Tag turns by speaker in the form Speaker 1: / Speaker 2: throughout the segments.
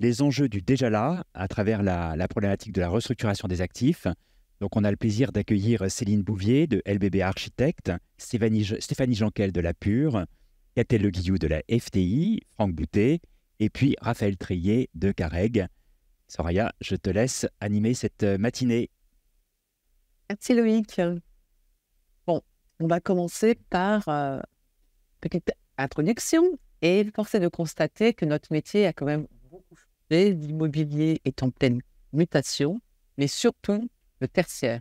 Speaker 1: les enjeux du déjà là à travers la, problématique de la restructuration des actifs. Donc, on a le plaisir d'accueillir Céline Bouvier de LBB Architecte, Stéphanie, Janquel de la Pure, Catel Le Guillou de la FTI, Franck Boutet et puis Raphaël Trier de Careg. Soraya, je te laisse animer cette matinée.
Speaker 2: Merci Loïc. Bon, on va commencer par une euh, petite introduction et force est de constater que notre métier a quand même l'immobilier est en pleine mutation, mais surtout le tertiaire.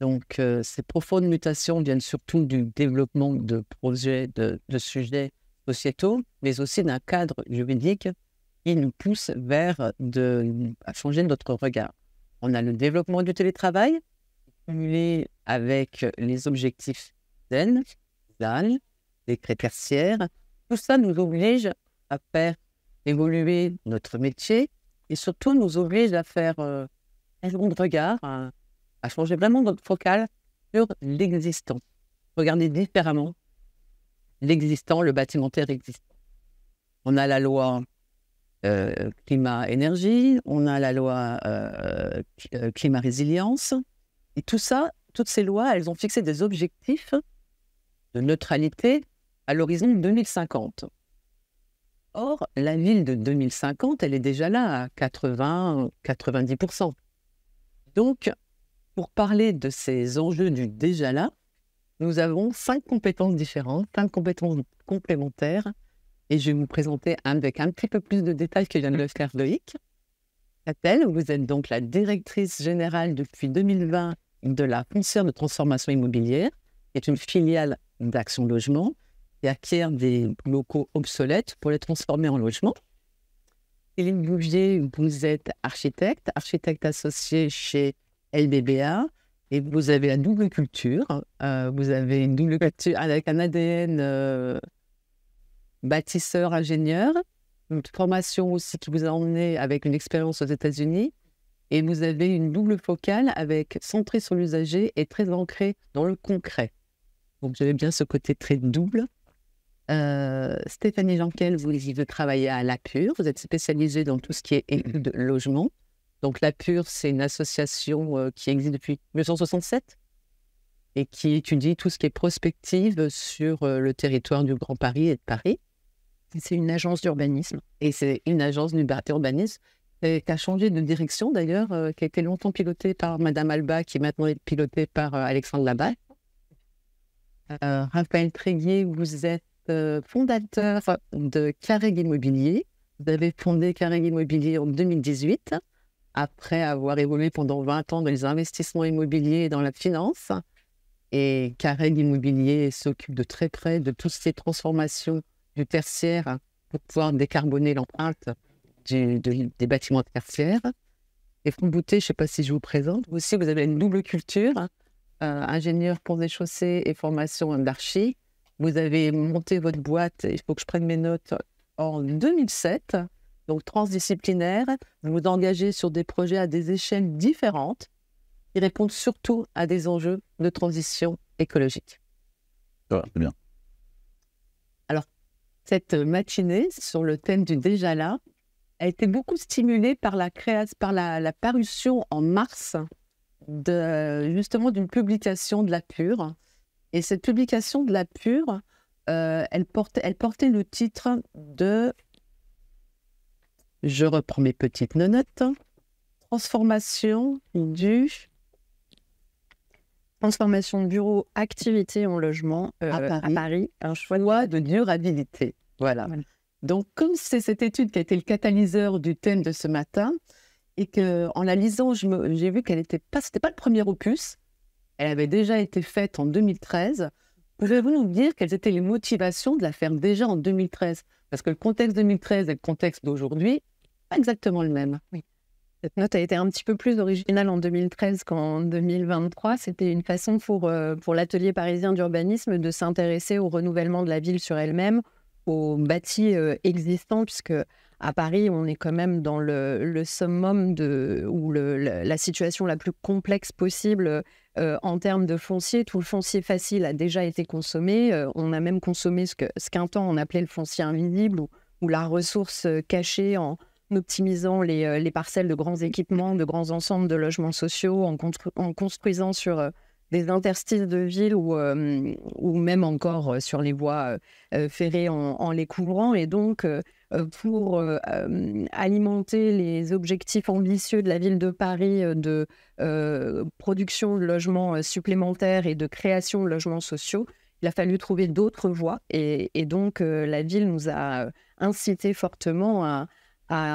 Speaker 2: Donc, euh, ces profondes mutations viennent surtout du développement de projets, de, sujets sociétaux, mais aussi d'un cadre juridique qui nous pousse vers de, à changer notre regard. On a le développement du télétravail, cumulé avec les objectifs ZEN, ZAN, décret tertiaires. Tout ça nous oblige à faire évoluer notre métier et surtout nous oblige à faire euh, un long regard, à, changer vraiment notre focal sur l'existant. Regarder différemment l'existant, le bâtimentaire existant. On a la loi euh, climat-énergie, on a la loi euh, climat-résilience. Et tout ça, toutes ces lois, elles ont fixé des objectifs de neutralité à l'horizon 2050. Or, la ville de 2050, elle est déjà là à 80-90%. Donc, pour parler de ces enjeux du déjà là, nous avons cinq compétences différentes, cinq compétences complémentaires, et je vais vous présenter avec un petit peu plus de détails que vient de le faire Loïc. vous êtes donc la directrice générale depuis 2020 de la foncière de transformation immobilière, qui est une filiale d'Action Logement, et acquiert des locaux obsolètes pour les transformer en logements. Céline Bouvier, vous êtes architecte, architecte associé chez LBBA et vous avez la double culture. Euh, vous avez une double culture avec un ADN euh, bâtisseur, ingénieur, une formation aussi qui vous a emmené avec une expérience aux États-Unis. Et vous avez une double focale avec centrée sur l'usager et très ancrée dans le concret. Donc vous avez bien ce côté très double. Euh, Stéphanie Janquel, vous y travailler à La Pure. Vous êtes spécialisée dans tout ce qui est mmh logement. Donc La Pure, c'est une association euh, qui existe depuis 1967 et qui étudie tout ce qui est prospective sur euh, le territoire du Grand Paris et de Paris. C'est une agence d'urbanisme. Et c'est une agence d'urbanisme qui a changé de direction d'ailleurs, qui a été longtemps pilotée par Madame Alba, qui est maintenant pilotée par Alexandre Labat. Raphaël Tréguier, vous êtes euh, fondateur de Carreg Immobilier. Vous avez fondé Carreg Immobilier en 2018, après avoir évolué pendant 20 ans dans les investissements immobiliers et dans la finance. Et Carreg Immobilier s'occupe de très près de toutes ces transformations du tertiaire pour pouvoir décarboner l'empreinte des bâtiments tertiaires. Et Franck je ne sais pas si je vous présente, vous aussi, vous avez une double culture, euh, ingénieur pour des chaussées et formation d'archi. Vous avez monté votre boîte, il faut que je prenne mes notes, en 2007, donc transdisciplinaire. Vous vous engagez sur des projets à des échelles différentes qui répondent surtout à des enjeux de transition écologique. Ouais, c'est bien. Alors, cette matinée sur le thème du déjà là a été beaucoup stimulée par la, par la, la parution en mars de, justement d'une publication de la Pure et cette publication de la Pure, euh, elle, portait, elle portait le titre de, je
Speaker 3: reprends mes petites notes, transformation du transformation de bureau, activité en logement euh, à, Paris. un choix de, de durabilité. Voilà. voilà. Donc, comme c'est cette étude qui a été le catalyseur
Speaker 2: du thème de ce matin, et qu'en la lisant, j'ai vu qu'elle n'était pas, c'était pas le premier opus, elle avait déjà été faite en 2013. Pouvez-vous nous dire quelles étaient les motivations de la faire déjà en 2013 Parce que le contexte 2013 et le contexte d'aujourd'hui,
Speaker 3: pas exactement le même. Cette note a été un petit peu plus originale en 2013 qu'en 2023. C'était une façon pour, euh, pour l'atelier parisien d'urbanisme de s'intéresser au renouvellement de la ville sur elle-même, au bâti euh, existants, existant, puisque à Paris, on est quand même dans le, le summum de, ou la situation la plus complexe possible euh, en termes de foncier, tout le foncier facile a déjà été consommé. Euh, on a même consommé ce qu'un ce temps on appelait le foncier invisible ou, la ressource euh, cachée en optimisant les, parcelles de grands équipements, de grands ensembles de logements sociaux, en, construisant sur des interstices de ville ou, même encore sur les voies ferrées en, les couvrant. Et donc, euh, pour euh, alimenter les objectifs ambitieux de la ville de Paris euh, de production de logements supplémentaires et de création de logements sociaux, il a fallu trouver d'autres voies. Et, donc, la ville nous a incité fortement à,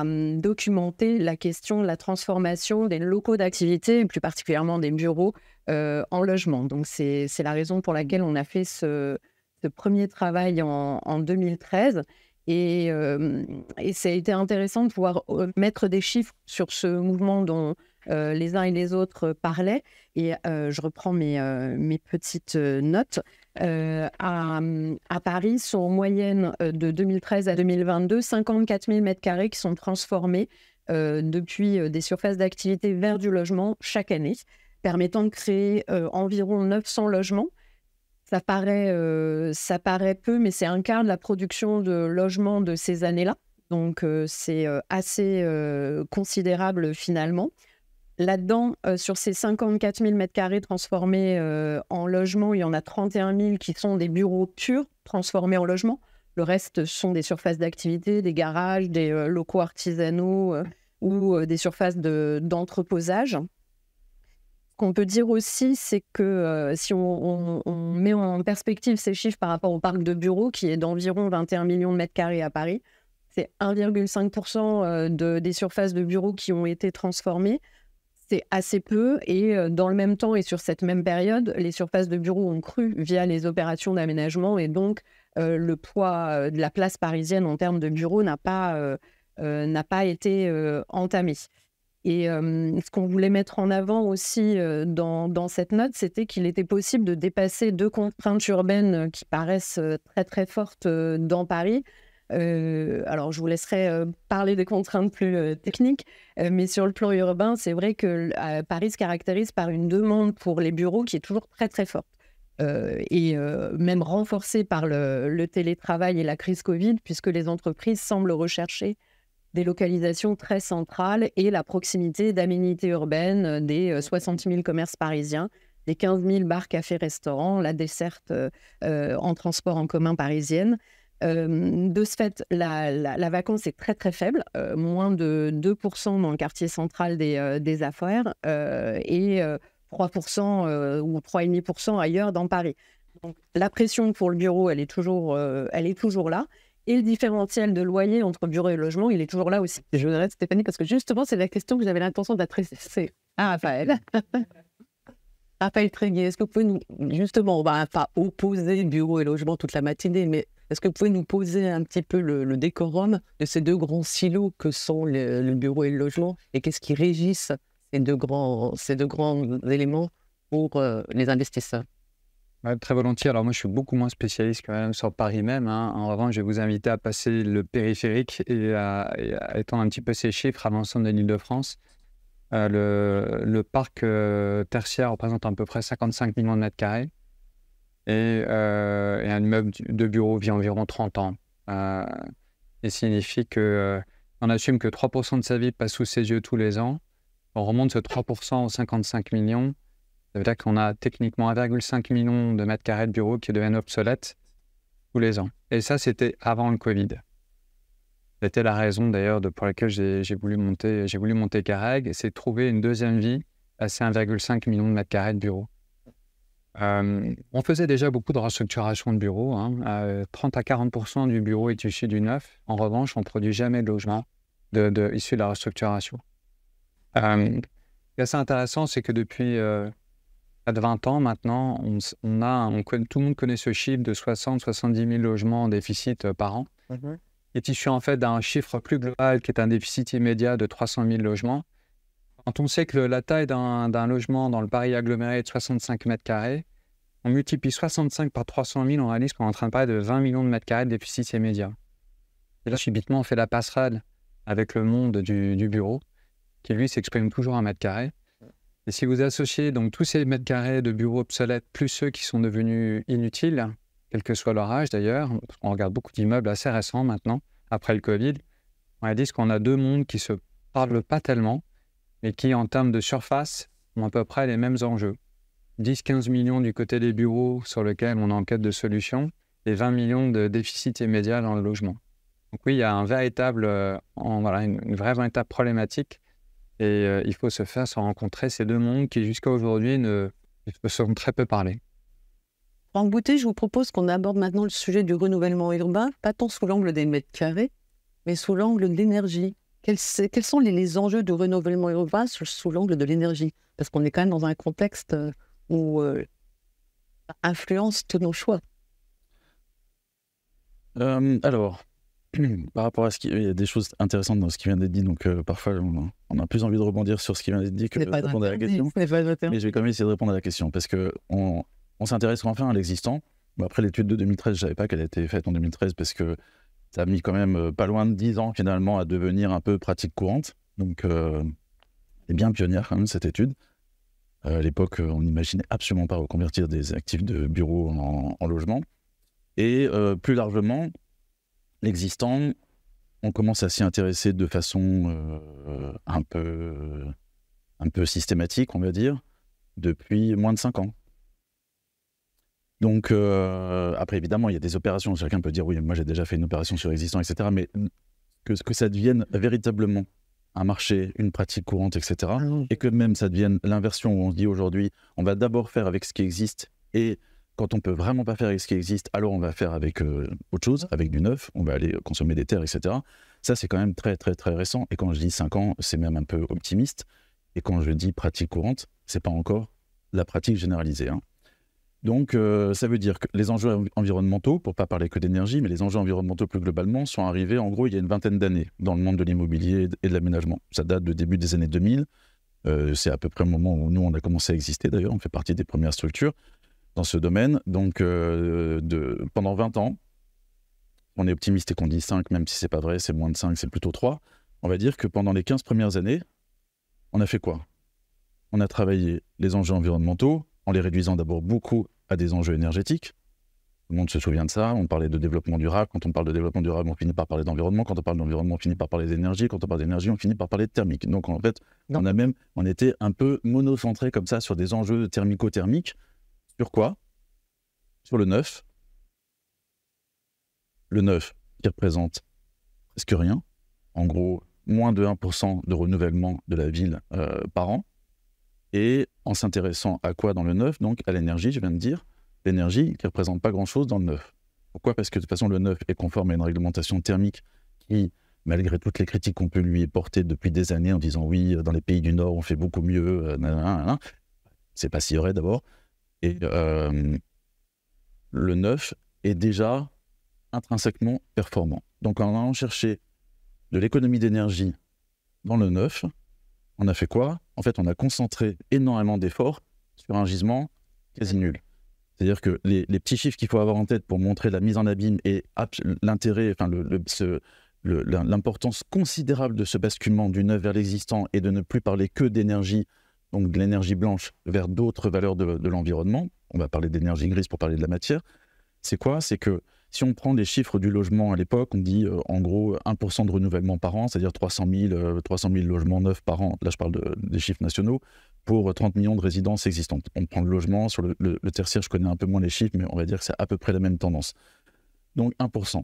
Speaker 3: documenter la question de la transformation des locaux d'activité, plus particulièrement des bureaux, en logements. Donc, c'est la raison pour laquelle on a fait ce, premier travail en 2013. Et, ça a été intéressant de pouvoir mettre des chiffres sur ce mouvement dont les uns et les autres parlaient. Et je reprends mes, mes petites notes. Mmh, à, Paris, sur moyenne de 2013 à 2022 54 000 m2 qui sont transformés depuis des surfaces d'activité vers du logement chaque année, permettant de créer environ 900 logements ça paraît, euh, ça paraît peu, mais c'est un quart de la production de logements de ces années-là. Donc euh, c'est euh, assez considérable finalement. Là-dedans, sur ces 54 000 m2 transformés en logement, il y en a 31 000 qui sont des bureaux purs transformés en logement. Le reste sont des surfaces d'activité, des garages, des locaux artisanaux ou des surfaces d'entreposage qu'on peut dire aussi, c'est que si on, met en perspective ces chiffres par rapport au parc de bureaux, qui est d'environ 21 millions de mètres carrés à Paris, c'est 1,5% de, des surfaces de bureaux qui ont été transformées. C'est assez peu et dans le même temps et sur cette même période, les surfaces de bureaux ont cru via les opérations d'aménagement et donc le poids de la place parisienne en termes de bureaux n'a pas, n'a pas été entamé. Et ce qu'on voulait mettre en avant aussi dans, cette note, c'était qu'il était possible de dépasser deux contraintes urbaines qui paraissent très très fortes dans Paris. alors, je vous laisserai parler des contraintes plus techniques, mais sur le plan urbain, c'est vrai que Paris se caractérise par une demande pour les bureaux qui est toujours très très forte. et même renforcée par le, le, télétravail et la crise Covid, puisque les entreprises semblent rechercher des localisations très centrales et la proximité d'aménités urbaines euh, des 60 euh, 000 commerces parisiens, des 15 000 bars, cafés, restaurants, la desserte euh, en transport en commun parisienne. de ce fait, la, la, vacance est très très faible, moins de 2% dans le quartier central des, des affaires et 3% ou 3,5% ailleurs dans Paris. Donc la pression pour le bureau, elle est toujours, elle est toujours là. Et le différentiel de loyer entre bureau et logement, il est toujours là aussi. Je voudrais, Stéphanie parce que justement, c'est la question que j'avais l'intention d'adresser à Raphaël.
Speaker 2: Raphaël Tréguier, est-ce que vous pouvez nous, justement, on bah, va pas opposer bureau et logement toute la matinée, mais est-ce que vous pouvez nous poser un petit peu le, décorum de ces deux grands silos que sont le, bureau et le logement et qu'est-ce qui régissent ces deux grands, ces deux grands éléments
Speaker 4: pour euh, les investisseurs très volontiers. Alors moi, je suis beaucoup moins spécialiste quand même sur Paris même. Hein. En revanche, je vais vous inviter à passer le périphérique et à, étendre un petit peu ces chiffres à l'ensemble de l'île-de-France. Euh, le, parc euh, tertiaire représente à peu près 55 millions de mètres carrés. Et, euh, un immeuble de bureau vit environ 30 ans. et signifie que on assume que 3% de sa vie passe sous ses yeux tous les ans. On remonte ce 3% aux 55 millions. Ça veut dire qu'on a techniquement 1,5 million de mètres carrés de bureaux qui deviennent obsolètes tous les ans. Et ça, c'était avant le Covid. C'était la raison d'ailleurs pour laquelle j'ai voulu monter, j'ai monter Carreg, et c'est trouver une deuxième vie à ces 1,5 million de mètres carrés de bureaux. Euh, on faisait déjà beaucoup de restructuration de bureaux. 30 hein. euh, à 40 du bureau est issu du neuf. En revanche, on ne produit jamais de logement de, de, issu de la restructuration. Euh, ce qui assez intéressant, c'est que depuis de 20 ans maintenant, on, a, tout le monde connaît ce chiffre de 60-70 000 logements en déficit euh, par an. et mhm. Il est issu en fait d'un chiffre plus global qui est un déficit immédiat de 300 000 logements. Quand on sait que la taille d'un logement dans le Paris aggloméré est de 65 mètres carrés, on multiplie 65 par 300 000, on réalise qu'on est en train de parler de 20 millions de mètres carrés de déficit immédiat. Et là, subitement, on fait la passerelle avec le monde du, bureau, qui lui s'exprime toujours en mètre carré. Et si vous associez donc tous ces mètres carrés de bureaux obsolètes plus ceux qui sont devenus inutiles, quel que soit leur âge d'ailleurs, on regarde beaucoup d'immeubles assez récents maintenant, après le Covid, on dit qu'on a deux mondes qui se parlent pas tellement, mais qui en termes de surface ont à peu près les mêmes enjeux. 10-15 millions du côté des bureaux sur lesquels on est en quête de solutions, et 20 millions de déficit immédiat dans le logement. Donc oui, il y a un véritable, euh, en, voilà, une, une, vraie véritable problématique et euh, il faut se faire se rencontrer ces deux mondes qui, jusqu'à aujourd'hui, ne, se sont très peu parlés.
Speaker 2: En Boutet, je vous propose qu'on aborde maintenant le sujet du renouvellement urbain, pas tant sous l'angle des mètres carrés, mais sous l'angle de l'énergie. Quels, quels, sont les, enjeux du renouvellement urbain sous, l'angle de l'énergie Parce qu'on est quand même dans un contexte euh, où ça euh, influence tous nos choix.
Speaker 5: alors, par rapport à ce qui. y a des choses intéressantes dans ce qui vient d'être dit, donc euh, parfois on a, plus envie de rebondir sur ce qui vient d'être dit que de répondre à la question. Mais je vais quand même essayer de répondre à la question, parce que on, s'intéresse enfin à l'existant. après l'étude de 2013, je savais pas qu'elle a été faite en 2013, parce que ça a mis quand même euh, pas loin de 10 ans finalement à devenir un peu pratique courante. Donc euh, est bien pionnière quand même cette étude. Euh, à l'époque, on n'imaginait absolument pas reconvertir des actifs de bureau en, logement. Et plus largement, l'existant, on commence à s'y intéresser de façon euh, un, peu, un peu systématique, on va dire, depuis moins de cinq ans. Donc, euh, après, évidemment, il y a des opérations. Chacun peut dire, oui, moi j'ai déjà fait une opération sur existant, etc. Mais que, que ça devienne véritablement un marché, une pratique courante, etc. Ah et que même ça devienne l'inversion où on se dit aujourd'hui, on va d'abord faire avec ce qui existe et quand on peut vraiment pas faire avec ce qui existe, alors on va faire avec euh, autre chose, avec du neuf, on va aller consommer des terres, etc. Ça, c'est quand même très, très, très récent. Et quand je dis 5 ans, c'est même un peu optimiste. Et quand je dis pratique courante, c'est pas encore la pratique généralisée. Hein. Donc, euh, ça veut dire que les enjeux environnementaux, pour pas parler que d'énergie, mais les enjeux environnementaux plus globalement, sont arrivés en gros il y a une vingtaine d'années dans le monde de l'immobilier et de l'aménagement. Ça date de début des années 2000. Euh, c'est à peu près le moment où nous, on a commencé à exister d'ailleurs, on fait partie des premières structures dans ce domaine. Donc, euh, pendant 20 ans, on est optimiste et qu'on dit 5, même si c'est pas vrai, c'est moins de 5, c'est plutôt 3. On va dire que pendant les 15 premières années, on a fait quoi On a travaillé les enjeux environnementaux en les réduisant d'abord beaucoup à des enjeux énergétiques. Tout le monde se souvient de ça. On parlait de développement durable. Quand on parle de développement durable, on finit par parler d'environnement. Quand on parle d'environnement, on finit par parler d'énergie. Quand on parle d'énergie, on finit par parler de thermique. Donc en fait, on a même, on était un peu monocentré comme ça sur des enjeux thermico-thermiques. Sur quoi Sur le 9. Le 9, qui représente presque rien. En gros, moins de 1% de renouvellement de la ville euh, par an. Et en s'intéressant à quoi dans le 9 Donc à l'énergie, je viens de dire. L'énergie qui ne représente pas grand-chose dans le 9. Pourquoi Parce que de toute façon, le 9 est conforme à une réglementation thermique qui, malgré toutes les critiques qu'on peut lui porter depuis des années en disant oui, dans les pays du Nord, on fait beaucoup mieux, euh, c'est pas si vrai d'abord. Et euh, le neuf est déjà intrinsèquement performant. Donc en allant chercher de l'économie d'énergie dans le neuf, on a fait quoi En fait, on a concentré énormément d'efforts sur un gisement quasi nul. C'est-à-dire que les, petits chiffres qu'il faut avoir en tête pour montrer la mise en abîme et l'intérêt, enfin l'importance considérable de ce basculement du neuf vers l'existant et de ne plus parler que d'énergie donc de l'énergie blanche vers d'autres valeurs de, l'environnement, on va parler d'énergie grise pour parler de la matière, c'est quoi C'est que si on prend les chiffres du logement à l'époque, on dit euh, en gros 1% de renouvellement par an, c'est-à-dire 300 000, euh, logements neufs par an, là je parle des chiffres nationaux, pour 30 euh, millions de résidences existantes. On prend le logement, sur le, tertiaire je connais un peu moins les chiffres, mais on va dire que c'est à peu près la même tendance. Donc 1%.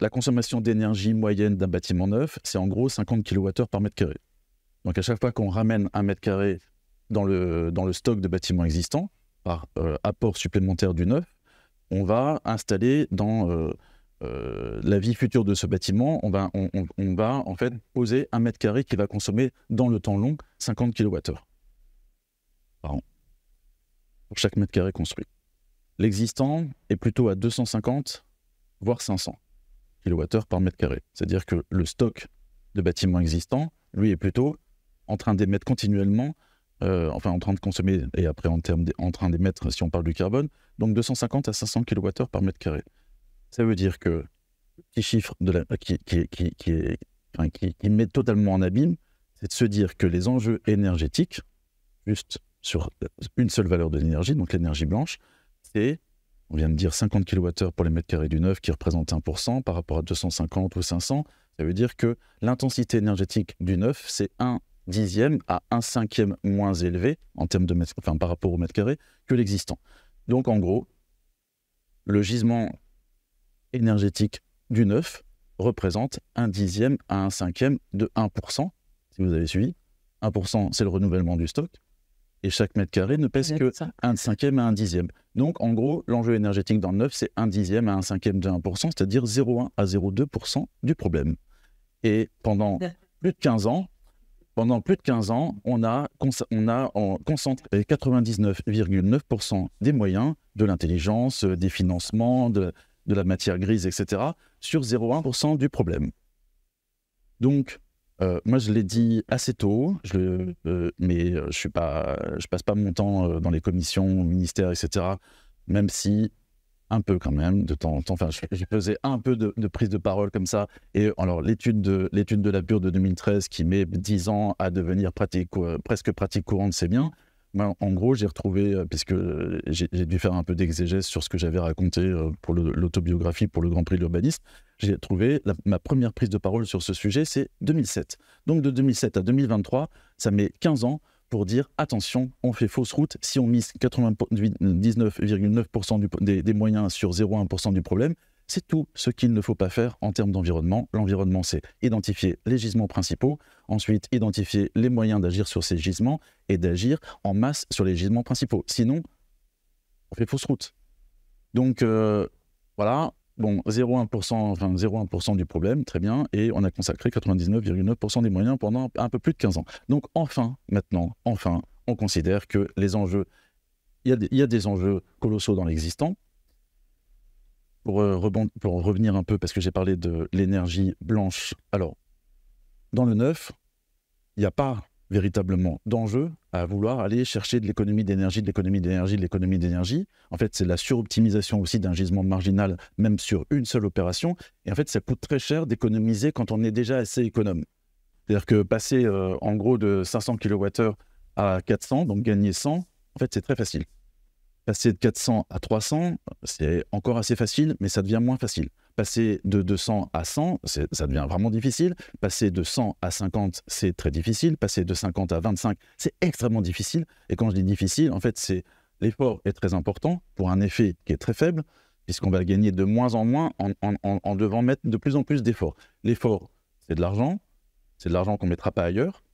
Speaker 5: la consommation d'énergie moyenne d'un bâtiment neuf, c'est en gros 50 kWh par mètre carré. Donc à chaque fois qu'on ramène un mètre carré dans le, dans le stock de bâtiments existants, par euh, apport supplémentaire du neuf, on va installer dans euh, euh, la vie future de ce bâtiment, on va, on va en fait poser un mètre carré qui va consommer dans le temps long 50 kWh par an pour chaque mètre carré construit. L'existant est plutôt à 250 voire 500 kWh par mètre carré. C'est-à-dire que le stock de bâtiments existants, lui, est plutôt en train d'émettre continuellement, euh, enfin en train de consommer et après en, termes en train d'émettre, si on parle du carbone, donc 250 à 500 kWh par mètre carré. Ça veut dire que petit chiffre de la, euh, qui, qui, qui, qui, enfin, qui, qui met totalement en abîme, c'est de se dire que les enjeux énergétiques, juste sur euh, une seule valeur de l'énergie, donc l'énergie blanche, c'est, on vient de dire 50 kWh pour les mètres carrés du neuf, qui représente 1% par rapport à 250 ou 500. Ça veut dire que l'intensité énergétique du neuf, c'est 1 10 dixième à un cinquième moins élevé en termes de enfin, par rapport au mètre carré que l'existant. Donc en gros, le gisement énergétique du neuf représente un dixième à un cinquième de 1%, si vous avez suivi. 1%, c'est le renouvellement du stock. Et chaque mètre carré ne pèse que ça. un cinquième à un dixième. Donc, en gros, l'enjeu énergétique dans le neuf, c'est un dixième à un cinquième de 1%, c'est-à-dire 0,1 à 0,2% du problème. Et pendant plus de 15 ans, pendant plus de 15 ans, on a, on a concentré 99,9% des moyens, de l'intelligence, des financements, de, la matière grise, etc., sur 0,1% du problème. Donc, euh, moi, je l'ai dit assez tôt, je euh, mais euh, je ne passe pas mon temps dans les commissions, au ministère, etc., même si un peu quand même, de temps en temps. Enfin, j'ai pesé un peu de, prise de parole comme ça. Et alors, l'étude de, l'étude de la pure de 2013 qui met 10 ans à devenir pratique, euh, presque pratique courante, c'est bien. Moi, en, gros, j'ai retrouvé, euh, puisque euh, j'ai, dû faire un peu d'exégèse sur ce que j'avais raconté pour l'autobiographie pour le Grand Prix de l'urbanisme, j'ai trouvé ma première prise de parole sur ce sujet, c'est 2007. Donc de 2007 à 2023, ça met 15 ans pour dire attention, on fait fausse route. Si on mise 99,9% des, moyens sur 0,1% du problème, c'est tout ce qu'il ne faut pas faire en termes d'environnement. L'environnement, c'est identifier les gisements principaux, ensuite identifier les moyens d'agir sur ces gisements et d'agir en masse sur les gisements principaux. Sinon, on fait fausse route. Donc euh, voilà, bon, 0,1% enfin 0,1% du problème, très bien, et on a consacré 99,9% des moyens pendant un peu plus de 15 ans. Donc enfin, maintenant, enfin, on considère que les enjeux, il y, a des enjeux colossaux dans l'existant. Pour, euh, pour revenir un peu, parce que j'ai parlé de l'énergie blanche, alors, dans le neuf, il n'y a pas véritablement d'enjeu à vouloir aller chercher de l'économie d'énergie, de l'économie d'énergie, de l'économie d'énergie. En fait, c'est la suroptimisation aussi d'un gisement marginal, même sur une seule opération. Et en fait, ça coûte très cher d'économiser quand on est déjà assez économe. C'est-à-dire que passer euh, en gros de 500 kWh à 400, donc gagner 100, en fait, c'est très facile. Passer de 400 à 300, c'est encore assez facile, mais ça devient moins facile. Passer de 200 à 100, ça devient vraiment difficile. Passer de 100 à 50, c'est très difficile. Passer de 50 à 25, c'est extrêmement difficile. Et quand je dis difficile, en fait, c'est l'effort est très important pour un effet qui est très faible, puisqu'on va gagner de moins en moins en, en devant mettre de plus en plus d'efforts. L'effort, c'est de l'argent, c'est de l'argent qu'on ne mettra pas ailleurs,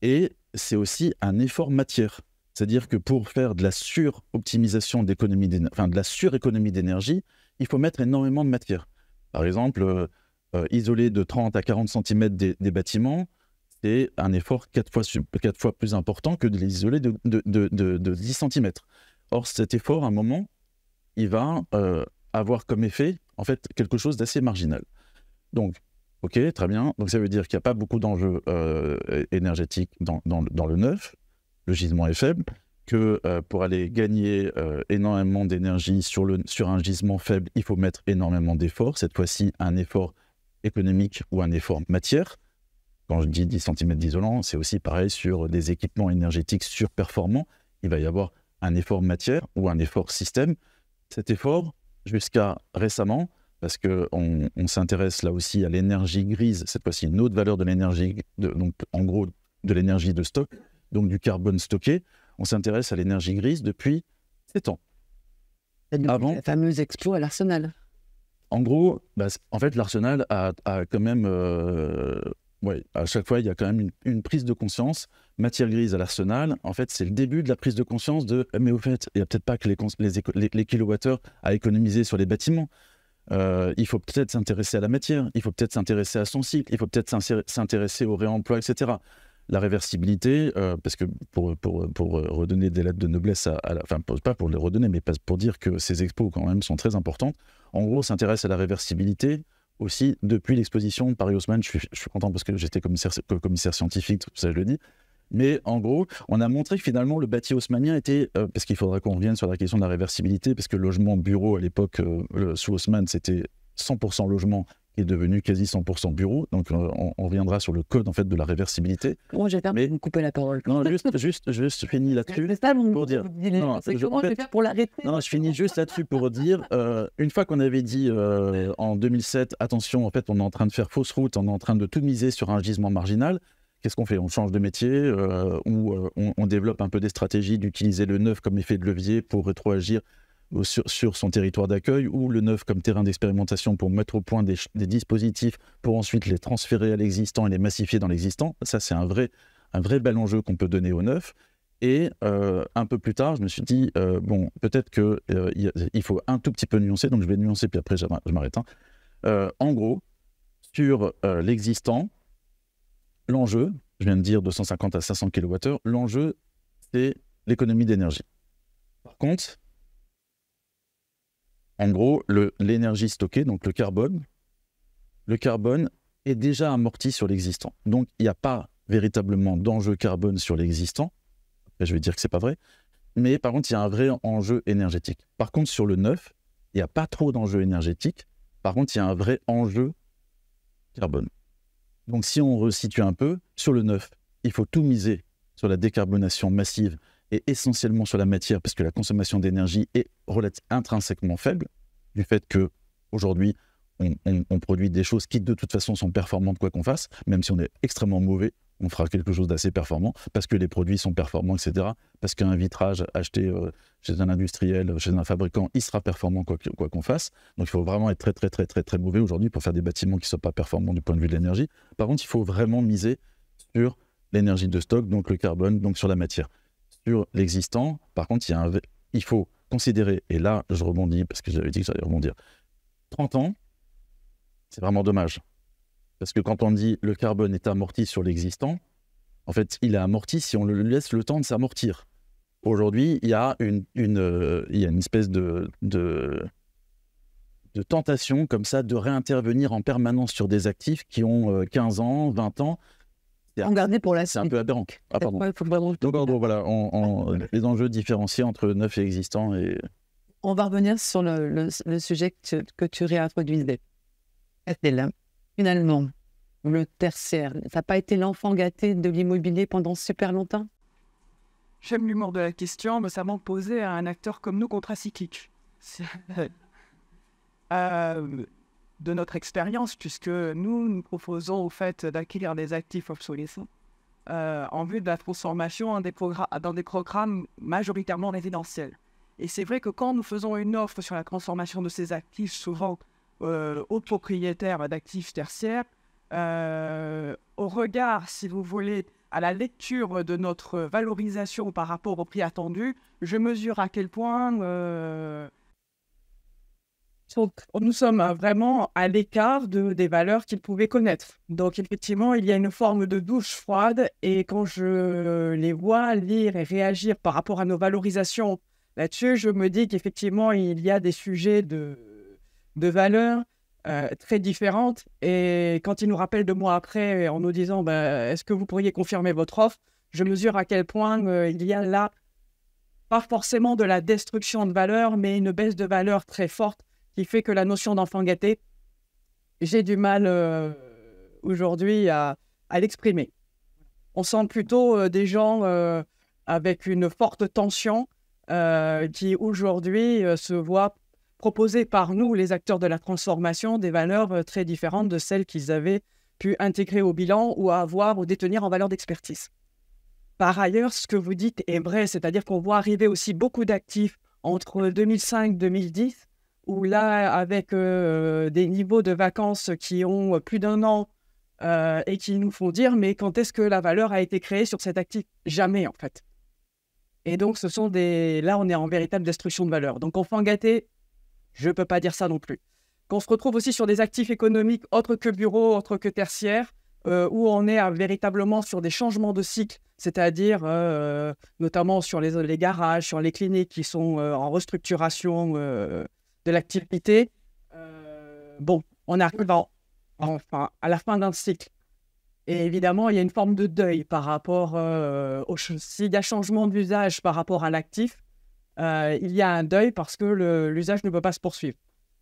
Speaker 5: et c'est aussi un effort matière. C'est-à-dire que pour faire de la sur-optimisation d'économie, de la suréconomie d'énergie, il faut mettre énormément de matière. Par exemple, euh, euh, isoler de 30 à 40 cm des, bâtiments, c'est un effort quatre fois, plus important que de les isoler de, 10 cm. Or, cet effort, à un moment, il va euh, avoir comme effet, en fait, quelque chose d'assez marginal. Donc, ok, très bien. Donc, ça veut dire qu'il n'y a pas beaucoup d'enjeux énergétiques dans, dans, le neuf le gisement est faible, que euh, pour aller gagner euh, énormément d'énergie sur, un gisement faible, il faut mettre énormément d'efforts, cette fois-ci un effort économique ou un effort matière. Quand je dis 10 cm d'isolant, c'est aussi pareil sur des équipements énergétiques surperformants. Il va y avoir un effort matière ou un effort système. Cet effort, jusqu'à récemment, parce qu'on on, s'intéresse là aussi à l'énergie grise, cette fois-ci une autre valeur de l'énergie, donc en gros de l'énergie de stock, donc du carbone stocké. On s'intéresse à l'énergie grise depuis 7 ans. Avant, la fameuse expo à l'Arsenal. En gros, bah, en fait, l'Arsenal a, quand même. Euh, oui, à chaque fois, il y a quand même une, prise de conscience. Matière grise à l'Arsenal, en fait, c'est le début de la prise de conscience de. Mais au fait, il n'y a peut-être pas que les, les, kilowattheures à économiser sur les bâtiments. Euh, il faut peut-être s'intéresser à la matière, il faut peut-être s'intéresser à son cycle, il faut peut-être s'intéresser au réemploi, etc la réversibilité, euh, parce que pour, pour, euh, redonner des lettres de noblesse, à, la, enfin pas pour les redonner, mais pour dire que ces expos quand même sont très importantes, en gros s'intéresse à la réversibilité aussi depuis l'exposition de Paris-Haussmann. Je suis, content parce que j'étais commissaire, commissaire scientifique, tout ça je le dis. Mais en gros, on a montré que finalement le bâti haussmannien était, euh, parce qu'il faudra qu'on revienne sur la question de la réversibilité, parce que logement bureau à l'époque sous Haussmann, c'était 100% logement, est devenu quasi 100% bureau. Donc, euh, on, reviendra sur le code en fait de la réversibilité. Moi, j'ai de me couper la parole. Non, juste, juste, juste finis là-dessus pour dire. Non, je, pour l'arrêter Non, je finis juste là-dessus pour dire. Euh, une fois qu'on avait dit euh, en 2007, attention, en fait, on est en train de faire fausse route, on est en train de tout miser sur un gisement marginal. Qu'est-ce qu'on fait On change de métier ou on, on, développe un peu des stratégies d'utiliser le neuf comme effet de levier pour rétroagir euh, sur, son territoire d'accueil, ou le neuf comme terrain d'expérimentation pour mettre au point des, dispositifs pour ensuite les transférer à l'existant et les massifier dans l'existant. Ça, c'est un vrai, un vrai bel enjeu qu'on peut donner au neuf. Et euh, un peu plus tard, je me suis dit, euh, bon, peut-être qu'il faut un tout petit peu nuancer, donc je vais nuancer, puis après, je m'arrête. Hein. en gros, sur l'existant, l'enjeu, je viens de dire 250 à 500 kWh, l'enjeu, c'est l'économie d'énergie. Par contre, en gros, l'énergie stockée, donc le carbone, le carbone est déjà amorti sur l'existant. Donc, il n'y a pas véritablement d'enjeu carbone sur l'existant. je vais dire que ce n'est pas vrai. Mais par contre, il y a un vrai enjeu énergétique. Par contre, sur le neuf, il n'y a pas trop d'enjeu énergétique. Par contre, il y a un vrai enjeu carbone. Donc, si on resitue un peu, sur le neuf, il faut tout miser sur la décarbonation massive essentiellement sur la matière, parce que la consommation d'énergie est intrinsèquement faible, du fait que aujourd'hui on, produit des choses qui de toute façon sont performantes quoi qu'on fasse, même si on est extrêmement mauvais, on fera quelque chose d'assez performant, parce que les produits sont performants, etc. Parce qu'un vitrage acheté euh, chez un industriel, chez un fabricant, il sera performant quoi qu'on fasse. Donc il faut vraiment être très très très très très mauvais aujourd'hui pour faire des bâtiments qui ne soient pas performants du point de vue de l'énergie. Par contre, il faut vraiment miser sur l'énergie de stock, donc le carbone, donc sur la matière sur l'existant. Par contre, il, faut considérer, et là je rebondis parce que j'avais dit que j'allais rebondir, 30 ans, c'est vraiment dommage. Parce que quand on dit le carbone est amorti sur l'existant, en fait, il est amorti si on le laisse le temps de s'amortir. Aujourd'hui, il y a une, euh, espèce de, tentation comme ça de réintervenir en permanence sur des actifs qui ont 15 euh, ans, 20 ans, on gardait pour la C'est un peu à ah, pardon. faut donc, voilà, on, on, les enjeux différenciés entre neuf et existants. Et...
Speaker 2: On va revenir sur le, le, sujet que tu, que tu réintroduisais. là. Finalement, le tertiaire, ça n'a pas été l'enfant gâté de l'immobilier pendant super longtemps
Speaker 6: J'aime l'humour de la question, mais ça m'a posé à un acteur comme nous contracyclique. euh, de notre expérience, puisque nous, nous proposons au fait d'acquérir des actifs obsolescents euh, en vue de la transformation des dans des programmes majoritairement résidentiels. Et c'est vrai que quand nous faisons une offre sur la transformation de ces actifs, souvent euh, aux propriétaires d'actifs tertiaires, euh, au regard, si vous voulez, à la lecture de notre valorisation par rapport au prix attendu, je mesure à quel point donc, nous sommes euh, vraiment à l'écart de, des valeurs qu'ils pouvaient connaître. Donc, effectivement, il y a une forme de douche froide. Et quand je les vois lire et réagir par rapport à nos valorisations là-dessus, je me dis qu'effectivement, il y a des sujets de, de valeurs euh, très différentes. Et quand ils nous rappellent deux mois après en nous disant bah, Est-ce que vous pourriez confirmer votre offre je mesure à quel point euh, il y a là, pas forcément de la destruction de valeur, mais une baisse de valeur très forte qui fait que la notion d'enfant gâté, j'ai du mal euh, aujourd'hui à, l'exprimer. On sent plutôt euh, des gens euh, avec une forte tension qui aujourd'hui se voient proposer par nous, les acteurs de la transformation, des valeurs très différentes de celles qu'ils avaient pu intégrer au bilan ou avoir ou détenir en valeur d'expertise. Par ailleurs, ce que vous dites est vrai, c'est-à-dire qu'on voit arriver aussi beaucoup d'actifs entre 2005 2010 où là, avec euh, des niveaux de vacances qui ont euh, plus d'un an euh, et qui nous font dire, mais quand est-ce que la valeur a été créée sur cet actif Jamais, en fait. Et donc, ce sont des. Là, on est en véritable destruction de valeur. Donc, en gâté, je ne peux pas dire ça non plus. Qu'on se retrouve aussi sur des actifs économiques autres que bureaux, autres que tertiaires, où on est véritablement sur des changements de cycle, c'est-à-dire notamment sur les, les, garages, sur les cliniques qui sont en restructuration de l'activité, euh, bon, on arrive enfin, à la fin d'un cycle. Et évidemment, il y a une forme de deuil par rapport euh, au s'il y a changement d'usage par rapport à l'actif, euh, il y a un deuil parce que l'usage ne peut pas se poursuivre.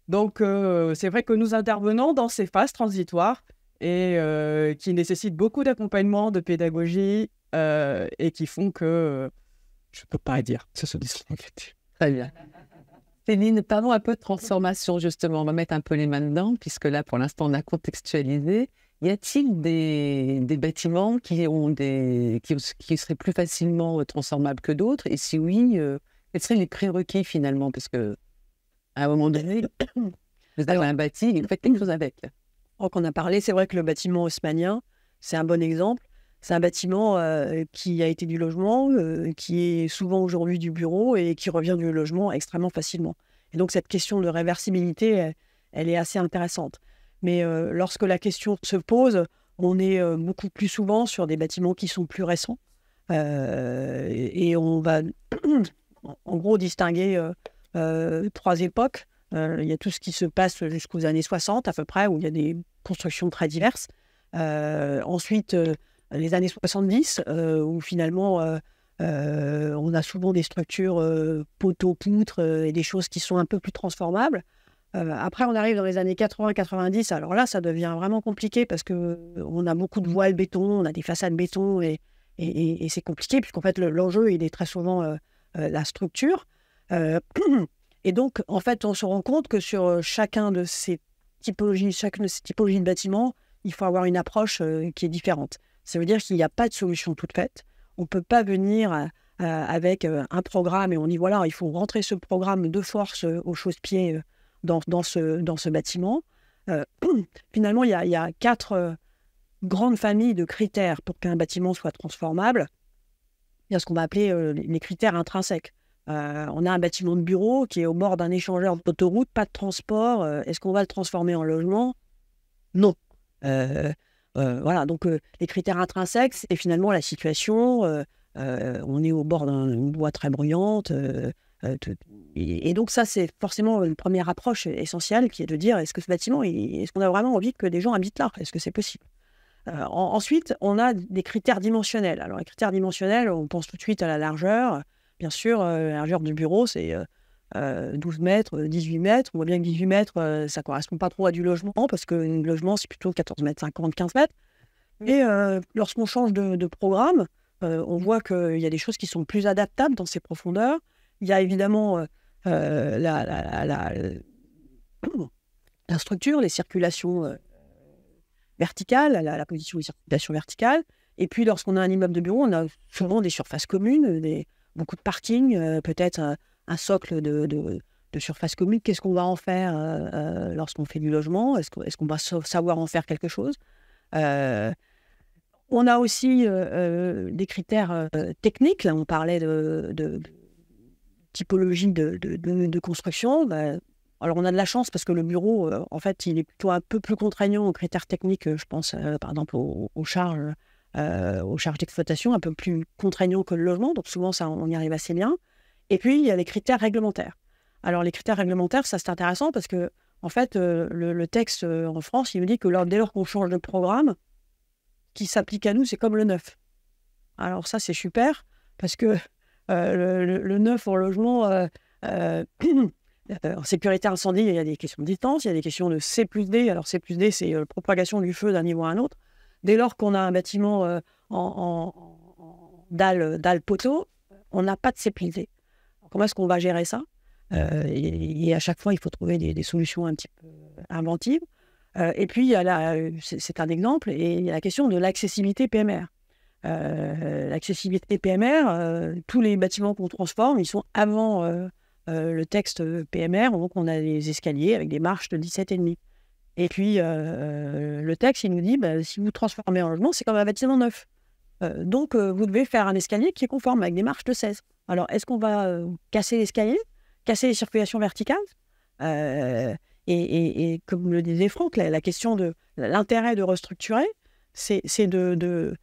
Speaker 6: Donc, euh, c'est vrai que nous intervenons dans ces phases transitoires et qui nécessitent beaucoup d'accompagnement, de pédagogie et qui font que je ne peux pas dire. Ça se dit. Très bien. Céline, parlons un peu de
Speaker 2: transformation, justement. On va mettre un peu les mains dedans, puisque là, pour l'instant, on a contextualisé. Y a-t-il des, bâtiments qui, ont des, qui, seraient plus facilement euh, transformables que d'autres Et si oui, euh, quels seraient les prérequis finalement Parce que à un moment
Speaker 7: donné, vous avez un bâti vous faites quelque chose avec. Donc on a parlé, c'est vrai que le bâtiment haussmanien, c'est un bon exemple. C'est un bâtiment qui a été du logement, qui est souvent aujourd'hui du bureau et qui revient du logement extrêmement facilement. Et donc cette question de réversibilité, elle, est assez intéressante. Mais lorsque la question se pose, on est beaucoup plus souvent sur des bâtiments qui sont plus récents. et on va en gros distinguer trois époques. il y a tout ce qui se passe jusqu'aux années 60 à peu près, où il y a des constructions très diverses. ensuite, les années 70, euh, où finalement euh, euh, on a souvent des structures poteaux, poutres et des choses qui sont un peu plus transformables. après, on arrive dans les années 80-90. Alors là, ça devient vraiment compliqué parce que on a beaucoup de mmh. voiles béton, on a des façades béton et, c'est compliqué puisqu'en fait l'enjeu il est très souvent la structure. Et donc, en fait, on se rend compte que sur chacun de ces typologies, chacune de ces typologies de bâtiments, il faut avoir une approche qui est différente. Ça veut dire qu'il n'y a pas de solution toute faite. On ne peut pas venir euh, euh, avec euh, un programme et on dit voilà, il faut rentrer ce programme de force aux chausse-pieds dans, ce, bâtiment. finalement, il y, a, quatre grandes familles de critères pour qu'un bâtiment soit transformable. Il y a ce qu'on va appeler les critères intrinsèques. on a un bâtiment de bureau qui est au bord d'un échangeur d'autoroute, pas de transport. Est-ce qu'on va le transformer en logement Non. Euh, voilà, donc euh, les critères intrinsèques, c'est finalement la situation. Euh, on est au bord d'une boîte très bruyante. Et, donc ça, c'est forcément une première approche essentielle qui est de dire est-ce que ce bâtiment, est-ce qu'on a vraiment envie que des gens habitent là Est-ce que c'est possible Ensuite, on a des critères dimensionnels. Alors les critères dimensionnels, on pense tout de suite à la largeur. Bien sûr, la largeur du bureau, c'est 12 euh, mètres, 18 euh, mètres. On voit bien que 18 mètres, ça euh, ça correspond pas trop à du logement, parce que le logement, c'est plutôt 14 mètres, 50, 15 mètres. Mmh. Et lorsqu'on change de, programme, on mmh. voit qu'il y a des choses qui sont plus adaptables dans ces profondeurs. Il y a évidemment la, structure, les circulations verticales, la, position des circulations verticales. Et puis, lorsqu'on a un immeuble de bureau, on a souvent des surfaces communes, des, beaucoup de parkings, peut-être un socle de, de, surface commune. Qu'est-ce qu'on va en faire euh, euh, lorsqu'on fait du logement Est-ce qu'on est va savoir en faire quelque chose euh, On a aussi des critères techniques. Là, on parlait de, typologie de, construction. Bah, alors on a de la chance parce que le bureau, en fait, il est plutôt un peu plus contraignant aux critères techniques, je pense par exemple aux, charges, aux charges d'exploitation, un peu plus contraignant que le logement. Donc souvent, ça, on y arrive assez bien. Et puis, il y a les critères réglementaires. Alors, les critères réglementaires, ça c'est intéressant parce que, en fait, euh, le, texte euh, en France, il me dit que dès lors qu'on change de programme, qui s'applique à nous, c'est comme le neuf. Alors, ça, c'est super parce que euh, le, neuf en logement, en sécurité incendie, il y a des questions de distance, il y a des questions de C plus D. Alors, C plus D, c'est propagation du feu d'un niveau à un autre. Dès lors qu'on a un bâtiment en, dalle poteau, on n'a pas de C plus D comment est-ce qu'on va gérer ça euh, et, à chaque fois, il faut trouver des, solutions un petit peu euh, inventives. Euh, et puis, c'est un exemple, et il y a la question de l'accessibilité PMR. l'accessibilité PMR, tous les bâtiments qu'on transforme, ils sont avant le texte PMR, donc on a des escaliers avec des marches de 17,5. Et puis, le texte, il nous dit, bah, si vous transformez en logement, c'est comme un bâtiment neuf. donc, vous devez faire un escalier qui est conforme avec des marches de 16. Alors, est-ce qu'on va euh, casser l'escalier, casser les circulations verticales euh, et, comme le disait Franck, la, question de l'intérêt de restructurer, c'est de,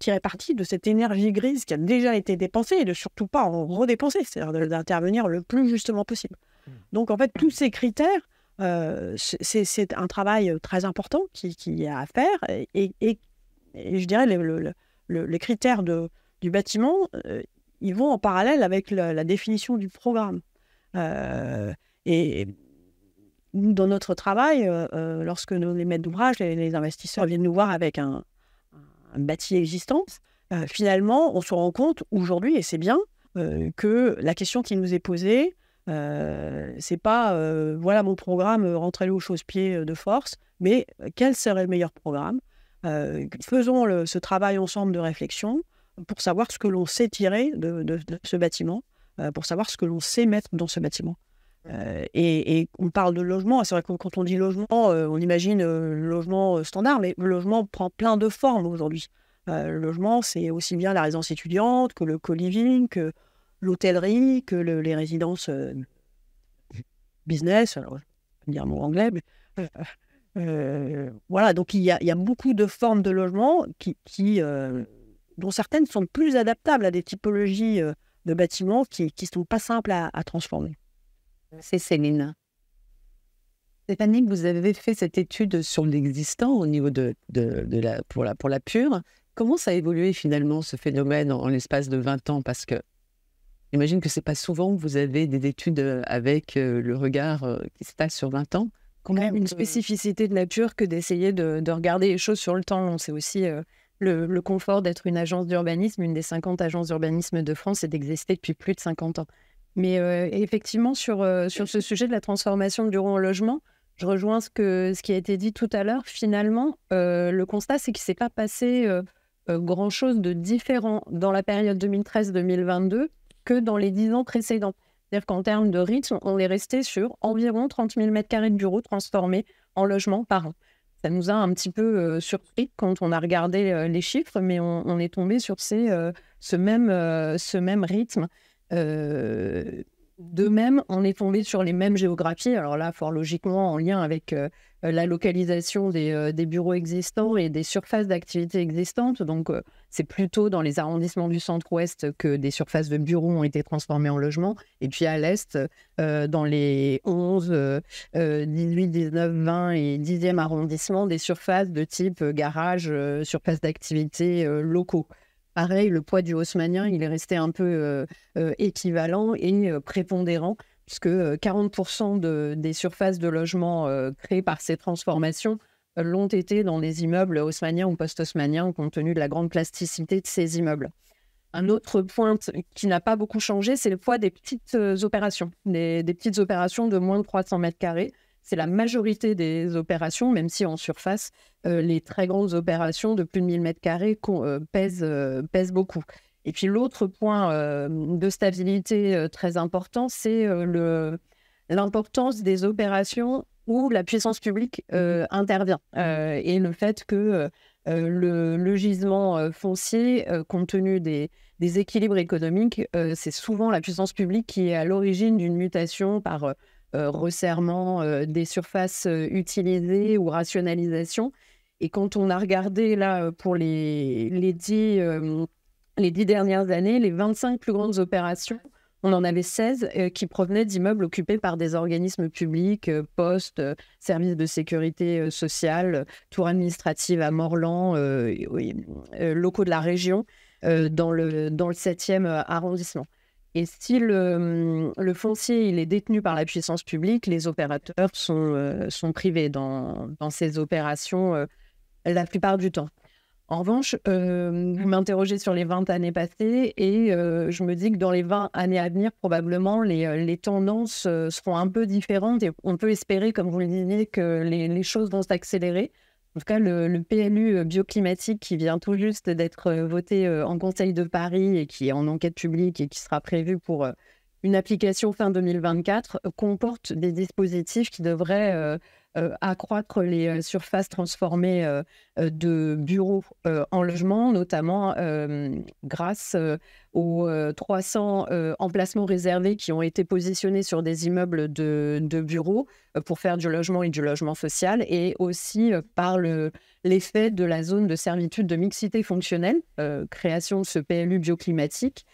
Speaker 7: tirer parti de cette énergie grise qui a déjà été dépensée et de surtout pas en redépenser, c'est-à-dire d'intervenir le plus justement possible. Hmm. Donc, en fait, tous ces critères, euh, c'est un travail très important qui, y a à faire et, je dirais les critères de du bâtiment, euh, ils vont en parallèle avec la, définition du programme. Euh, et dans notre travail, euh, lorsque les maîtres d'ouvrage, les, investisseurs viennent nous voir avec un, bâti existant, finalement, on se rend compte aujourd'hui, et c'est bien, que la question qui nous est posée, c'est pas voilà mon programme, rentrez-le aux chausse-pieds de force, mais quel serait le meilleur programme Faisons ce travail ensemble de réflexion pour savoir ce que l'on sait tirer de, ce bâtiment, euh, pour savoir ce que l'on sait mettre dans ce bâtiment. Euh, et, on parle de logement. C'est vrai que quand on dit logement, euh, on imagine le logement standard, mais le logement prend plein de formes aujourd'hui. le logement, c'est aussi bien la résidence étudiante que le co-living, que l'hôtellerie, que les résidences business. Alors, je vais dire un mot anglais, voilà, donc il y, a, beaucoup de formes de logement qui, qui dont certaines sont plus adaptables à des typologies euh, de bâtiments qui ne sont pas simples à, transformer. C'est Céline. Stéphanie, vous avez fait cette étude sur l'existant au
Speaker 2: niveau de, la, pour, la, pour la pure. Comment ça a évolué finalement ce phénomène en, l'espace de 20 ans Parce que j'imagine que ce n'est pas souvent que vous avez des études euh, avec euh, le regard qui se passe sur 20 ans.
Speaker 3: Quand même, une spécificité de la pure que d'essayer de, regarder les choses sur le temps On C'est aussi le, confort d'être une agence d'urbanisme, une des 50 agences d'urbanisme de France et d'exister depuis plus de 50 ans. Mais euh, effectivement, sur, euh, sur ce sujet de la transformation du en logement, je rejoins ce, que, ce qui a été dit tout à l'heure. Finalement, euh, le constat, c'est qu'il ne s'est pas passé grand-chose de différent dans la période 2013-2022 que dans les 10 ans précédents. C'est-à-dire qu'en termes de rythme, on est resté sur environ 30 000 m2 de bureaux transformés en logements par an. Ça nous a un petit peu surpris quand on a regardé les chiffres, mais on, est tombé sur ces, ce, même, ce même rythme. de même, on est tombé sur les mêmes géographies. Alors là, fort logiquement, en lien avec euh, la localisation euh, des, bureaux existants et des surfaces d'activité existantes. Donc, euh, c'est plutôt dans les arrondissements du centre-ouest que des surfaces de bureaux ont été transformées en logements. Et puis à l'est, dans les 11, 18, 19, 20 et 10e arrondissements, des surfaces de type garage, surfaces d'activité locaux. Pareil, le poids du Haussmannien, il est resté un peu équivalent et prépondérant puisque 40% des surfaces de logements créées par ces transformations l'ont été dans les immeubles haussmanniens ou post-haussmanniens, compte tenu de la grande plasticité de ces immeubles. Un autre point qui n'a pas beaucoup changé, c'est le poids des petites opérations, des, petites opérations de moins de 300 mètres carrés. C'est la majorité des opérations, même si en surface, les très grandes opérations de plus de 1000 mètres carrés pèsent beaucoup. Et puis l'autre point euh, de stabilité euh, très important, c'est euh, l'importance des opérations où la puissance publique mmh intervient mmh et le fait que le, gisement foncier, compte tenu des, des équilibres économiques, c'est souvent la puissance publique qui est à l'origine d'une mutation par resserrement des surfaces utilisées ou rationalisation. Et quand on a regardé là pour les, les dix les dix dernières années, les 25 plus grandes opérations, on en avait 16 euh, qui provenaient d'immeubles occupés par des organismes publics, euh, postes, euh, services de sécurité sociale, tours administratives à Morlan, locaux de la région, dans, le, dans le 7e arrondissement. Et si le, le, foncier il est détenu par la puissance publique, les opérateurs sont, sont privés dans, dans ces opérations la plupart du temps. En revanche, euh, vous m'interrogez sur les 20 années passées et euh, je me dis que dans les 20 années à venir, probablement, les, euh, les tendances euh, seront un peu différentes et on peut espérer, comme vous le disiez, que les, les choses vont s'accélérer. En tout cas, le, le, PLU bioclimatique qui vient tout juste d'être voté en Conseil de Paris et qui est en enquête publique et qui sera prévu pour une application fin 2024 comporte des dispositifs qui devraient euh, accroître les euh, surfaces transformées euh, de bureaux en logements, notamment grâce aux 300 emplacements réservés qui ont été positionnés sur des immeubles de, bureaux pour faire du logement et du logement social, et aussi par l'effet de la zone de servitude de mixité fonctionnelle, création de ce PLU bioclimatique.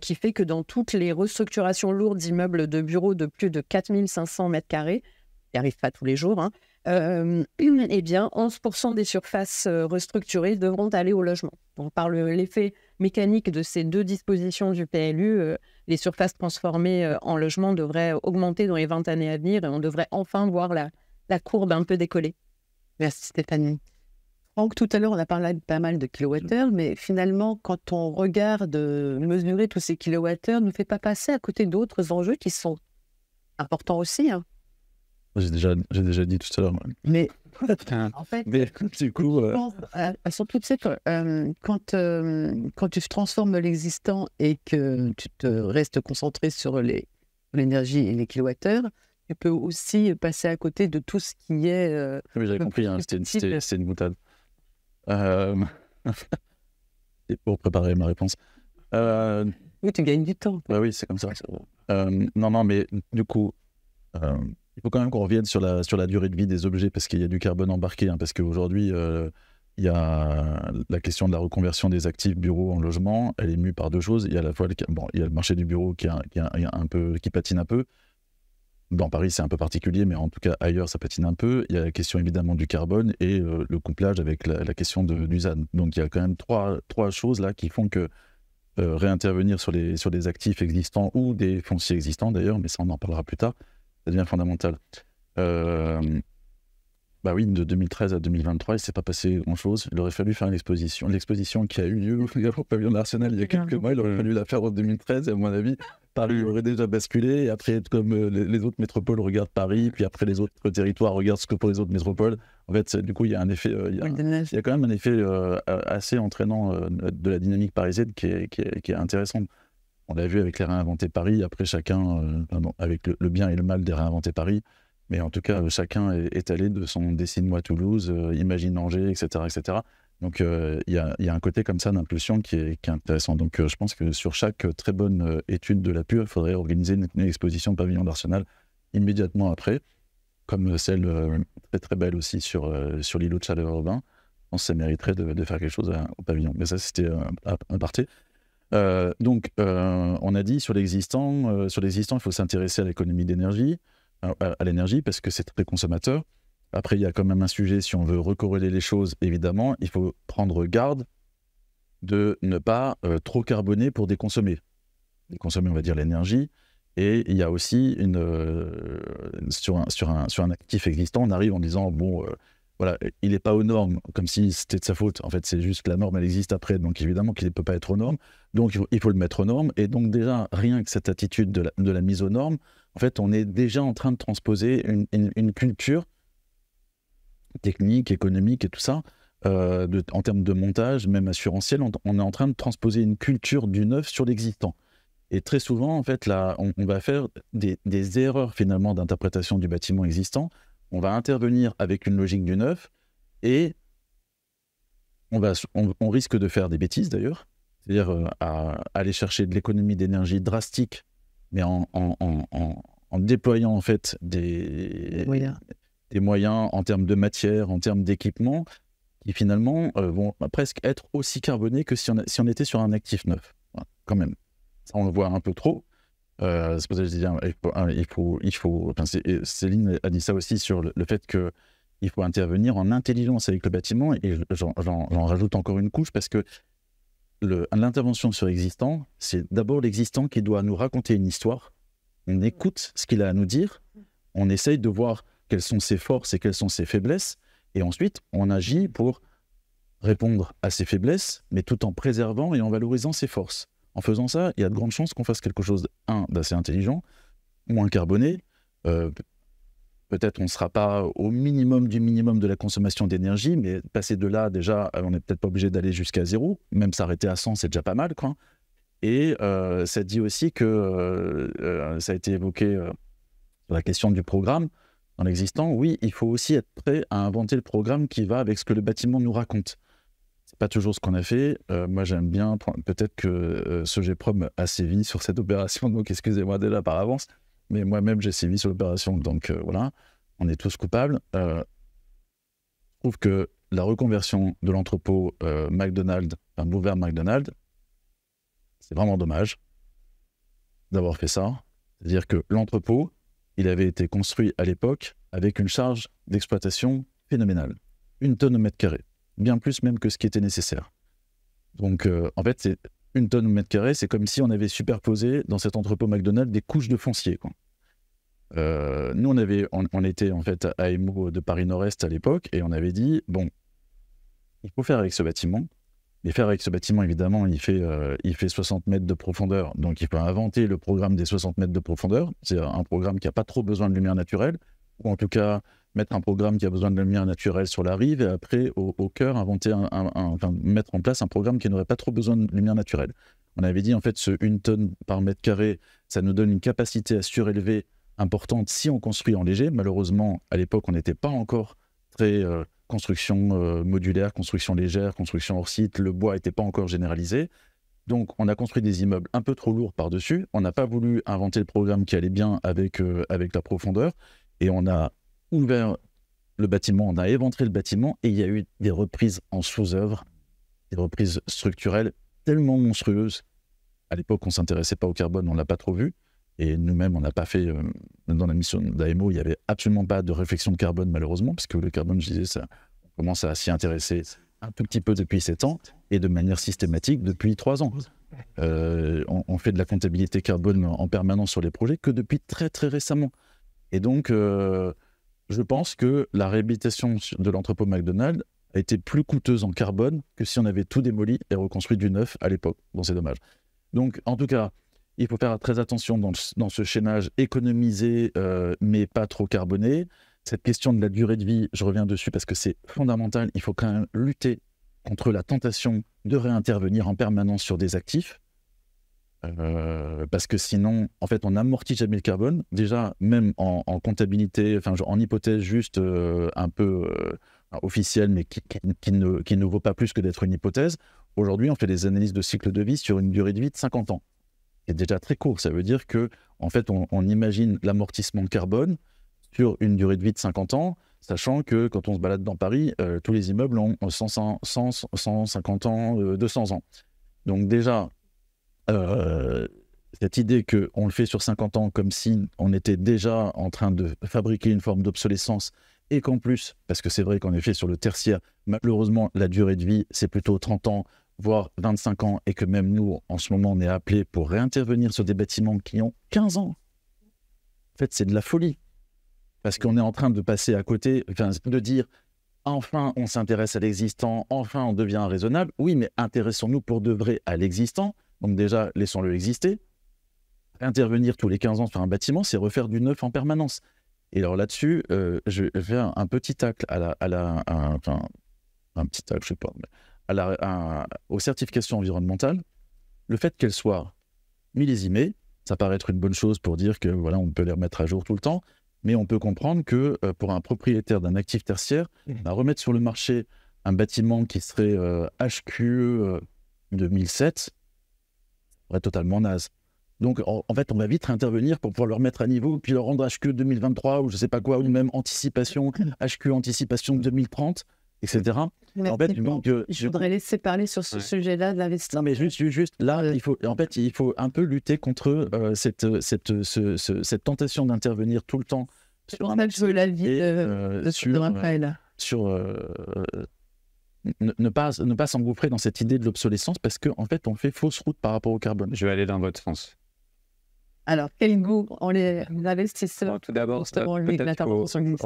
Speaker 3: qui fait que dans toutes les restructurations lourdes d'immeubles de bureaux de plus de 4500 m2, qui n'arrive pas tous les jours, hein, euh, eh bien, 11% des surfaces euh, restructurées devront aller au logement. par l'effet mécanique de ces deux dispositions du PLU, euh, les surfaces transformées en logement devraient augmenter dans les 20 années à venir et on devrait enfin voir la, courbe un peu décoller. Merci Stéphanie. Franck, tout à l'heure, on a parlé de pas mal de kilowattheures, mais finalement, quand on regarde
Speaker 2: mesurer tous ces kilowattheures, ne fait pas passer à côté d'autres enjeux qui sont importants aussi. Hein.
Speaker 5: J'ai déjà, j'ai déjà dit tout à l'heure. Mais en fait, du coup, euh...
Speaker 2: euh, euh tu euh, quand, quand, tu transformes l'existant et que tu te restes concentré sur les, l'énergie et les kilowattheures, tu peux aussi passer à côté de tout ce qui est. Ah j'avais compris, hein, c'était,
Speaker 5: une, c'était, c'était une pour préparer ma réponse. oui, tu gagnes du temps. Bah oui, c'est comme ça. non, non, mais du coup, il faut quand même qu'on revienne sur la, sur la durée de vie des objets parce qu'il y a du carbone embarqué. Hein, parce qu'aujourd'hui, euh, il y a la question de la reconversion des actifs bureaux en logement. Elle est mue par deux choses. Il y a la fois le, bon, il y a le marché du bureau qui, qui, un peu, qui patine un peu. Dans Paris, c'est un peu particulier, mais en tout cas ailleurs, ça patine un peu. Il y a la question évidemment du carbone et euh, le couplage avec la, question de, du Donc il y a quand même trois, trois choses là qui font que euh, réintervenir sur les, sur des actifs existants ou des fonciers existants d'ailleurs, mais ça on en parlera plus tard, ça devient fondamental. Euh, bah oui, de 2013 à 2023, il ne s'est pas passé grand-chose. Il aurait fallu faire une exposition. L'exposition qui a eu lieu au pavillon de il y a quelques mois, il aurait fallu la faire en 2013. à mon avis, Paris aurait déjà basculé. Et après, comme euh, les autres métropoles regardent Paris, puis après les autres territoires regardent ce que pour les autres métropoles, en fait, du coup, il y a un effet. Euh, il y a, quand même un effet assez entraînant de la dynamique parisienne qui est, qui qui est intéressante. On l'a vu avec les Réinventés Paris, après chacun, euh, avec le, bien et le mal des réinventer Paris, mais en tout cas, euh, chacun est, allé de son dessine-moi Toulouse, euh, imagine Angers, etc. etc. Donc il y, a un côté comme ça d'impulsion qui est, intéressant. Donc je pense que sur chaque très bonne étude de la pure, il faudrait organiser une, exposition pavillon d'Arsenal immédiatement après, comme celle très très belle aussi sur, sur l'îlot de Chaleur-Urbain. On ça mériterait de, faire quelque chose au pavillon. Mais ça, c'était un, un, euh, donc, euh, on a dit sur l'existant, euh, sur l'existant, il faut s'intéresser à l'économie d'énergie, à, l'énergie, parce que c'est très consommateur. Après, il y a quand même un sujet, si on veut recorréler les choses, évidemment, il faut prendre garde de ne pas trop carboner pour déconsommer. Déconsommer, on va dire, l'énergie. Et il y a aussi une, sur un, sur, un, sur, un, actif existant, on arrive en disant, bon, voilà, il n'est pas aux normes, comme si c'était de sa faute. En fait, c'est juste que la norme, elle existe après. Donc, évidemment qu'il ne peut pas être aux normes. Donc, il faut, le mettre aux normes. Et donc, déjà, rien que cette attitude de la, mise aux normes, en fait, on est déjà en train de transposer une, culture technique, économique et tout ça, euh, en termes de montage, même assurantiel, on, est en train de transposer une culture du neuf sur l'existant. Et très souvent, en fait, là, on, va faire des erreurs finalement d'interprétation du bâtiment existant on va intervenir avec une logique du neuf et on, va, on, risque de faire des bêtises d'ailleurs, c'est-à-dire euh, aller chercher de l'économie d'énergie drastique, mais en, déployant en fait des, des moyens en termes de matière, en termes d'équipement, qui finalement euh, vont presque être aussi carbonés que si on, était sur un actif neuf, quand même. Ça, on le voit un peu trop, euh, c'est pour ça que je disais, hein, il faut, hein, Céline a dit ça aussi sur le, fait que il faut intervenir en intelligence avec le bâtiment. Et j'en rajoute encore une couche parce que l'intervention sur l'existant, c'est d'abord l'existant qui doit nous raconter une histoire. On mm. écoute ce qu'il a à nous dire. On essaye de voir quelles sont ses forces et quelles sont ses faiblesses. Et ensuite, on agit pour répondre à ses faiblesses, mais tout en préservant et en valorisant ses forces. En faisant ça, il y a de grandes chances qu'on fasse quelque chose, d'assez intelligent, moins carboné. Euh, peut-être on ne sera pas au minimum du minimum de la consommation d'énergie, mais passer de là, déjà, euh, on n'est peut-être pas obligé d'aller jusqu'à zéro. Même s'arrêter à 100, c'est déjà pas mal. Quoi. Et euh, ça dit aussi que, ça a été évoqué sur la question du programme, en existant. oui, il faut aussi être prêt à inventer le programme qui va avec ce que le bâtiment nous raconte pas toujours ce qu'on a fait. Euh, moi, j'aime bien, peut-être que euh, ce GPROM a sévi sur cette opération, donc excusez-moi déjà par avance, mais moi-même, j'ai sévi sur l'opération, donc euh, voilà, on est tous coupables. je trouve que la reconversion de l'entrepôt McDonald's, enfin, Boulevard McDonald's, c'est vraiment dommage d'avoir fait ça. C'est-à-dire que l'entrepôt, il avait été construit à l'époque avec une charge d'exploitation phénoménale, une tonne au mètre carré bien plus même que ce qui était nécessaire. Donc, euh, en fait, c'est une tonne au mètre carré, c'est comme si on avait superposé dans cet entrepôt McDonald's des couches de foncier. Quoi. Euh, nous, on, avait, on, était en fait à Emu euh, de Paris Nord-Est à l'époque et on avait dit bon, il faut faire avec ce bâtiment. Mais faire avec ce bâtiment, évidemment, il fait, il fait 60 mètres de profondeur. Donc, il faut inventer le programme des 60 mètres de profondeur. C'est un programme qui n'a pas trop besoin de lumière naturelle, ou en tout cas, mettre un programme qui a besoin de lumière naturelle sur la rive et après, au, cœur, inventer un, mettre en place un programme qui n'aurait pas trop besoin de lumière naturelle. On avait dit en fait, ce une tonne par mètre carré, ça nous donne une capacité à surélever importante si on construit en léger. Malheureusement, à l'époque, on n'était pas encore très euh, construction euh, modulaire, construction légère, construction hors site. Le bois n'était pas encore généralisé. Donc, on a construit des immeubles un peu trop lourds par-dessus. On n'a pas voulu inventer le programme qui allait bien avec, euh, avec la profondeur. Et on a ouvert le bâtiment, on a éventré le bâtiment et il y a eu des reprises en sous-œuvre, des reprises structurelles tellement monstrueuses. À l'époque, on ne s'intéressait pas au carbone, on ne l'a pas trop vu. Et nous-mêmes, on n'a pas fait, euh, dans la mission d'AMO, il n'y avait absolument pas de réflexion de carbone, malheureusement, puisque le carbone, je disais, ça, commence à s'y intéresser un tout petit peu depuis 7 ans et de manière systématique depuis 3 ans. Euh, on, fait de la comptabilité carbone en permanence sur les projets que depuis très très récemment. Et donc, euh, je pense que la réhabilitation de l'entrepôt McDonald's a été plus coûteuse en carbone que si on avait tout démoli et reconstruit du neuf à l'époque. Bon, c'est dommage. Donc, en tout cas, il faut faire très attention dans, ce chaînage économisé, euh, mais pas trop carboné. Cette question de la durée de vie, je reviens dessus parce que c'est fondamental. Il faut quand même lutter contre la tentation de réintervenir en permanence sur des actifs euh, parce que sinon, en fait, on amortit jamais le carbone. Déjà, même en, comptabilité, enfin, en hypothèse juste euh, un peu euh, officielle, mais qui, ne, vaut pas plus que d'être une hypothèse, aujourd'hui, on fait des analyses de cycle de vie sur une durée de vie de 50 ans. C'est déjà très court. Ça veut dire que, en fait, on, imagine l'amortissement de carbone sur une durée de vie de 50 ans, sachant que quand on se balade dans Paris, tous les immeubles ont 100 150 ans, 200 ans. Donc déjà, euh, cette idée qu'on le fait sur 50 ans comme si on était déjà en train de fabriquer une forme d'obsolescence et qu'en plus, parce que c'est vrai qu'en effet sur le tertiaire, malheureusement, la durée de vie, c'est plutôt 30 ans, voire 25 ans, et que même nous, en ce moment, on est appelé pour réintervenir sur des bâtiments qui ont 15 ans. En fait, c'est de la folie. Parce qu'on est en train de passer à côté, de dire, enfin, on s'intéresse à l'existant, enfin, on devient raisonnable. Oui, mais intéressons-nous pour de vrai à l'existant donc déjà, laissons-le exister. Intervenir tous les 15 ans sur un bâtiment, c'est refaire du neuf en permanence. Et alors là-dessus, euh, je fais un, un, petit tacle à la, un petit tacle, je sais pas, à la, aux certifications environnementales. Le fait qu'elles soient millésimées, ça paraît être une bonne chose pour dire que voilà, on peut les remettre à jour tout le temps, mais on peut comprendre que euh, pour un propriétaire d'un actif tertiaire, mmh. bah, remettre sur le marché un bâtiment qui serait HQ HQE 2007, totalement naze. Donc, en, fait, on va vite intervenir pour pouvoir leur mettre à niveau, puis leur rendre HQ 2023 ou je sais pas quoi, ou même anticipation, HQ anticipation 2030, etc. en fait, euh, je, voudrais
Speaker 2: laisser parler sur ce sujet-là de l'investissement.
Speaker 5: Non, mais juste, juste là, il faut, en fait, il faut un peu lutter contre euh, cette, cette, cette tentation d'intervenir tout le temps. sur pour ça
Speaker 6: de,
Speaker 5: euh, de, sur, Raphaël. Sur, ne, pas ne pas s'engouffrer dans cette idée de l'obsolescence parce qu'en en fait, on fait fausse route par rapport au carbone. Je vais aller dans votre sens.
Speaker 2: Alors, quel goût on les investisseurs Tout d'abord,
Speaker 4: euh, peut-être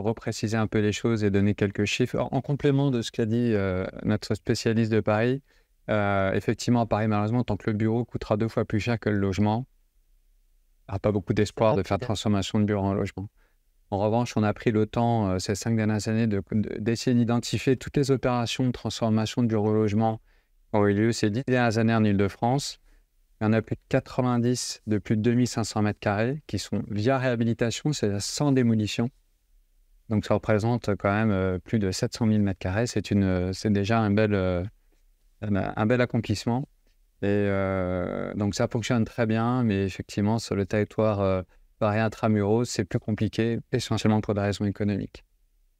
Speaker 4: repréciser un peu les choses et donner quelques chiffres. En, complément de ce qu'a dit euh, notre spécialiste de Paris, euh, effectivement, à Paris, malheureusement, tant que le bureau coûtera deux fois plus cher que le logement, il n'y a pas beaucoup d'espoir ah, de faire transformation de bureau en logement. En revanche, on a pris le temps euh, ces cinq dernières années d'essayer de, d'identifier toutes les opérations de transformation du relogement qui ont eu lieu ces dix dernières années en Ile-de-France. Il y en a plus de 90 de plus de 2500 m2 qui sont via réhabilitation, c'est-à-dire sans démolition. Donc ça représente quand même euh, plus de 700 000 m carrés. C'est une, déjà un bel, euh, un bel accomplissement. Et donc ça fonctionne très bien, mais effectivement sur le territoire Paris intramuros, c'est plus compliqué, essentiellement pour des raisons économiques.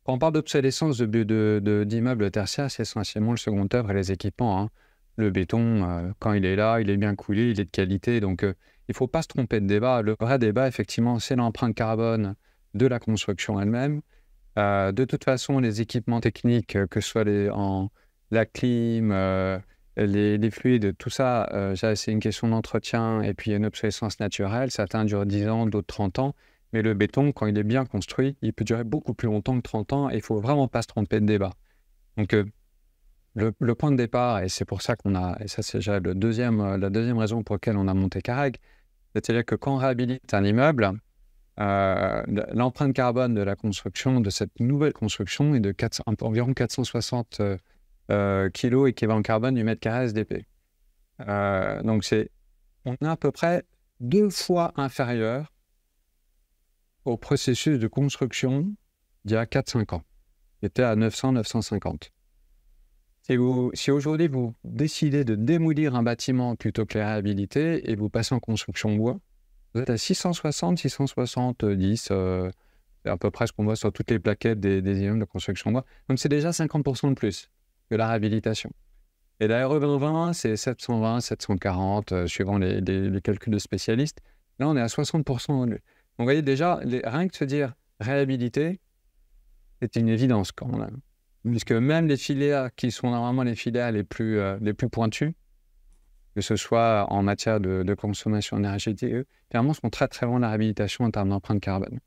Speaker 4: Quand on parle d'obsolescence d'immeubles de, de, de tertiaires, c'est essentiellement le second œuvre et les équipements. Hein. Le béton, euh, quand il est là, il est bien coulé, il est de qualité. Donc, euh, il ne faut pas se tromper de débat. Le vrai débat, effectivement, c'est l'empreinte carbone de la construction elle-même. Euh, de toute façon, les équipements techniques, que ce soit les, en, la clim, les, fluides, tout euh, ça, c'est une question d'entretien et puis une obsolescence naturelle. Certains durent 10 ans, d'autres 30 ans. Mais le béton, quand il est bien construit, il peut durer beaucoup plus longtemps que 30 ans et il faut vraiment pas se tromper de débat. Donc, euh, le, point de départ, et c'est pour ça qu'on a, et ça c'est déjà deuxième, euh, la deuxième raison pour laquelle on a monté CARAG, c'est-à-dire que quand on réhabilite un immeuble, l'empreinte carbone de la construction, de cette nouvelle construction, est de environ 460 euh, kilo équivalent carbone du mètre carré SDP. Euh, donc c'est, on est à peu près deux fois inférieur au processus de construction d'il y a 4-5 ans, Il était à 900-950. Si, si aujourd'hui vous décidez de démolir un bâtiment plutôt que les réhabiliter et vous passez en construction bois, vous êtes à 660, 670, euh, à peu près ce qu'on voit sur toutes les plaquettes des, des immeubles de construction bois. Donc c'est déjà 50% de plus de la réhabilitation. Et la RE 2020, c'est 720, 740, euh, suivant les, calculs de spécialistes. Là, on est à 60%. Donc, vous voyez, déjà, rien que de se dire réhabilité, c'est une évidence quand même. Puisque même les filières qui sont normalement les filières les plus, euh, les plus pointues, que ce soit en matière de, consommation énergétique, clairement, sont très très loin de la réhabilitation en termes d'empreinte carbone.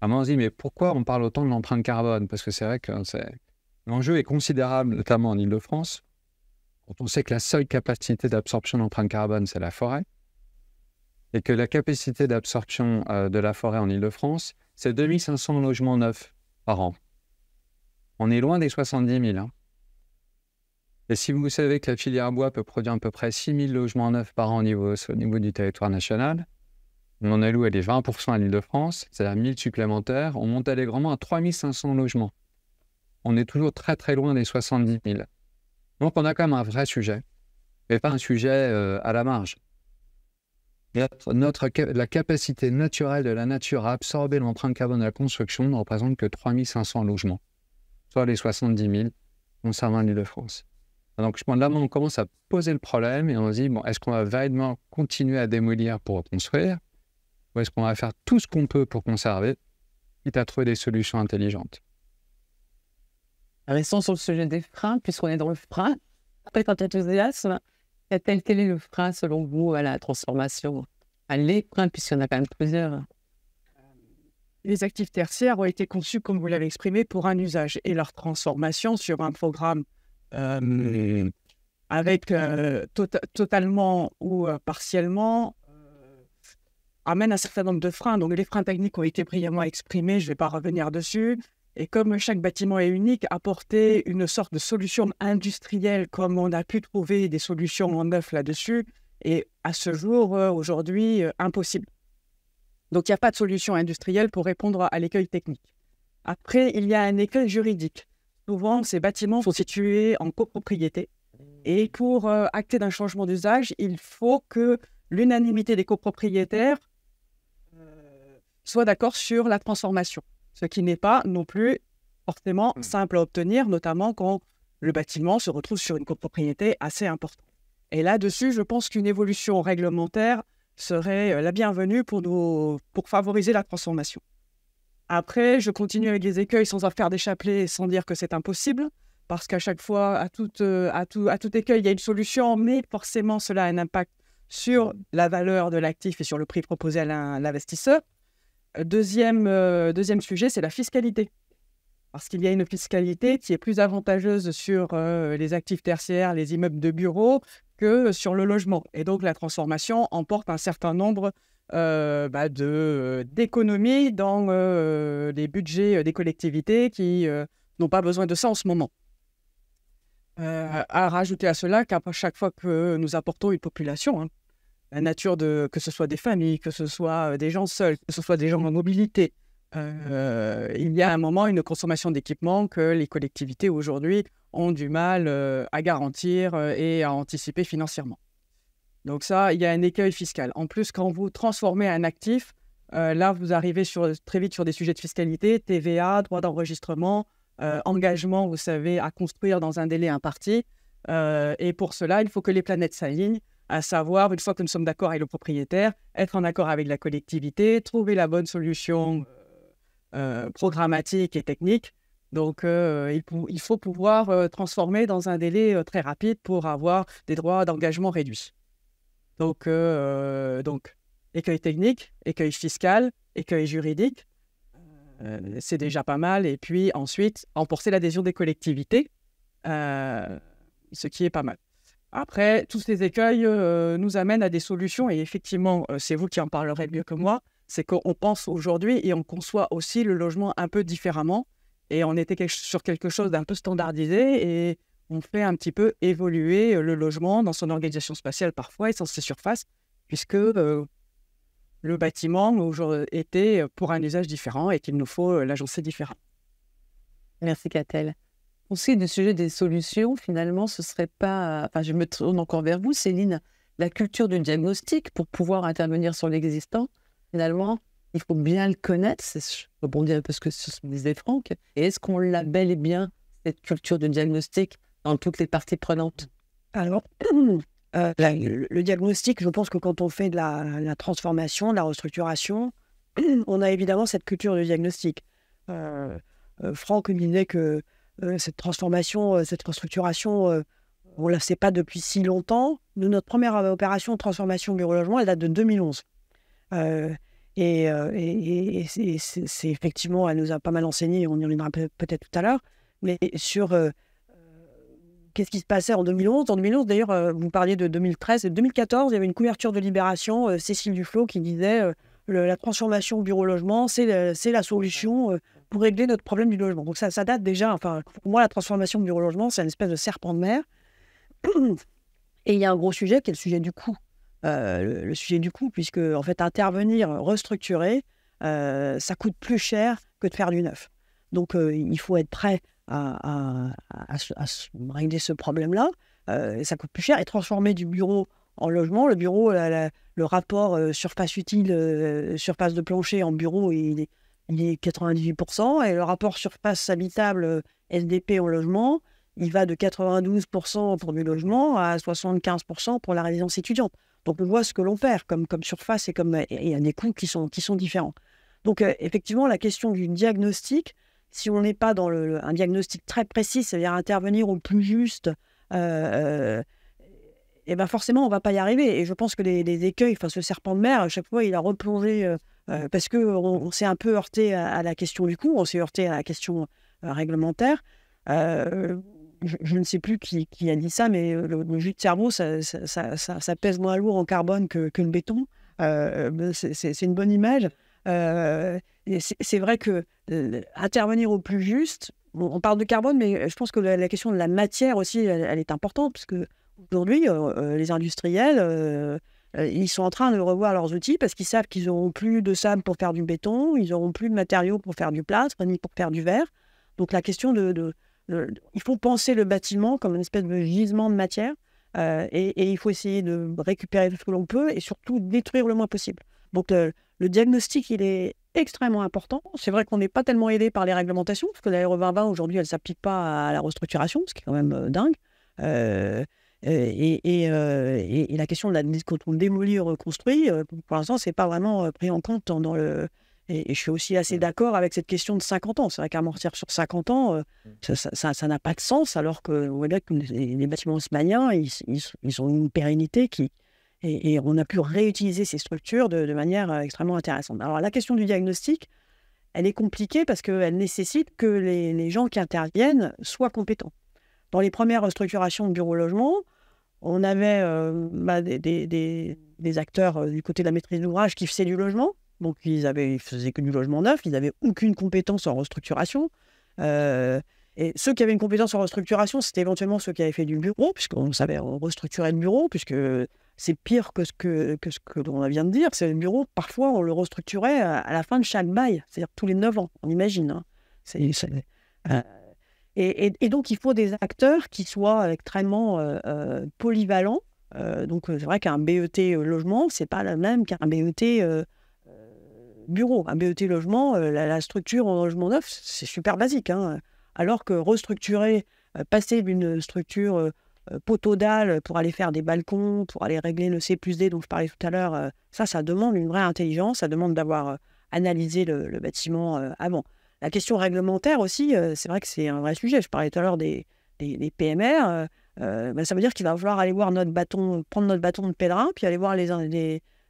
Speaker 4: Alors, on se dit, mais pourquoi on parle autant de l'empreinte carbone Parce que c'est vrai que c'est L'enjeu est considérable, notamment en Ile-de-France, quand on sait que la seule capacité d'absorption d'empreinte carbone, c'est la forêt, et que la capacité d'absorption euh, de la forêt en Ile-de-France, c'est 2500 logements neufs par an. On est loin des 70 000. Hein. Et si vous savez que la filière bois peut produire à peu près 6 000 logements neufs par an au niveau, du territoire national, on en alloue à 20 à l'Île-de-France, c'est-à-dire 1000 supplémentaires, on monte allègrement à 3500 logements on est toujours très très loin des 70 000. Donc on a quand même un vrai sujet, mais pas un sujet euh, à la marge. Notre, la capacité naturelle de la nature à absorber l'empreinte carbone de la construction ne représente que 3500 logements, soit les 70 000 concernant l'île de France. Donc je pense là, on commence à poser le problème et on se dit, bon, est-ce qu'on va vraiment continuer à démolir pour construire ou est-ce qu'on va faire tout ce qu'on peut pour conserver, quitte à trouver des solutions intelligentes Restons sur le sujet des
Speaker 2: freins, puisqu'on est dans le frein. Après, quand tu enthousiasme, tel quel est le frein selon vous
Speaker 6: à la transformation À les puisqu'on puisqu'il y en a quand même plusieurs. Les actifs tertiaires ont été conçus, comme vous l'avez exprimé, pour un usage et leur transformation sur un programme euh, avec euh, tota-, totalement ou euh, partiellement amène un certain nombre de freins. Donc les freins techniques ont été brillamment exprimés, je ne vais pas revenir dessus. Et comme chaque bâtiment est unique, apporter une sorte de solution industrielle comme on a pu trouver des solutions en neuf là-dessus est à ce jour, euh, aujourd'hui, euh, impossible. Donc il n'y a pas de solution industrielle pour répondre à l'écueil technique. Après, il y a un écueil juridique. Souvent, ces bâtiments sont situés en copropriété. Et pour euh, acter d'un changement d'usage, il faut que l'unanimité des copropriétaires soit d'accord sur la transformation ce qui n'est pas non plus forcément mmh. simple à obtenir, notamment quand le bâtiment se retrouve sur une copropriété assez importante. Et là-dessus, je pense qu'une évolution réglementaire serait euh, la bienvenue pour, favoriser la transformation. Après, je continue avec les écueils sans en faire des chapelets et sans dire que c'est impossible, parce qu'à chaque fois, euh, à tout écueil, il y a une solution, mais forcément, cela a un impact sur la valeur de l'actif et sur le prix proposé à l'investisseur. Deuxième, euh, deuxième sujet, c'est la fiscalité. Parce qu'il y a une fiscalité qui est plus avantageuse sur euh, les actifs tertiaires, les immeubles de bureaux, que sur le logement. Et donc la transformation emporte un certain nombre euh, bah, euh d'économies dans les budgets des collectivités qui n'ont pas besoin de ça en ce moment. à rajouter à cela qu'à chaque fois que nous apportons une population, hein, la nature de, que ce soit des familles, que ce soit euh, des gens seuls, que ce soit des gens en mobilité. Euh, il y a un moment une consommation d'équipements que les collectivités aujourd'hui ont du mal euh, à garantir et à anticiper financièrement. Donc ça, il y a un écueil fiscal. En plus, quand vous transformez un actif, là, vous arrivez sur, très vite sur des sujets de fiscalité, TVA, droit d'enregistrement, engagement, vous savez, à construire dans un délai imparti. et pour cela, il faut que les planètes s'alignent à savoir, une fois que nous sommes d'accord avec le propriétaire, être en accord avec la collectivité, trouver la bonne solution euh, euh, programmatique et technique. Donc, euh, il, faut pouvoir transformer dans un délai très rapide pour avoir des droits d'engagement réduits. Donc, donc, écueil technique, écueil fiscal, écueil juridique, c'est déjà pas mal. Et puis ensuite, emporter l'adhésion des collectivités, ce qui est pas mal. Après, tous ces écueils euh, nous amènent à des solutions, et effectivement, euh, c'est vous qui en parlerez mieux que moi, c'est qu'on pense aujourd'hui et on conçoit aussi le logement un peu différemment, et on était sur quelque chose d'un peu standardisé, et on fait un petit peu évoluer euh, le logement dans son organisation spatiale parfois et sans ses surfaces, puisque le bâtiment était pour un usage différent et qu'il nous faut l'agencer différemment. Merci Catel aussi du sujet des
Speaker 2: solutions, finalement, ce serait pas. Enfin, je me tourne encore vers vous, Céline. La culture du diagnostic, pour pouvoir intervenir sur l'existant, finalement, il faut bien le connaître. Je rebondis un peu ce que disait Franck. Et est-ce qu'on l'a bel et bien, cette culture de diagnostic,
Speaker 7: dans toutes les parties prenantes Alors, euh, le, diagnostic, je pense que quand on fait de la, transformation, de la restructuration, on a évidemment cette culture de diagnostic. Euh, euh, Franck me disait que euh, cette transformation, euh, cette restructuration, euh, on ne la sait pas depuis si longtemps. notre première opération de transformation bureau logement, elle date de 2011. et, c'est effectivement, elle nous a pas mal enseigné, on y reviendra peut-être tout à l'heure, mais sur qu'est-ce qui se passait en 2011. En 2011, d'ailleurs, vous parliez de 2013 et 2014, il y avait une couverture de Libération, Cécile Duflot, qui disait la transformation bureau logement, c'est la solution pour régler notre problème du logement. Donc ça, date déjà, enfin, pour moi, la transformation du bureau logement, c'est une espèce de serpent de mer. Et il y a un gros sujet qui est le sujet du coût. Euh, le, sujet du coût, puisque en fait, intervenir, restructurer, euh, ça coûte plus cher que de faire du neuf. Donc euh, il faut être prêt à, régler ce problème-là. ça coûte plus cher. Et transformer du bureau en logement, le bureau, le rapport surface utile, surface de plancher en bureau, il est il est 98%, et le rapport surface habitable euh, SDP au logement, il va de 92% pour du logement à 75% pour la résidence étudiante. Donc on voit ce que l'on perd comme, comme surface et comme il y a des coûts qui sont, qui sont différents. Donc euh, effectivement, la question du diagnostic, si on n'est pas dans le, un diagnostic très précis, c'est-à-dire intervenir au plus juste, et euh, eh ben forcément on va pas y arriver. Et je pense que les, les écueils, enfin ce serpent de mer, à chaque fois il a replongé parce qu'on on, s'est un peu heurté à, la question du coût, on s'est heurté à la question réglementaire. je, ne sais plus qui, a dit ça, mais le, jus de cerveau, ça, pèse moins lourd en carbone que, le béton. Ben, c'est une bonne image. c'est vrai que intervenir au plus juste, on parle de carbone, mais je pense que la, question de la matière aussi, elle, elle est importante, parce que aujourd'hui, les industriels euh, ils sont en train de revoir leurs outils parce qu'ils savent qu'ils n'auront plus de sable pour faire du béton, ils n'auront plus de matériaux pour faire du plâtre ni pour faire du verre. Donc la question de, Il faut penser le bâtiment comme une espèce de gisement de matière euh, et, il faut essayer de récupérer tout ce que l'on peut et surtout détruire le moins possible. Donc le, diagnostic, il est extrêmement important. C'est vrai qu'on n'est pas tellement aidé par les réglementations, parce que la 2020, aujourd'hui, elle ne s'applique pas à la restructuration, ce qui est quand même euh, dingue. Euh, et, la question de la, quand on démolit et reconstruit, euh, pour l'instant, c'est pas vraiment euh, pris en compte dans, le. Et, je suis aussi assez d'accord avec cette question de 50 ans. C'est vrai qu'amortir sur 50 ans, mmh. ça n'a pas de sens, alors que les, bâtiments osmaniens ils, ont une pérennité qui. Et, on a pu réutiliser ces structures de, manière extrêmement intéressante. Alors, la question du diagnostic, elle est compliquée parce qu'elle nécessite que les gens qui interviennent soient compétents dans les premières restructurations de bureaux logement, on avait euh, bah, des, acteurs euh, du côté de la maîtrise d'ouvrage qui faisaient du logement. Donc, ils ne faisaient que du logement neuf, ils n'avaient aucune compétence en restructuration. Euh, et ceux qui avaient une compétence en restructuration, c'était éventuellement ceux qui avaient fait du bureau, puisqu'on savait restructurer le bureau, puisque c'est pire que ce que, ce que l'on vient de dire. C'est le bureau, parfois, on le restructurait à, la fin de chaque bail, c'est-à-dire tous les 9 ans, on imagine. Hein. C'est, et, donc, il faut des acteurs qui soient extrêmement euh, euh, polyvalents. Euh, donc, c'est vrai qu'un BET logement, c'est pas le même qu'un BET bureau. Un BET logement, la, structure en logement neuf, c'est super basique. Hein. Alors que restructurer, passer d'une structure poteau dalle pour aller faire des balcons, pour aller régler le C plus D dont je parlais tout à l'heure, ça, ça demande une vraie intelligence, ça demande d'avoir analysé le bâtiment avant. La question réglementaire aussi, euh, c'est vrai que c'est un vrai sujet. Je parlais tout à l'heure des, des, PMR. Euh, euh, bah, ça veut dire qu'il va falloir aller voir notre bâton, prendre notre bâton de pèlerin, puis aller voir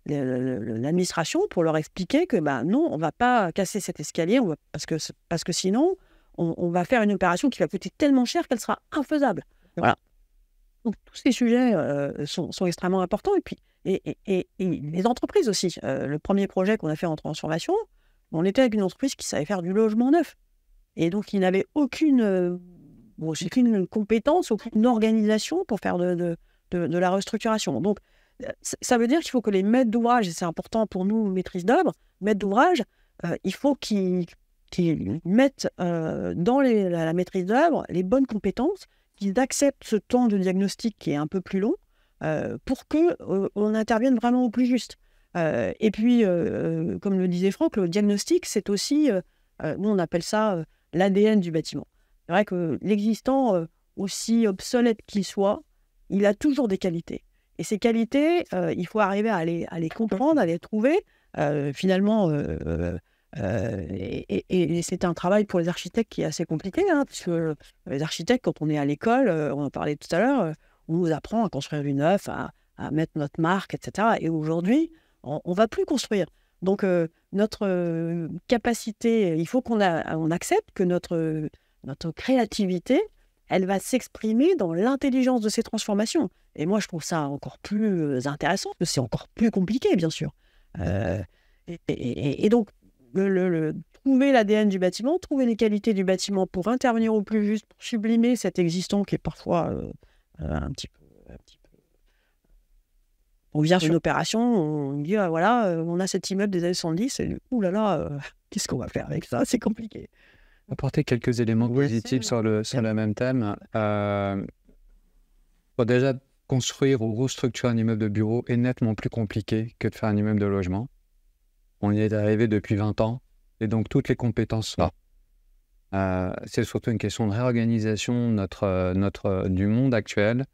Speaker 7: l'administration pour leur expliquer que ben non, on ne va pas casser cet escalier, parce, que, parce que sinon, on, va faire une opération qui va coûter tellement cher qu'elle sera infaisable. Voilà. Donc tous ces sujets sont, extrêmement importants. Et puis, et, et les entreprises aussi. le premier projet qu'on a fait en transformation, on était avec une entreprise qui savait faire du logement neuf. Et donc, ils n'avaient aucune, euh, une compétence, aucune organisation pour faire de, de, de, la restructuration. Donc, ça veut dire qu'il faut que les maîtres d'ouvrage, et c'est important pour nous, maîtrise d'œuvre, maîtres d'ouvrage, euh, il faut qu'ils mettent euh, dans la, maîtrise d'œuvre les bonnes compétences, qu'ils acceptent ce temps de diagnostic qui est un peu plus long, pour que on intervienne vraiment au plus juste. Euh, et puis, euh, euh, comme le disait Franck, le diagnostic, c'est aussi, nous on appelle ça l'ADN du bâtiment. C'est vrai que l'existant, aussi obsolète qu'il soit, il a toujours des qualités. Et ces qualités, il faut arriver à les, comprendre, à les trouver. finalement, et, et, un travail pour les architectes qui est assez compliqué, hein, parce puisque les architectes, quand on est à l'école, on en parlait tout à l'heure, on nous apprend à construire du neuf, à mettre notre marque, etc. Et aujourd'hui, on, on va plus construire. Donc, euh, notre euh, capacité, il faut qu'on accepte que notre, euh, notre créativité, elle va s'exprimer dans l'intelligence de ces transformations. Et moi, je trouve ça encore plus intéressant, parce que c'est encore plus compliqué, bien sûr. et, donc, trouver l'ADN du bâtiment, trouver les qualités du bâtiment pour intervenir au plus juste, pour sublimer cet existant qui est parfois un petit peu on vient sur une opération, on dit ah, voilà, euh, on a cet immeuble des années 70, et oulala, là là, euh, qu'est-ce qu'on va faire avec ça C'est compliqué.
Speaker 4: Apporter quelques éléments positifs sur le, sur même thème. Euh, déjà, construire ou restructurer un immeuble de bureau est nettement plus compliqué que de faire un immeuble de logement. On y est arrivé depuis 20 ans et donc toutes les compétences sont là. c'est surtout une question de réorganisation notre, notre, du monde actuel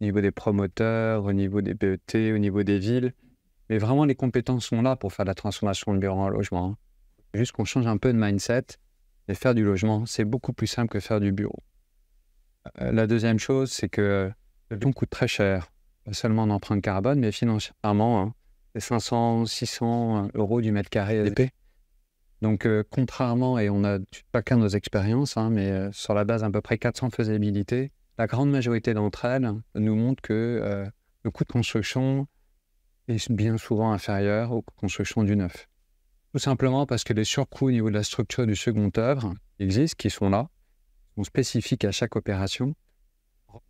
Speaker 4: au niveau des promoteurs, au niveau des BET, au niveau des villes. Mais vraiment, les compétences sont là pour faire la transformation de bureau en logement. Hein. Juste qu'on change un peu de mindset et faire du logement, c'est beaucoup plus simple que faire du bureau. Euh, la deuxième chose, c'est que le logement coûte très cher, pas seulement en empreinte carbone, mais financièrement, hein. c'est 500, 600 euros du mètre carré d'épée. Donc, euh, contrairement, et on a chacun nos expériences, hein, mais euh, sur la base à peu près 400 faisabilité, la grande majorité d'entre elles nous montrent que euh, le coût de construction est bien souvent inférieur au coût de construction du neuf. Tout simplement parce que les surcoûts au niveau de la structure du second œuvre existent, qui sont là, sont spécifiques à chaque opération,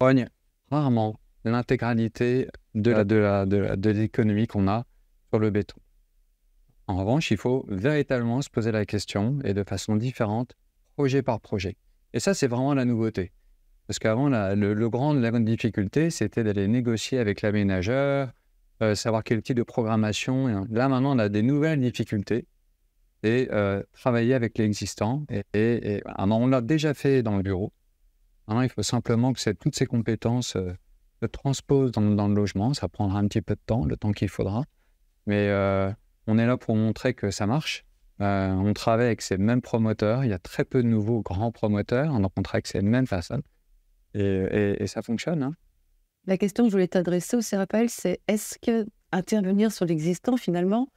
Speaker 4: rognent rarement l'intégralité de l'économie qu'on a sur le béton. En revanche, il faut véritablement se poser la question, et de façon différente, projet par projet. Et ça, c'est vraiment la nouveauté. Parce qu'avant, le, grand, la grande difficulté, c'était d'aller négocier avec l'aménageur, euh, savoir quel type de programmation. Et, hein, Là, maintenant, on a des nouvelles difficultés et euh, travailler avec l'existant. Et, et, ah, ben, on l'a déjà fait dans le bureau. Maintenant, il faut simplement que toutes ces compétences euh, se transposent dans, le logement. Ça prendra un petit peu de temps, le temps qu'il faudra. Mais on est là pour montrer que ça marche. on travaille avec ces mêmes promoteurs. Il y a très peu de nouveaux grands promoteurs. On en contracte avec ces mêmes personnes. Et, ça fonctionne. Hein.
Speaker 2: La question que je voulais t'adresser aussi, Raphaël, c'est est-ce que intervenir sur l'existant, finalement,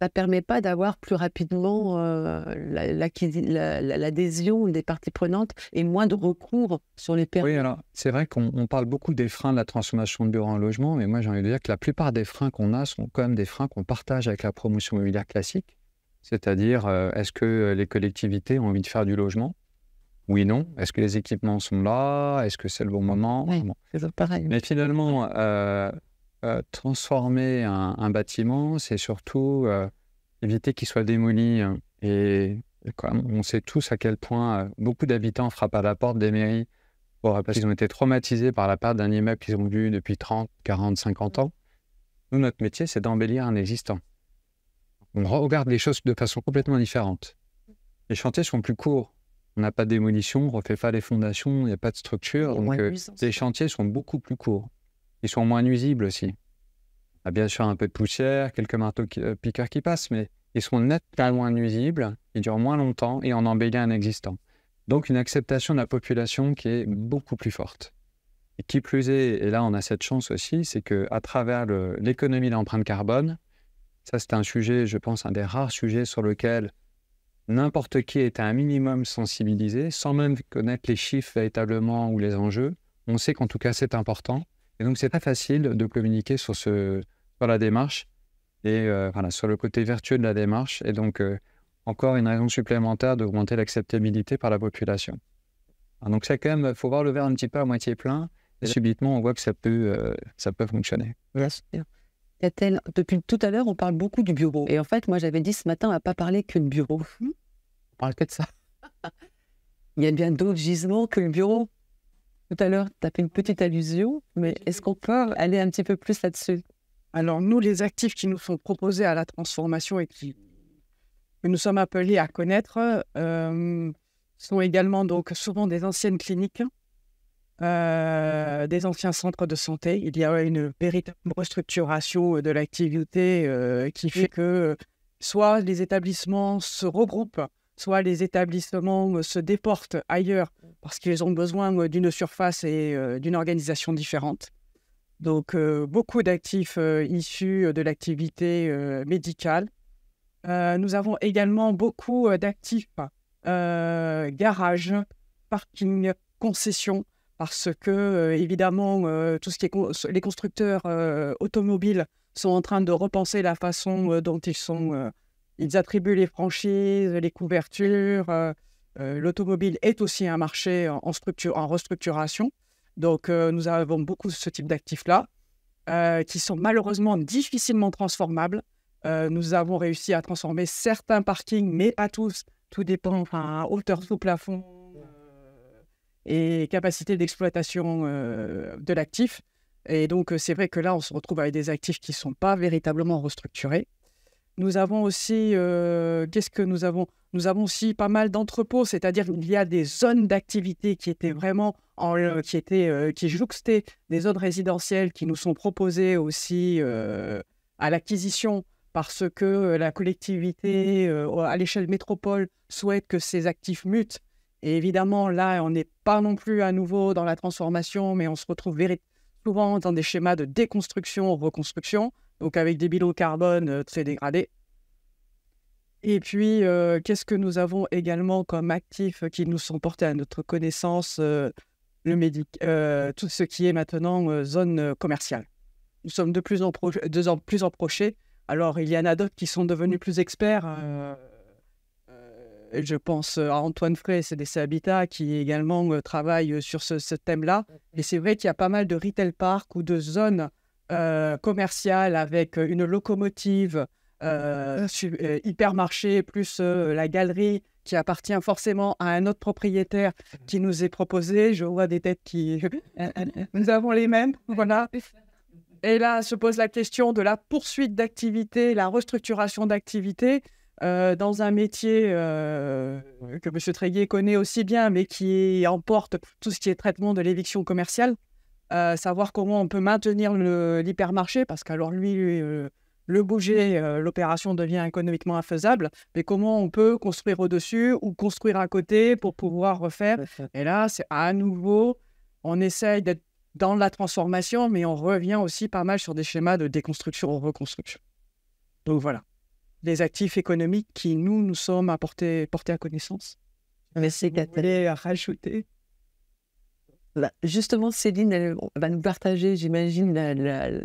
Speaker 2: ça permet pas d'avoir plus rapidement euh, l'adhésion des parties prenantes et moins de recours sur les
Speaker 4: périodes Oui, alors c'est vrai qu'on parle beaucoup des freins de la transformation de bureau en logement, mais moi j'ai envie de dire que la plupart des freins qu'on a sont quand même des freins qu'on partage avec la promotion immobilière classique, c'est-à-dire euh, est-ce que euh, les collectivités ont envie de faire du logement oui, non. Est-ce que les équipements sont là Est-ce que c'est le bon moment oui, C'est pareil. Mais finalement, euh, euh, transformer un, bâtiment, c'est surtout euh, éviter qu'il soit démoli. Et, on sait tous à quel point beaucoup d'habitants frappent à la porte des mairies parce qu'ils ont été traumatisés par la part d'un immeuble qu'ils ont vu depuis 30, 40, 50 ans. Nous, notre métier, c'est d'embellir un existant. On regarde les choses de façon complètement différente. Les chantiers sont plus courts on n'a pas de démolition, on ne refait pas les fondations, il n'y a pas de structure. Donc, euh, les chantiers sont beaucoup plus courts. Ils sont moins nuisibles aussi. Il ah, bien sûr un peu de poussière, quelques marteaux-piqueurs euh, qui passent, mais ils sont nettement moins nuisibles, ils durent moins longtemps et on embellit un existant. Donc une acceptation de la population qui est beaucoup plus forte. Et qui plus est, et là on a cette chance aussi, c'est que à travers l'économie de d'empreinte carbone, ça c'est un sujet, je pense, un des rares sujets sur lequel n'importe qui est à un minimum sensibilisé, sans même connaître les chiffres véritablement ou les enjeux. On sait qu'en tout cas, c'est important. Et donc, c'est pas facile de communiquer sur, ce, sur la démarche et euh, voilà, sur le côté vertueux de la démarche. Et donc, euh, encore une raison supplémentaire d'augmenter l'acceptabilité par la population. donc, c'est quand même, il faut voir le verre un petit peu à moitié plein. Et subitement, on voit que ça peut, euh, ça peut fonctionner.
Speaker 2: Depuis tout à l'heure, on parle beaucoup du bureau. Et en fait, moi, j'avais dit ce matin, on va pas parler que de bureau. on parle que de ça. Il y a bien d'autres gisements que le bureau. Tout à l'heure, tu as fait
Speaker 6: une petite allusion, mais est-ce qu'on peut aller un petit peu plus là-dessus Alors, nous, les actifs qui nous sont proposés à la transformation et qui, nous sommes appelés à connaître euh, sont également donc souvent des anciennes cliniques euh, des anciens centres de santé. Il y a une véritable restructuration euh, de l'activité euh, qui fait que soit les établissements se regroupent, soit les établissements se déportent ailleurs parce qu'ils ont besoin d'une surface et d'une organisation différente. Donc beaucoup d'actifs issus de l'activité médicale. nous avons également beaucoup d'actifs garages, parking, concessions parce que, euh, évidemment, euh, tout ce qui est les constructeurs euh, automobiles sont en train de repenser la façon dont ils sont. ils attribuent les franchises, les couvertures. L'automobile est aussi un marché en, structure, en restructuration. Donc, nous avons beaucoup ce type d'actifs-là. qui sont malheureusement difficilement transformables. nous avons réussi à transformer certains parkings, mais pas tous. Tout dépend, enfin, hauteur sous plafond, et capacité d'exploitation de l'actif. Et donc, c'est vrai que là, on se retrouve avec des actifs qui ne sont pas véritablement restructurés. Nous avons aussi, qu'est-ce que nous avons Nous avons aussi pas mal d'entrepôts, c'est-à-dire qu'il y a des zones d'activité qui étaient vraiment, en, qui étaient, qui jouxtaient des zones résidentielles qui nous sont proposées aussi à l'acquisition parce que la collectivité à l'échelle métropole souhaite que ces actifs mutent et évidemment, là, on n'est pas non plus à nouveau dans la transformation, mais on se retrouve souvent dans des schémas de déconstruction, reconstruction, donc avec des bilans carbone euh, très dégradés. Et puis, euh, qu'est-ce que nous avons également comme actifs euh, qui nous sont portés à notre connaissance, le tout ce qui est maintenant zone commerciale. Nous sommes de plus en, plus en, plus Alors, il y en a d'autres qui sont devenus plus experts je pense à Antoine Frey, CDC Habitat, qui également travaillent sur ce, thème-là. Mmh et c'est vrai qu'il y a pas mal de retail park ou de zones commerciales avec une locomotive, mmh euh, hypermarché, plus la galerie qui appartient forcément à un autre propriétaire mmh qui nous est proposé. Je vois des têtes qui... Euh, euh, euh, nous avons les mêmes, voilà. Et là, se pose la question de la poursuite d'activité, la restructuration d'activité. Euh, dans un métier euh, que M. Tréguier connaît aussi bien, mais qui emporte tout ce qui est traitement de l'éviction commerciale, euh, savoir comment on peut maintenir l'hypermarché, parce qu'alors lui, le bouger, l'opération devient économiquement infaisable, mais comment on peut construire au-dessus ou construire à côté pour pouvoir refaire. Et là, c'est à nouveau, on essaye d'être dans la transformation, mais on revient aussi pas mal sur des schémas de déconstruction ou reconstruction. Donc voilà les actifs économiques qui, nous, nous sommes apportés, portés à connaissance. Merci, c'est Vous voulez euh, rajouter. Bah, justement, Céline
Speaker 2: elle, va nous partager, j'imagine,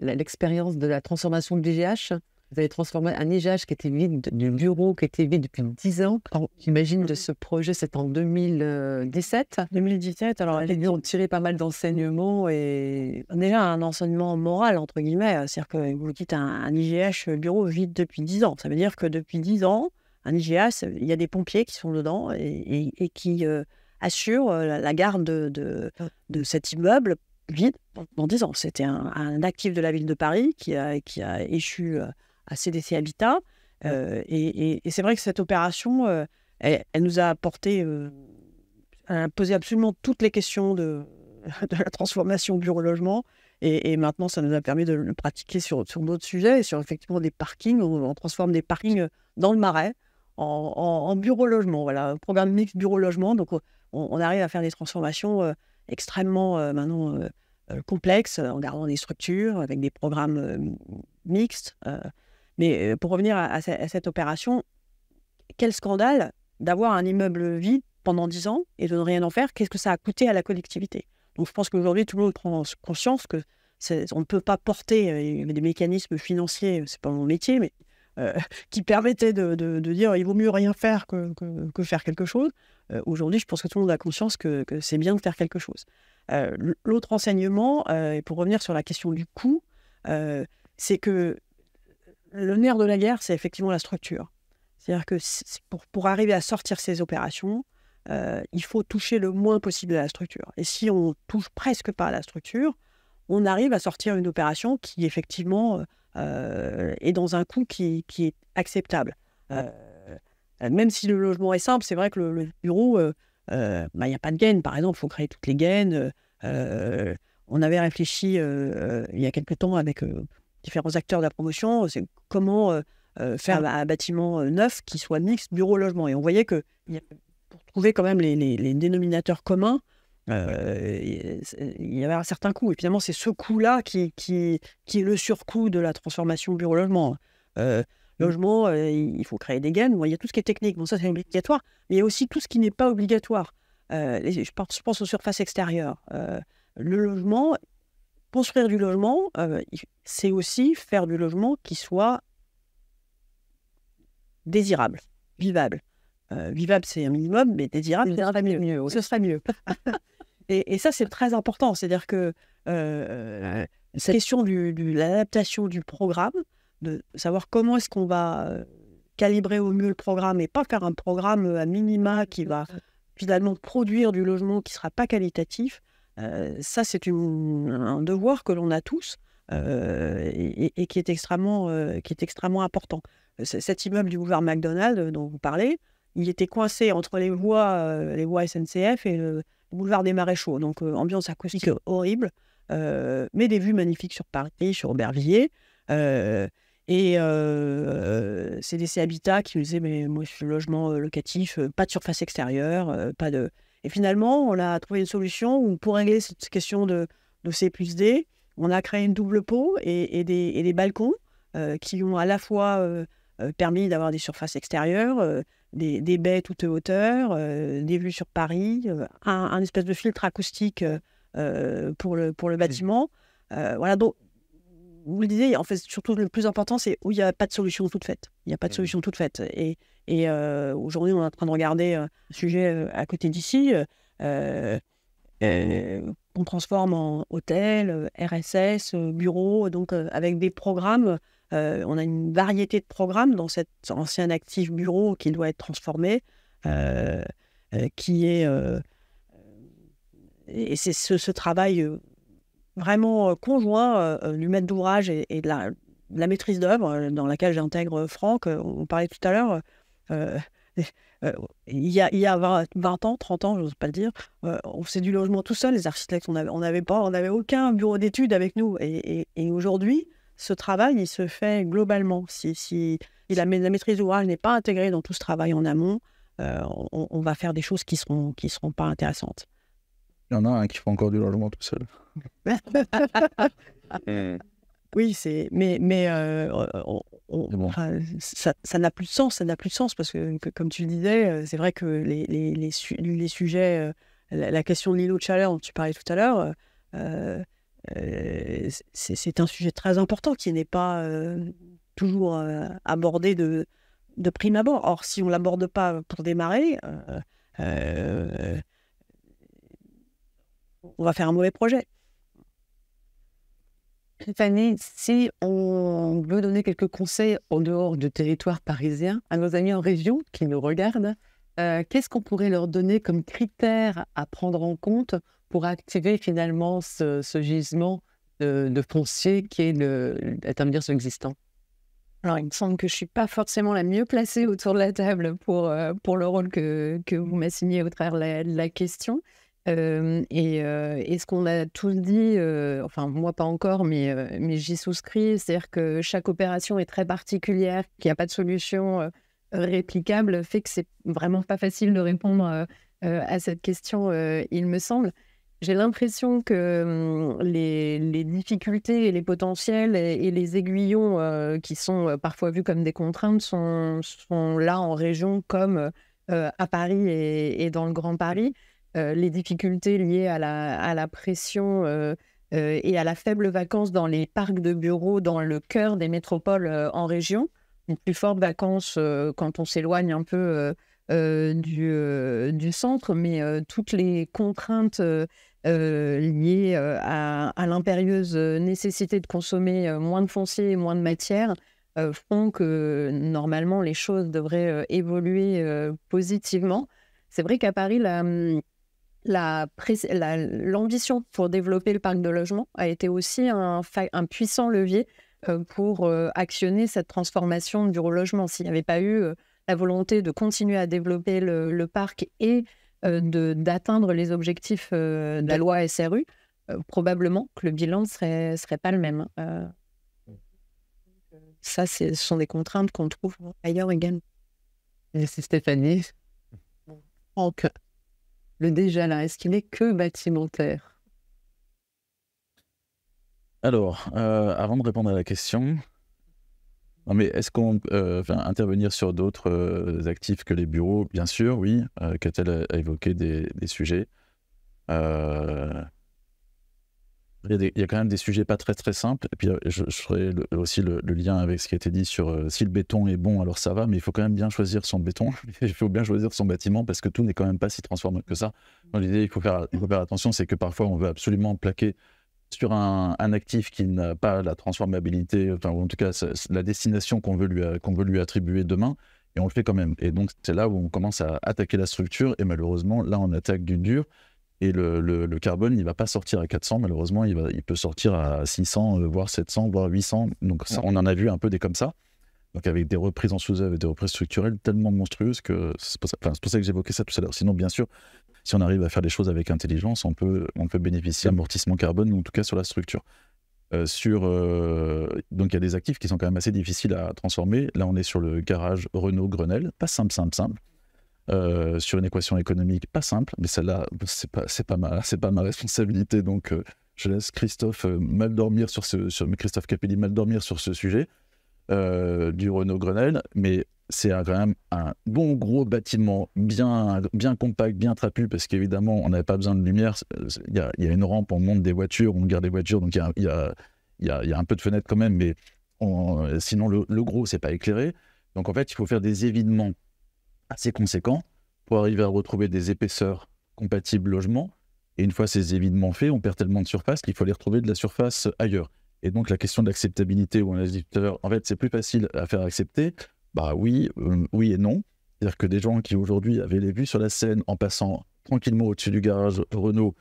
Speaker 2: l'expérience de la transformation de DGH. Vous avez transformé un IGH qui était vide, du bureau qui était vide depuis 10 ans. J'imagine de ce
Speaker 7: projet, c'est en 2017. 2017, alors. Ils ont tiré pas mal d'enseignements et déjà un enseignement moral, entre guillemets. C'est-à-dire que vous dites un, IGH bureau vide depuis 10 ans. Ça veut dire que depuis 10 ans, un IGH, il y a des pompiers qui sont dedans et, qui euh, assurent euh, la, garde de, de, cet immeuble vide pendant 10 ans. C'était un, actif de la ville de Paris qui a, qui a échu. Euh, à CDC Habitat. Euh, et, c'est vrai que cette opération, euh, elle, nous a apporté, euh, elle a posé absolument toutes les questions de, la transformation bureau-logement. Et, maintenant, ça nous a permis de le pratiquer sur, sur d'autres sujets sur effectivement des parkings. On, transforme des parkings dans le marais en, bureau-logement. Voilà, programme mixte bureau-logement. Donc, on, on, arrive à faire des transformations extrêmement maintenant complexes en gardant des structures avec des programmes mixtes. Mais pour revenir à, cette opération, quel scandale d'avoir un immeuble vide pendant 10 ans et de ne rien en faire. Qu'est-ce que ça a coûté à la collectivité Donc je pense qu'aujourd'hui, tout le monde prend conscience que on ne peut pas porter des mécanismes financiers, c'est pas mon métier, mais qui permettaient de, dire il vaut mieux rien faire que, faire quelque chose. Aujourd'hui, je pense que tout le monde a conscience que, c'est bien de faire quelque chose. L'autre enseignement, et pour revenir sur la question du coût, c'est que le nerf de la guerre, c'est effectivement la structure. C'est-à-dire que pour, pour, arriver à sortir ces opérations, euh, il faut toucher le moins possible à la structure. Et si on touche presque pas à la structure, on arrive à sortir une opération qui effectivement euh, euh, est dans un coût qui, qui est acceptable. même si le logement est simple, c'est vrai que le, bureau, bah, il n'y a pas de gaines, Par exemple, il faut créer toutes les gaines. on avait réfléchi il y a quelques temps avec différents acteurs de la promotion, euh, c'est comment euh, euh, faire un bâtiment neuf qui soit mixte bureau-logement. Et on voyait que pour trouver quand même les, dénominateurs communs, il y avait un certain coût. Et finalement, c'est ce coût-là qui, qui, qui, est le surcoût de la transformation bureau-logement. Mmh. logement, il faut créer des gaines. il y a tout ce qui est technique. Bon, ça, c'est obligatoire. Mais il y a aussi tout ce qui n'est pas obligatoire. je, pense, je, pense, aux surfaces extérieures. le logement, construire du logement, euh, c'est aussi faire du logement qui soit désirable, vivable. Euh, vivable, c'est un minimum, mais désirable, ce serait mieux. Ce mieux. et, ça, c'est très important. C'est-à-dire que euh, cette question de l'adaptation du programme, de savoir comment est-ce qu'on va calibrer au mieux le programme et pas faire un programme à minima qui va finalement produire du logement qui ne sera pas qualitatif, euh, ça, c'est un devoir que l'on a tous euh, et, qui, est extrêmement, euh, qui est extrêmement important. Cet immeuble du boulevard McDonald dont vous parlez, il était coincé entre les voies, les voies SNCF et le boulevard des Maréchaux. Donc, ambiance acoustique horrible, mais des vues magnifiques sur Paris, sur Aubervilliers. Et euh, c'est des Habitat qui nous disaient, mais moi, je suis logement locatif, pas de surface extérieure, pas de... Et finalement, on a trouvé une solution où, pour régler cette question de, C plus D, on a créé une double peau et, des, balcons euh, qui ont à la fois euh, euh, permis d'avoir des surfaces extérieures, des, baies toutes hauteurs, des vues sur Paris, un, un, espèce de filtre acoustique pour, le, pour le mmh. bâtiment. voilà, donc vous le disiez, en fait, surtout le plus important, c'est où il n'y a pas de solution toute faite. Il n'y a pas de mmh. solution toute faite. Et, et euh, aujourd'hui, on est en train de regarder euh, un sujet euh, à côté d'ici qu'on transforme en hôtel, RSS, bureau, donc avec des programmes. on a une variété de programmes dans cet ancien actif bureau qui doit être transformé, qui est et c'est ce, travail vraiment conjoint du maître d'ouvrage et, de, la, de, la, maîtrise d'œuvre dans laquelle j'intègre Franck. On parlait tout à l'heure euh, euh, il y, a, y a 20 ans, 30 ans, j'ose pas le dire, euh, on faisait du logement tout seul, les architectes. On n'avait on avait pas, on n'avait aucun bureau d'études avec nous. Et, et, aujourd'hui, ce travail, il se fait globalement. Si, si la, maîtrise d'ouvrage n'est pas intégrée dans tout ce travail en amont, on, va faire des choses qui ne seront, qui seront pas intéressantes.
Speaker 5: Il y en a un qui fait encore du logement tout seul.
Speaker 7: Hmm. Oui, c'est mais mais ça n'a plus de sens, ça n'a plus de sens parce que, comme tu le disais, c'est vrai que les, les, sujets, la, question de l'îlot de chaleur dont tu parlais tout à l'heure, c'est un sujet très important qui n'est pas toujours abordé de, de prime abord. Or, si on l'aborde pas pour démarrer, euh, euh, on va faire un mauvais projet. Fanny, si on veut donner quelques conseils
Speaker 2: en dehors du territoire parisien à nos amis en région qui nous regardent, euh, qu'est-ce qu'on pourrait leur donner comme critères à prendre en compte pour activer finalement ce, gisement de, foncier qui est le, ce existant
Speaker 3: alors, il me semble que je ne suis pas forcément la mieux placée autour de la table pour, euh, pour le rôle que, vous m'assignez au travers de la, question et ce qu'on a tous dit, enfin moi pas encore, mais, mais j'y souscris, c'est-à-dire que chaque opération est très particulière, qu'il n'y a pas de solution réplicable, fait que c'est vraiment pas facile de répondre à cette question, il me semble. J'ai l'impression que mmh, les, difficultés et les potentiels et, les aiguillons qui sont parfois vus comme des contraintes sont, là en région comme à Paris et, dans le Grand Paris. Euh, les difficultés liées à la, à la pression euh, euh, et à la faible vacance dans les parcs de bureaux dans le cœur des métropoles en région. Une plus forte vacance quand on s'éloigne un peu du, du, centre, mais toutes les contraintes liées à, à l'impérieuse nécessité de consommer moins de foncier et moins de matière font que normalement les choses devraient évoluer positivement. C'est vrai qu'à Paris, la, hum, l'ambition pour développer le parc de logement a été aussi un, puissant levier euh, pour euh, actionner cette transformation du logement. S'il n'y avait pas eu euh, la volonté de continuer à développer le, parc et d'atteindre les objectifs de la loi SRU, probablement que le bilan ne serait, serait pas le même. Hein. ça, ce sont des contraintes qu'on trouve ailleurs également. Merci Stéphanie.
Speaker 2: Franck, le déjà-là hein. Est-ce qu'il n'est que bâtimentaire
Speaker 5: Alors, euh, avant de répondre à la question, mais est-ce qu'on va euh, intervenir sur d'autres euh, actifs que les bureaux Bien sûr, oui. qu'elle a, évoqué des sujets. Il y, a quand même des sujets pas très très simples. Et puis euh, je, ferai aussi le, lien avec ce qui a été dit sur euh, si le béton est bon, alors ça va, mais il faut quand même bien choisir son béton. il faut bien choisir son bâtiment parce que tout n'est quand même pas si transformable que ça. L'idée, il, faut faire, attention, c'est que parfois on veut absolument plaquer sur un, actif qui n'a pas la transformabilité, enfin, ou en tout cas la destination qu'on veut, lui, euh, veut lui attribuer demain. Et on le fait quand même. Et donc, c'est là où on commence à attaquer la structure. Et malheureusement, là, on attaque du dur. Et le, le, carbone, il ne va pas sortir à 400, malheureusement, il, va, il peut sortir à 600, euh, voire 700, voire 800. Donc on en a vu un peu des comme ça. Donc avec des reprises en sous-œuvre et des reprises structurelles tellement monstrueuses que c'est pour ça, que j'évoquais ça tout à l'heure. Sinon, bien sûr, si on arrive à faire des choses avec intelligence, on peut, on peut bénéficier d'amortissement carbone, ou en tout cas sur la structure. Euh, sur, euh, donc il y a des actifs qui sont quand même assez difficiles à transformer. Là, on est sur le garage Renault Grenelle. Pas simple, simple, simple. Euh, sur une équation économique pas simple, mais celle-là, c'est pas, c'est pas, ma, c'est pas ma responsabilité, donc euh, je laisse Christophe euh, mal dormir sur ce, sur, Christophe Capelli mal dormir sur ce sujet du Renault Grenelle, mais c'est quand même un bon gros bâtiment, bien, bien compact, bien trapu, parce qu'évidemment, on n'avait pas besoin de lumière. Il y, a, une rampe, on monte des voitures, on garde des voitures, donc il y a, il y a, y a, un peu de fenêtre quand même, mais sinon le, le gros, c'est pas éclairé. Donc en fait, il faut faire des évidements assez conséquent pour arriver à retrouver des épaisseurs compatibles logement. Et une fois ces évidements faits, on perd tellement de surface qu'il faut aller retrouver de la surface ailleurs. Et donc la question de l'acceptabilité, où on a dit tout à l'heure, en fait c'est plus facile à faire accepter, bah oui, euh, oui et non. C'est-à-dire que des gens qui aujourd'hui avaient les vues sur la scène en passant tranquillement au-dessus du garage Renault,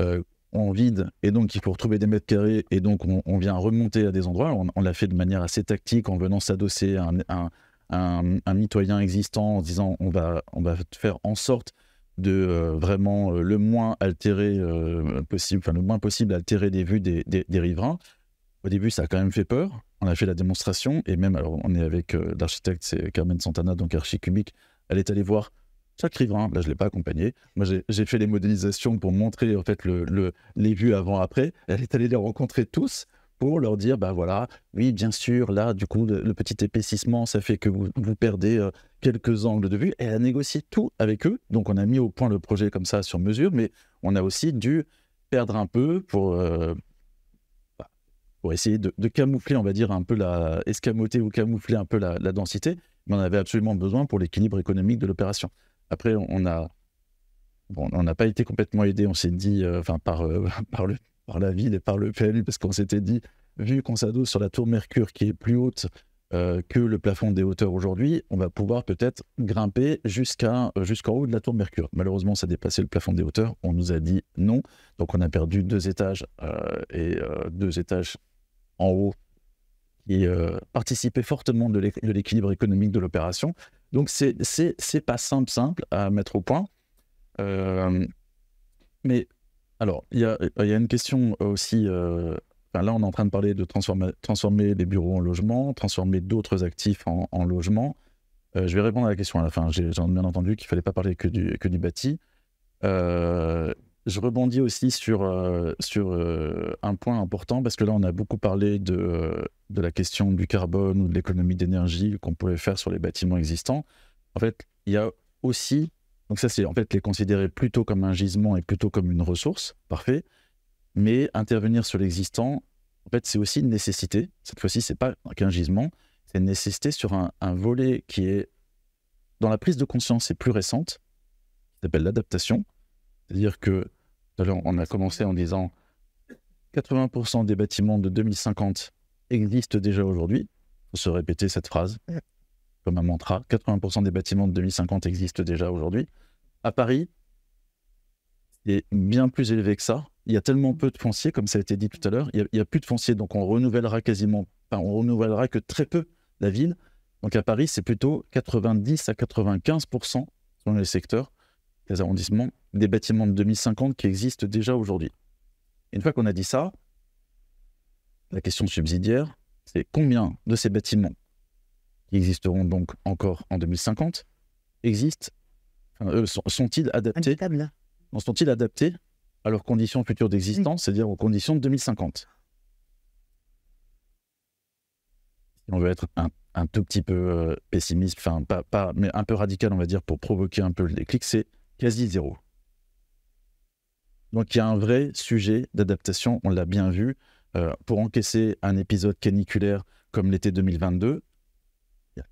Speaker 5: euh, en vide et donc il faut retrouver des mètres carrés et donc on, vient remonter à des endroits. On, l'a fait de manière assez tactique en venant s'adosser à un un, un, mitoyen existant en disant on va, faire en sorte de euh, vraiment euh, le moins altérer euh, possible, enfin le moins possible altérer des vues des, des, riverains. Au début, ça a quand même fait peur. On a fait la démonstration et même, alors on est avec l'architecte, c'est Carmen Santana, donc archicubique. Elle est allée voir chaque riverain. Là, je l'ai pas accompagné. Moi, j'ai fait les modélisations pour montrer en fait les vues avant-après. Elle est allée les rencontrer tous pour leur dire, bah voilà, oui, bien sûr, là, du coup, le, petit épaississement, ça fait que vous, perdez euh, quelques angles de vue. Et elle a négocié tout avec eux. Donc, on a mis au point le projet comme ça sur mesure, mais on a aussi dû perdre un peu pour, euh, bah, pour essayer de, camoufler, on va dire, un peu la, escamoter ou camoufler un peu la, densité. Mais on avait absolument besoin pour l'équilibre économique de l'opération. Après, on a, Bon, on n'a pas été complètement aidé, on s'est dit, euh, enfin, par, par le, par la ville et par le PLU, parce qu'on s'était dit, vu qu'on s'adosse sur la tour Mercure qui est plus haute euh, que le plafond des hauteurs aujourd'hui, on va pouvoir peut-être grimper jusqu'à euh, jusqu'en haut de la tour Mercure. Malheureusement, ça dépassait le plafond des hauteurs. On nous a dit non, donc on a perdu deux étages euh, et deux étages en haut qui participaient fortement de l'équilibre économique de l'opération. Donc c'est c'est pas simple simple à mettre au point. mais alors, il y a, une question euh, aussi. Euh, là, on est en train de parler de transformer, les bureaux en logement, transformer d'autres actifs en, en logement. Euh, je vais répondre à la question à la fin. J'ai bien entendu qu'il ne fallait pas parler que du, bâti. je rebondis aussi sur, un point important, parce que là, on a beaucoup parlé de, de la question du carbone ou de l'économie d'énergie qu'on pouvait faire sur les bâtiments existants. En fait, il y a aussi donc ça, c'est en fait les considérer plutôt comme un gisement et plutôt comme une ressource, parfait. Mais intervenir sur l'existant, en fait, c'est aussi une nécessité. Cette fois-ci, c'est pas qu'un gisement, c'est une nécessité sur un, volet qui est dans la prise de conscience et plus récente, qui s'appelle l'adaptation. C'est-à-dire que on a commencé en disant 80% des bâtiments de 2050 existent déjà aujourd'hui. Il faut se répéter cette phrase comme un mantra. 80% des bâtiments de 2050 existent déjà aujourd'hui. À Paris, c'est bien plus élevé que ça. Il y a tellement peu de fonciers, comme ça a été dit tout à l'heure, il n'y a, plus de fonciers, donc on renouvellera quasiment, on renouvellera que très peu la ville. Donc à Paris, c'est plutôt 90 à 95 dans les secteurs, des arrondissements, des bâtiments de 2050 qui existent déjà aujourd'hui. Une fois qu'on a dit ça, la question subsidiaire, c'est combien de ces bâtiments qui existeront donc encore en 2050 existent euh, sont-ils adaptés Sont-ils adaptés à leurs conditions futures d'existence, c'est-à-dire aux conditions de 2050 Si on veut être un, tout petit peu euh, pessimiste, enfin pas, mais un peu radical, on va dire, pour provoquer un peu le déclic, c'est quasi zéro. Donc il y a un vrai sujet d'adaptation, on l'a bien vu. Euh, pour encaisser un épisode caniculaire comme l'été 2022,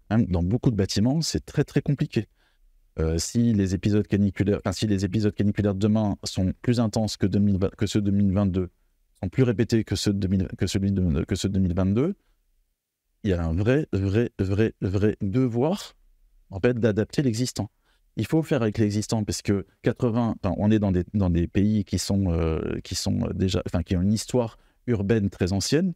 Speaker 5: dans beaucoup de bâtiments, c'est très très compliqué. Euh, si les épisodes caniculaires, si les épisodes caniculaires demain sont plus intenses que, ceux de 2022, sont plus répétés que ceux de, que celui 2022, il y a un vrai, vrai, vrai, vrai devoir en fait d'adapter l'existant. Il faut faire avec l'existant parce que 80, on est dans des, pays qui sont, euh, qui sont déjà, enfin, qui ont une histoire urbaine très ancienne.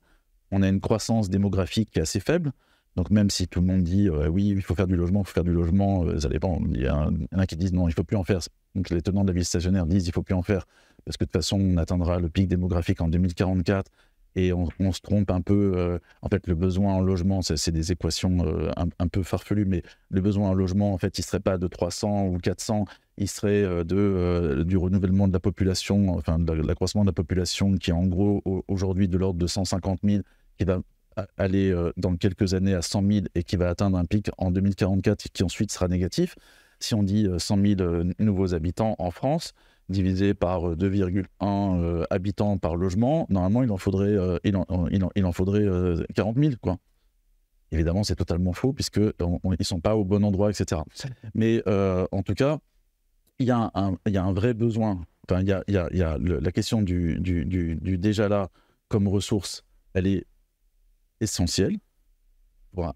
Speaker 5: On a une croissance démographique assez faible. Donc même si tout le monde dit euh, oui, il faut faire du logement, il faut faire du logement, euh, ça dépend. Il y, en a, qui disent non, il ne faut plus en faire. Donc les tenants de la ville stationnaire disent il ne faut plus en faire parce que de toute façon on atteindra le pic démographique en 2044 et on, se trompe un peu. Euh, en fait, le besoin en logement, c'est des équations un, peu farfelues, mais le besoin en logement, en fait, il ne serait pas de 300 ou 400, il serait de, du renouvellement de la population, enfin de l'accroissement de la population qui est en gros aujourd'hui de l'ordre de 150 000 qui va aller euh, dans quelques années à 100 000 et qui va atteindre un pic en 2044 et qui ensuite sera négatif, si on dit 100 euh, 000 euh, nouveaux habitants en France, divisé par 2,1 habitants par logement, normalement, il en faudrait, il en, faudrait 40 000, quoi. Évidemment, c'est totalement faux, puisque ne sont pas au bon endroit, etc. Mais en tout cas, il y, y, a un vrai besoin. y a, la question du, du déjà là comme ressource, elle est essentiel pour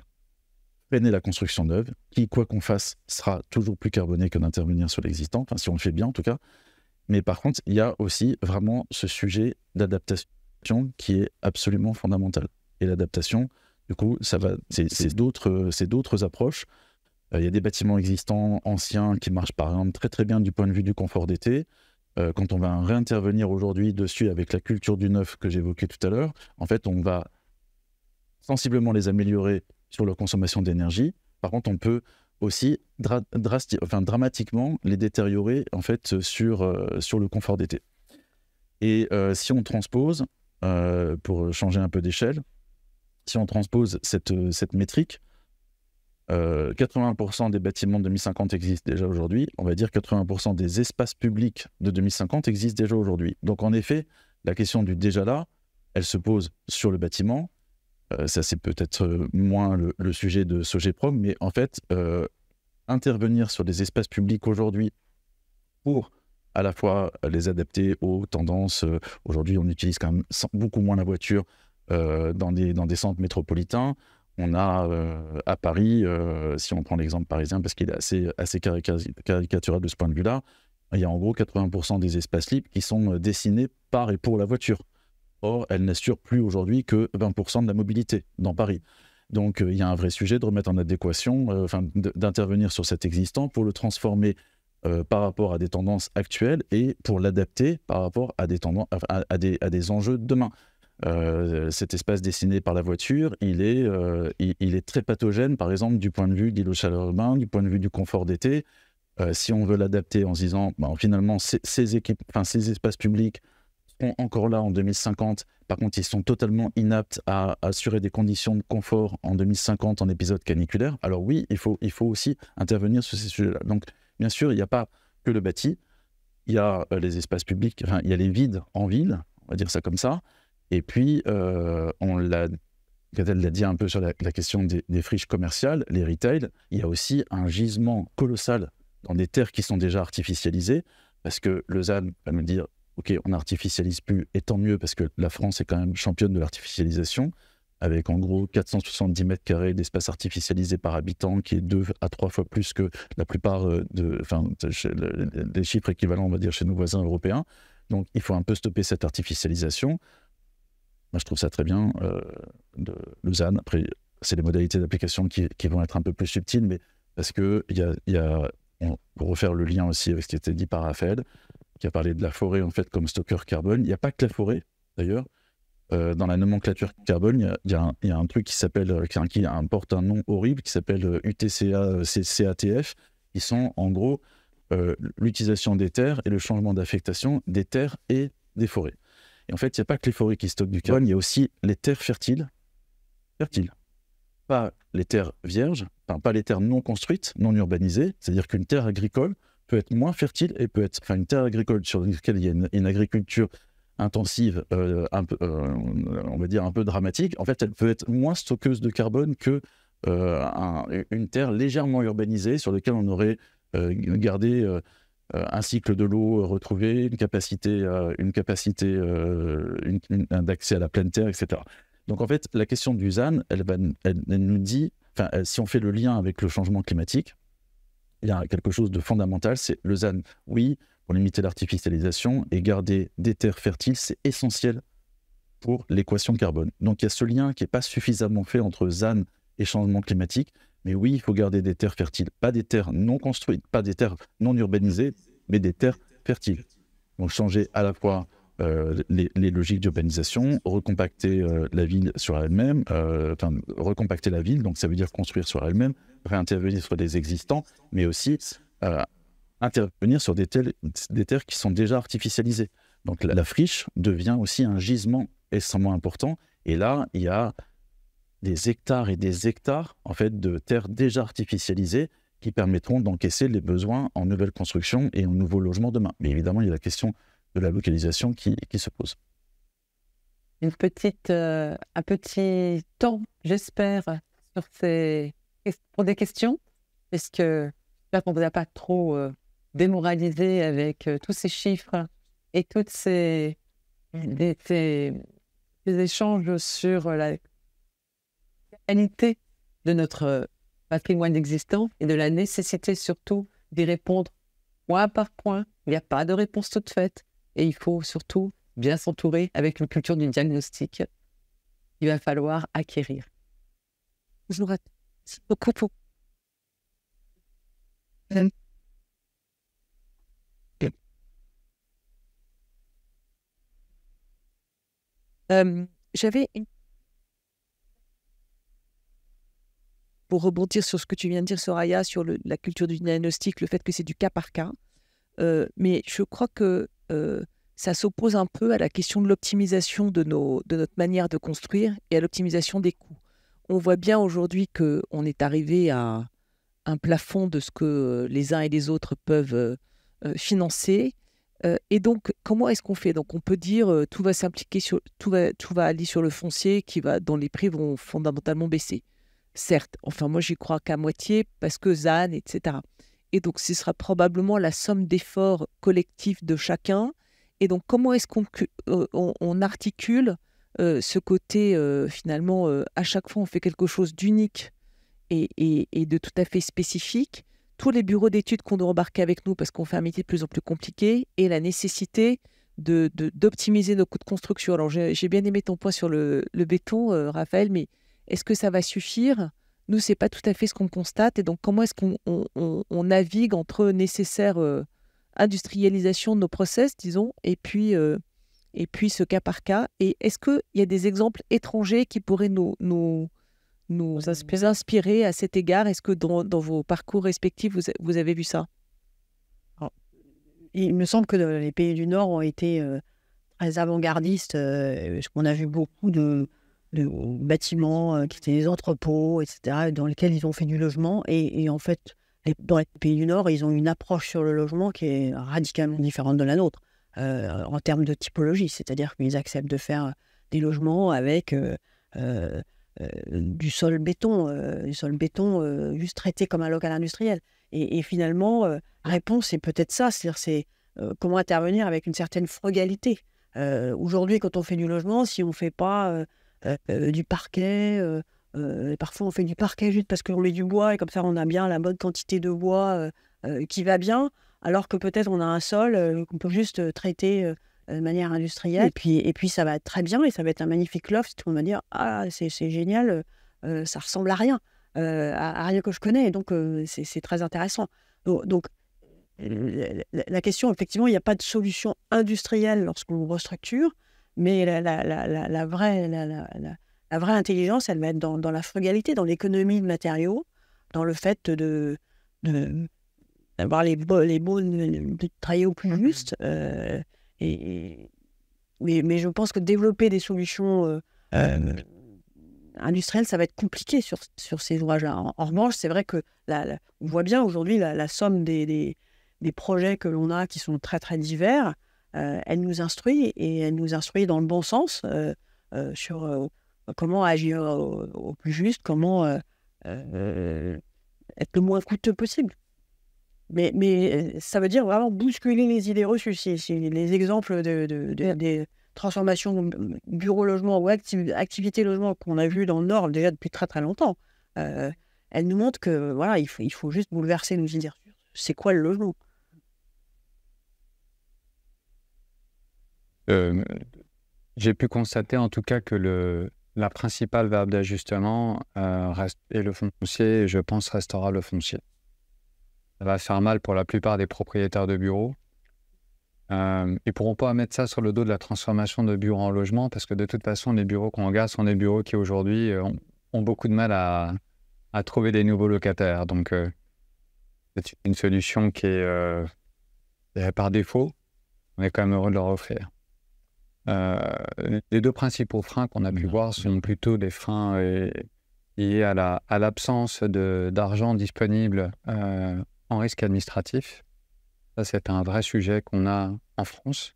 Speaker 5: freiner la construction neuve, qui, quoi qu'on fasse, sera toujours plus carboné que d'intervenir sur l'existant, enfin, si on le fait bien en tout cas. Mais par contre, il y a aussi vraiment ce sujet d'adaptation qui est absolument fondamental. Et l'adaptation, du coup, ça va, c'est d'autres, c'est d'autres approches. Euh, il y a des bâtiments existants, anciens, qui marchent par exemple très très bien du point de vue du confort d'été. Euh, quand on va réintervenir aujourd'hui dessus avec la culture du neuf que j'évoquais tout à l'heure, en fait, on va sensiblement les améliorer sur leur consommation d'énergie. Par contre, on peut aussi dramatiquement les détériorer en fait euh, sur, euh, sur le confort d'été. Et euh, si on transpose, pour changer un peu d'échelle, si on transpose cette, cette métrique, 80% des bâtiments de 2050 existent déjà aujourd'hui. On va dire 80% des espaces publics de 2050 existent déjà aujourd'hui. Donc en effet, la question du déjà là, elle se pose sur le bâtiment, euh, ça, c'est peut-être euh, moins le, sujet de Sogeprom, mais en fait, euh, intervenir sur des espaces publics aujourd'hui pour à la fois les adapter aux tendances. Aujourd'hui, on utilise quand même beaucoup moins la voiture dans, des, dans des centres métropolitains. On a à Paris, si on prend l'exemple parisien, parce qu'il est assez, assez caricatural de ce point de vue-là, il y a en gros 80% des espaces libres qui sont dessinés par et pour la voiture. Or, elle n'assure plus aujourd'hui que 20% de la mobilité dans Paris. Donc, euh, il y a un vrai sujet de remettre en adéquation, euh, d'intervenir sur cet existant pour le transformer euh, par rapport à des tendances actuelles et pour l'adapter par rapport à des, tendances, à, des, à des enjeux de demain. cet espace dessiné par la voiture, il est, il, est très pathogène, par exemple, du point de vue de l'îlot chaleur urbain, du point de vue du confort d'été. si on veut l'adapter en se disant, ben, finalement, ces, ces espaces publics encore là en 2050. Par contre, ils sont totalement inaptes à assurer des conditions de confort en 2050 en épisode caniculaire. Alors oui, il faut, il faut aussi intervenir sur ces sujets-là. Donc, bien sûr, il n'y a pas que le bâti, il y a euh, les espaces publics, enfin, il y a les vides en ville, on va dire ça comme ça. Et puis, euh, on l'a l'a dit un peu sur la, question des, friches commerciales, les retail, il y a aussi un gisement colossal dans des terres qui sont déjà artificialisées, parce que Lausanne va nous dire OK, on n'artificialise plus, et tant mieux, parce que la France est quand même championne de l'artificialisation, avec en gros 470 mètres carrés d'espace artificialisé par habitant, qui est deux à trois fois plus que la plupart euh, des chiffres équivalents, on va dire, chez nos voisins européens. Donc, il faut un peu stopper cette artificialisation. Moi, je trouve ça très bien, euh, de Lausanne. Après, c'est les modalités d'application qui, vont être un peu plus subtiles, mais parce que il y a, on, pour refaire le lien aussi avec ce qui était dit par Raphaël, qui a parlé de la forêt en fait comme stocker carbone. Il n'y a pas que la forêt d'ailleurs. Euh, dans la nomenclature carbone, il y, a un truc qui s'appelle, euh, qui, porte un nom horrible, qui s'appelle UTCATF, euh, Ils qui sont en gros l'utilisation des terres et le changement d'affectation des terres et des forêts. Et en fait, il n'y a pas que les forêts qui stockent du carbone, il y a aussi les terres fertiles. Fertiles. Pas les terres vierges, enfin, pas les terres non construites, non urbanisées, c'est-à-dire qu'une terre agricole, peut être moins fertile et peut être enfin, une terre agricole sur laquelle il y a une, agriculture intensive, euh, un peu, euh, on va dire un peu dramatique, en fait, elle peut être moins stockeuse de carbone que euh, une terre légèrement urbanisée sur laquelle on aurait gardé un cycle de l'eau retrouvé, une capacité, une capacité d'accès à la pleine terre, etc. Donc en fait, la question du ZAN, elle, elle, elle nous dit, si on fait le lien avec le changement climatique, il y a quelque chose de fondamental, c'est le ZAN. Oui, pour limiter l'artificialisation et garder des terres fertiles, c'est essentiel pour l'équation carbone. Donc il y a ce lien qui n'est pas suffisamment fait entre ZAN et changement climatique. Mais oui, il faut garder des terres fertiles, pas des terres non construites, pas des terres non urbanisées, mais des terres fertiles. Donc changer à la fois euh, les, logiques d'urbanisation, recompacter euh, la ville sur elle-même, euh, enfin, recompacter la ville, donc ça veut dire construire sur elle-même, réintervenir sur des existants, mais aussi intervenir sur des, des, terres qui sont déjà artificialisées. Donc la, friche devient aussi un gisement extrêmement important. Et là, il y a des hectares et des hectares en fait de terres déjà artificialisées qui permettront d'encaisser les besoins en nouvelles constructions et en nouveaux logements demain. Mais évidemment, il y a la question de la localisation qui, qui se pose.
Speaker 2: Une petite, euh, un petit temps, j'espère, sur ces, pour des questions, puisque j'espère qu'on ne vous a pas trop démoraliser euh, démoralisé avec euh, tous ces chiffres et tous ces, ces, échanges sur la qualité de notre patrimoine existant et de la nécessité surtout d'y répondre point par point. Il n'y a pas de réponse toute faite. Et il faut surtout bien s'entourer avec une culture du diagnostic. Il va falloir acquérir. Je vous pour.
Speaker 8: Euh, j'avais pour rebondir sur ce que tu viens de dire, Soraya, sur la culture du diagnostic, le fait que c'est du cas par cas. Euh, mais je crois que euh, ça s'oppose un peu à la question de l'optimisation de, notre manière de construire et à l'optimisation des coûts. On voit bien aujourd'hui qu'on est arrivé à un plafond de ce que les uns et les autres peuvent euh, financer. Euh, et donc, comment est-ce qu'on fait Donc, on peut dire tout va s'impliquer sur tout va, aller sur le foncier qui va, dont les prix vont fondamentalement baisser certes. Enfin, moi, j'y crois qu'à moitié parce que ZAN, etc. Et donc, ce sera probablement la somme d'efforts collectifs de chacun. Et donc, comment est-ce qu'on euh, articule euh, ce côté, euh, finalement, à chaque fois, on fait quelque chose d'unique et, de tout à fait spécifique Tous les bureaux d'études qu'on doit embarquer avec nous parce qu'on fait un métier de plus en plus compliqué et la nécessité d'optimiser de, nos coûts de construction. Alors, j'ai bien aimé ton point sur le béton, Raphaël, mais est-ce que ça va suffire nous, c'est pas tout à fait ce qu'on constate. Et donc, comment est-ce qu'on navigue entre nécessaire euh, industrialisation de nos process, disons, et puis, euh, et puis ce cas par cas Et est-ce qu'il y a des exemples étrangers qui pourraient nous, nous, nous inspirer à cet égard Est-ce que dans, vos parcours respectifs, vous, avez vu ça
Speaker 7: Il me semble que les pays du Nord ont été euh, très avant-gardistes. On a vu beaucoup de de bâtiments euh, qui étaient des entrepôts, etc., dans lesquels ils ont fait du logement. Et, en fait, les, dans les pays du Nord, ils ont une approche sur le logement qui est radicalement différente de la nôtre euh, en termes de typologie. C'est-à-dire qu'ils acceptent de faire des logements avec euh, du sol béton, du sol béton juste traité comme un local industriel. Et, finalement, réponse c'est peut-être ça, c'est-à-dire c'est comment intervenir avec une certaine frugalité. Aujourd'hui, quand on fait du logement, si on ne fait pas euh, euh, du parquet. Euh, parfois, on fait du parquet juste parce qu'on met du bois et comme ça, on a bien la bonne quantité de bois qui va bien, alors que peut-être on a un sol qu'on peut juste traiter de manière industrielle. Et puis, ça va très bien et ça va être un magnifique loft. Tout le monde va dire Ah, c'est génial, ça ressemble à rien, à, rien que je connais. donc, c'est très intéressant. donc la question, effectivement, il n'y a pas de solution industrielle lorsqu'on restructure. Mais la, vraie, la, vraie intelligence, elle va être dans, dans la frugalité, dans l'économie de matériaux, dans le fait de, d'avoir les, les de travailler au plus mmh juste. Euh, et, mais, je pense que développer des solutions euh, euh. industrielles, ça va être compliqué sur, sur ces ouvrages-là. En, revanche, c'est vrai que on voit bien aujourd'hui la, somme des, des, des projets que l'on a qui sont très très divers. Euh, elle nous instruit et elle nous instruit dans le bon sens euh, euh, sur comment agir au, plus juste, comment être le moins coûteux possible. Mais, mais ça veut dire vraiment bousculer les idées reçues. les exemples de, des transformations mm, bureau-logement ou activité-logement qu'on a vu dans le Nord déjà depuis très très longtemps, euh, elles nous montrent que voilà, il faut, juste bouleverser nos idées. C'est quoi le logement
Speaker 4: Euh, j'ai pu constater en tout cas que le, la principale verbe d'ajustement euh, est le foncier et je pense restera le foncier. Ça va faire mal pour la plupart des propriétaires de bureaux. Euh, ils ne pourront pas mettre ça sur le dos de la transformation de bureaux en logement parce que de toute façon, les bureaux qu'on regarde sont des bureaux qui aujourd'hui ont, beaucoup de mal à, trouver des nouveaux locataires. Donc, c'est une solution qui est par défaut. On est quand même heureux de leur offrir. Euh, les deux principaux freins qu'on a pu voir sont plutôt des freins euh, liés à l'absence la, à d'argent disponible euh, en risque administratif. Ça, c'est un vrai sujet qu'on a en France.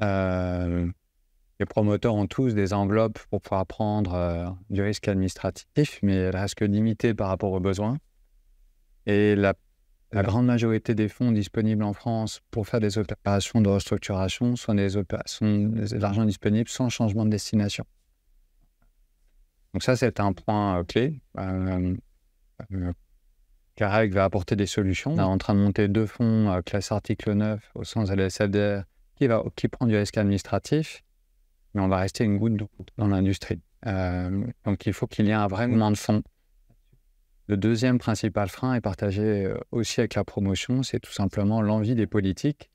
Speaker 4: les promoteurs ont tous des enveloppes pour pouvoir prendre du risque administratif, mais elles restent limitées par rapport aux besoins. Et la la grande majorité des fonds disponibles en France pour faire des opérations de restructuration sont des opérations de l'argent disponible sans changement de destination. Donc ça, c'est un point euh, clé. Euh, euh va apporter des solutions. On est en train de monter deux fonds euh, classe article 9 au sens de la qui, va, qui prend du risque administratif, mais on va rester une goutte dans l'industrie. donc il faut qu'il y ait un vrai mouvement de fonds le deuxième principal frein est partagé euh, aussi avec la promotion, c'est tout simplement l'envie des politiques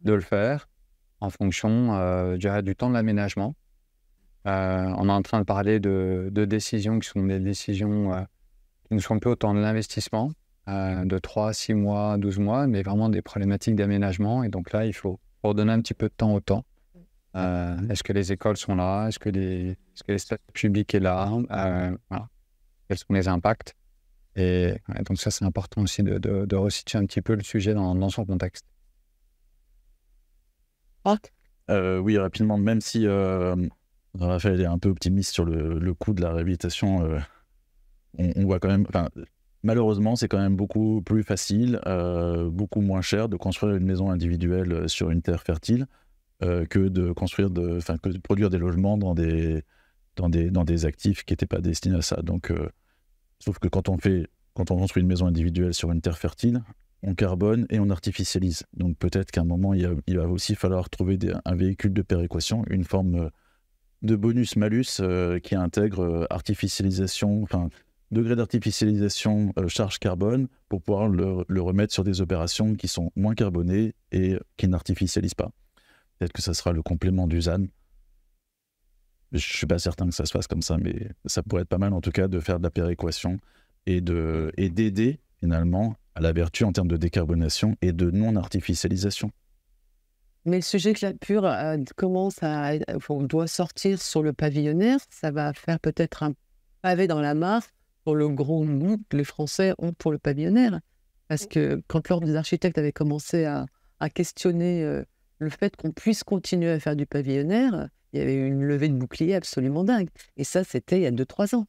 Speaker 4: de le faire en fonction euh, du temps de l'aménagement. Euh, on est en train de parler de, décisions qui sont des décisions qui ne sont plus autant de l'investissement, de 3, 6 mois, 12 mois, mais vraiment des problématiques d'aménagement. Et donc là, il faut redonner un petit peu de temps au temps. Est-ce que les écoles sont là Est-ce que, les, est publics est là Quels sont les impacts et, donc ça, c'est important aussi de, resituer un petit peu le sujet dans, dans son contexte.
Speaker 5: Euh, oui, rapidement, même si euh, Raphaël est un peu optimiste sur le, coût de la réhabilitation, euh, on, voit quand même, malheureusement, c'est quand même beaucoup plus facile, euh, beaucoup moins cher de construire une maison individuelle sur une terre fertile que de construire, de, que produire des logements dans des, dans des, dans des actifs qui n'étaient pas destinés à ça. Donc, Sauf que quand on, fait, quand on construit une maison individuelle sur une terre fertile, on carbone et on artificialise. Donc peut-être qu'à un moment, il, va aussi falloir trouver un véhicule de péréquation, une forme euh, de bonus-malus euh, qui intègre euh, artificialisation, enfin degré d'artificialisation, charge carbone, pour pouvoir le, remettre sur des opérations qui sont moins carbonées et qui n'artificialisent pas. Peut-être que ça sera le complément du ZAN je suis pas certain que ça se fasse comme ça, mais ça pourrait être pas mal en tout cas de faire de la péréquation et d'aider finalement à la vertu en termes de décarbonation et de non artificialisation.
Speaker 2: Mais le sujet que la pure euh, commence à, on doit sortir sur le pavillonnaire, ça va faire peut-être un pavé dans la mare pour le gros goût que les Français ont pour le pavillonnaire. Parce que quand l'ordre des architectes avait commencé à, questionner euh, le fait qu'on puisse continuer à faire du pavillonnaire, il y avait une levée de bouclier absolument dingue. Et ça, c'était il y a 2-3 ans.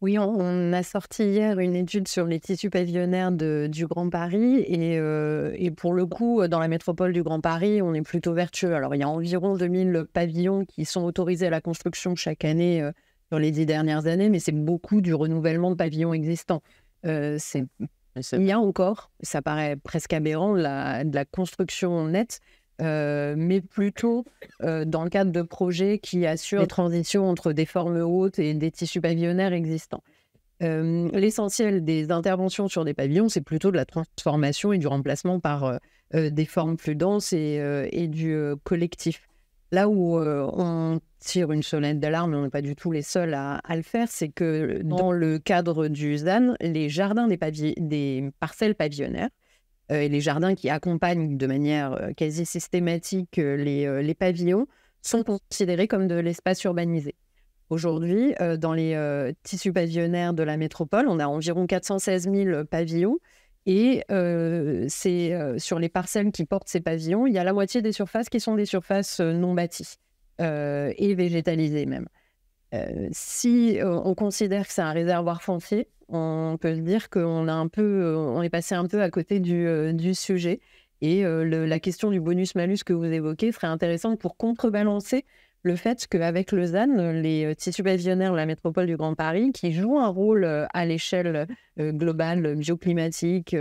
Speaker 3: Oui, on, a sorti hier une étude sur les tissus pavillonnaires du Grand Paris. Euh, et, pour le coup, dans la métropole du Grand Paris, on est plutôt vertueux. Alors, il y a environ 2000 pavillons qui sont autorisés à la construction chaque année euh, sur dans les dix dernières années, mais c'est beaucoup du renouvellement de pavillons existants. Euh, c'est il y a encore, ça paraît presque aberrant, de la construction nette, euh, mais plutôt euh, dans le cadre de projets qui assurent les transitions entre des formes hautes et des tissus pavillonnaires existants. Euh, l'essentiel des interventions sur des pavillons, c'est plutôt de la transformation et du remplacement par des formes plus denses et, du collectif. Là où on tire une sonnette d'alarme, on n'est pas du tout les seuls à, le faire, c'est que dans le cadre du ZAN, les jardins des parcelles pavillonnaires euh, et les jardins qui accompagnent de manière euh, quasi systématique euh, les, pavillons sont considérés comme de l'espace urbanisé. Aujourd'hui, dans les tissus pavillonnaires de la métropole, on a environ 416 000 pavillons. Et c'est sur les parcelles qui portent ces pavillons, il y a la moitié des surfaces qui sont des surfaces non bâties et végétalisées même. si on considère que c'est un réservoir foncier, on peut se dire qu'on a un peu, on est passé un peu à côté du, sujet. Et la question du bonus-malus que vous évoquez serait intéressante pour contrebalancer le fait qu'avec le les tissus pavillonnaires de la métropole du Grand Paris, qui jouent un rôle à l'échelle globale bioclimatique,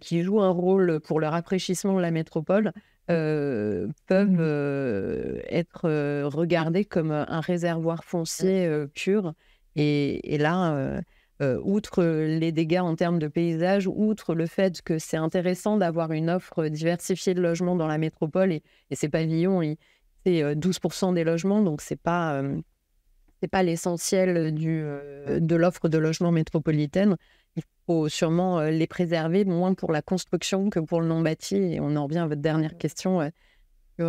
Speaker 3: qui jouent un rôle pour le rafraîchissement de la métropole, peuvent mmh. être regardés comme un réservoir foncier pur. et là, euh, outre les dégâts en termes de paysage, outre le fait que c'est intéressant d'avoir une offre diversifiée de logements dans la métropole et, ces pavillons, c'est 12% euh, des logements, donc c'est pas euh, pas l'essentiel de l'offre de logements métropolitaine. Il faut sûrement les préserver, moins pour la construction que pour le non bâti. Et on en revient à votre dernière question. sur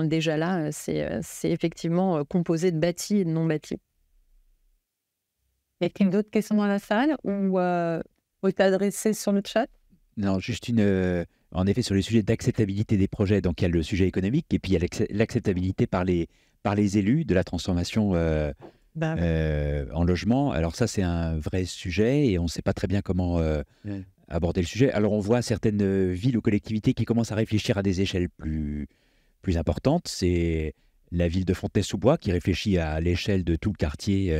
Speaker 3: le déjà là, c'est effectivement composé de bâti et de non bâti. Y a-t-il d'autres questions dans la salle
Speaker 2: ou euh, adressé sur le chat
Speaker 1: Non, juste une. Euh, en effet, sur le sujet d'acceptabilité des projets, donc il y a le sujet économique et puis il y a l'acceptabilité par les, par les élus de la transformation euh, bah euh, en logement. Alors, ça, c'est un vrai sujet et on ne sait pas très bien comment. aborder le sujet. Alors on voit certaines villes ou collectivités qui commencent à réfléchir à des échelles plus, plus importantes. C'est la ville de fontaine sous bois qui réfléchit à l'échelle de tout le quartier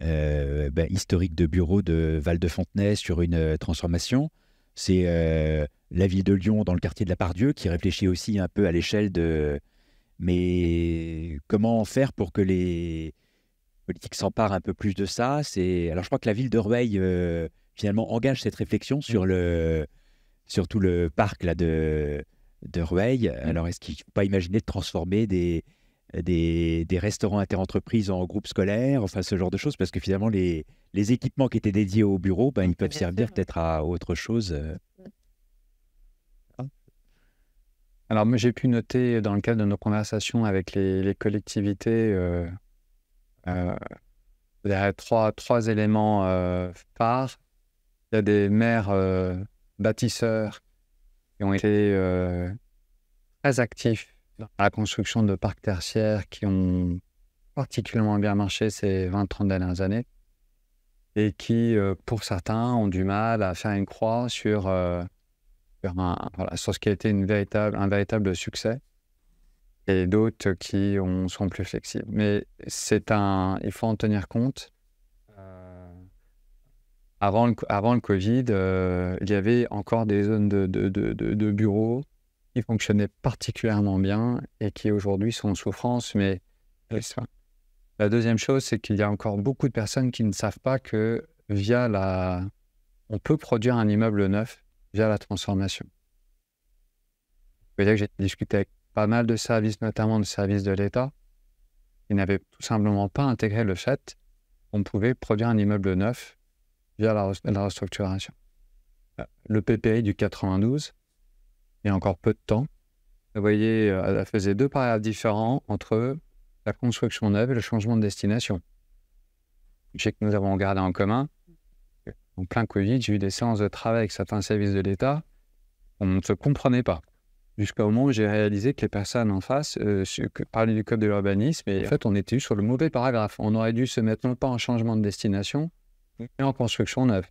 Speaker 1: euh, ben, historique de bureau de Val-de-Fontenay sur une euh, transformation. C'est euh, la ville de Lyon dans le quartier de la Pardieu qui réfléchit aussi un peu à l'échelle de. Mais comment faire pour que les politiques s'emparent un peu plus de ça C'est alors je crois que la ville de Rueil finalement engage cette réflexion mm. sur le sur tout le parc là de de Rueil. Mm. Alors est-ce qu'il ne faut pas imaginer de transformer des des, des restaurants interentreprises en groupe scolaire, enfin ce genre de choses, parce que finalement, les, équipements qui étaient dédiés au bureau, ben, ils peuvent servir peut-être à autre chose. Euh.
Speaker 4: Ah. Alors, j'ai pu noter dans le cadre de nos conversations avec les, collectivités euh, euh, il y a trois, éléments phares. Il y a des maires bâtisseurs qui ont été très actifs la construction de parcs tertiaires qui ont particulièrement bien marché ces 20-30 dernières années et qui, euh, pour certains, ont du mal à faire une croix sur, euh, sur, ce qui a été une véritable, un véritable succès et d'autres qui sont plus flexibles. Mais c'est un, il faut en tenir compte. Euh, avant, le, avant le Covid, il y avait encore des zones de, de, de, de bureaux qui fonctionnait particulièrement bien et qui aujourd'hui sont en souffrance, mais la deuxième chose, c'est qu'il y a encore beaucoup de personnes qui ne savent pas que via la, on peut produire un immeuble neuf via la transformation. que j'ai discuté avec pas mal de services, notamment de services de l'État, qui n'avaient tout simplement pas intégré le fait qu'on pouvait produire un immeuble neuf via la, la restructuration. Euh, le PPI du 92 il y a encore peu de temps. Vous voyez, euh, elle faisait deux paragraphes différents entre la construction neuve et le changement de destination. Je sais que nous avons gardé en commun. En plein Covid, j'ai eu des séances de travail avec certains services de l'État. On ne se comprenait pas. Jusqu'au moment où j'ai réalisé que les personnes en face euh, parlaient du code de l'urbanisme et en fait, on était sur le mauvais paragraphe. On aurait dû se mettre non pas en changement de destination, mais en construction neuve.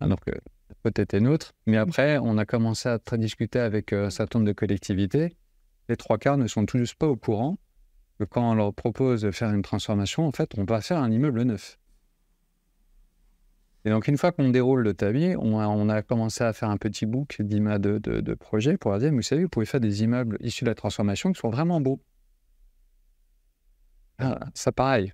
Speaker 4: Alors que peut-être nôtre. Mais mmh. après, on a commencé à discuter avec euh, un certain nombre de collectivités. Les trois quarts ne sont tous pas au courant que quand on leur propose de faire une transformation, en fait, on va faire un immeuble neuf. Et donc, une fois qu'on déroule le tablier, on a, commencé à faire un petit book d'images de, projet projets pour leur dire, vous savez, vous pouvez faire des immeubles issus de la transformation qui sont vraiment beaux. Ah, ça, pareil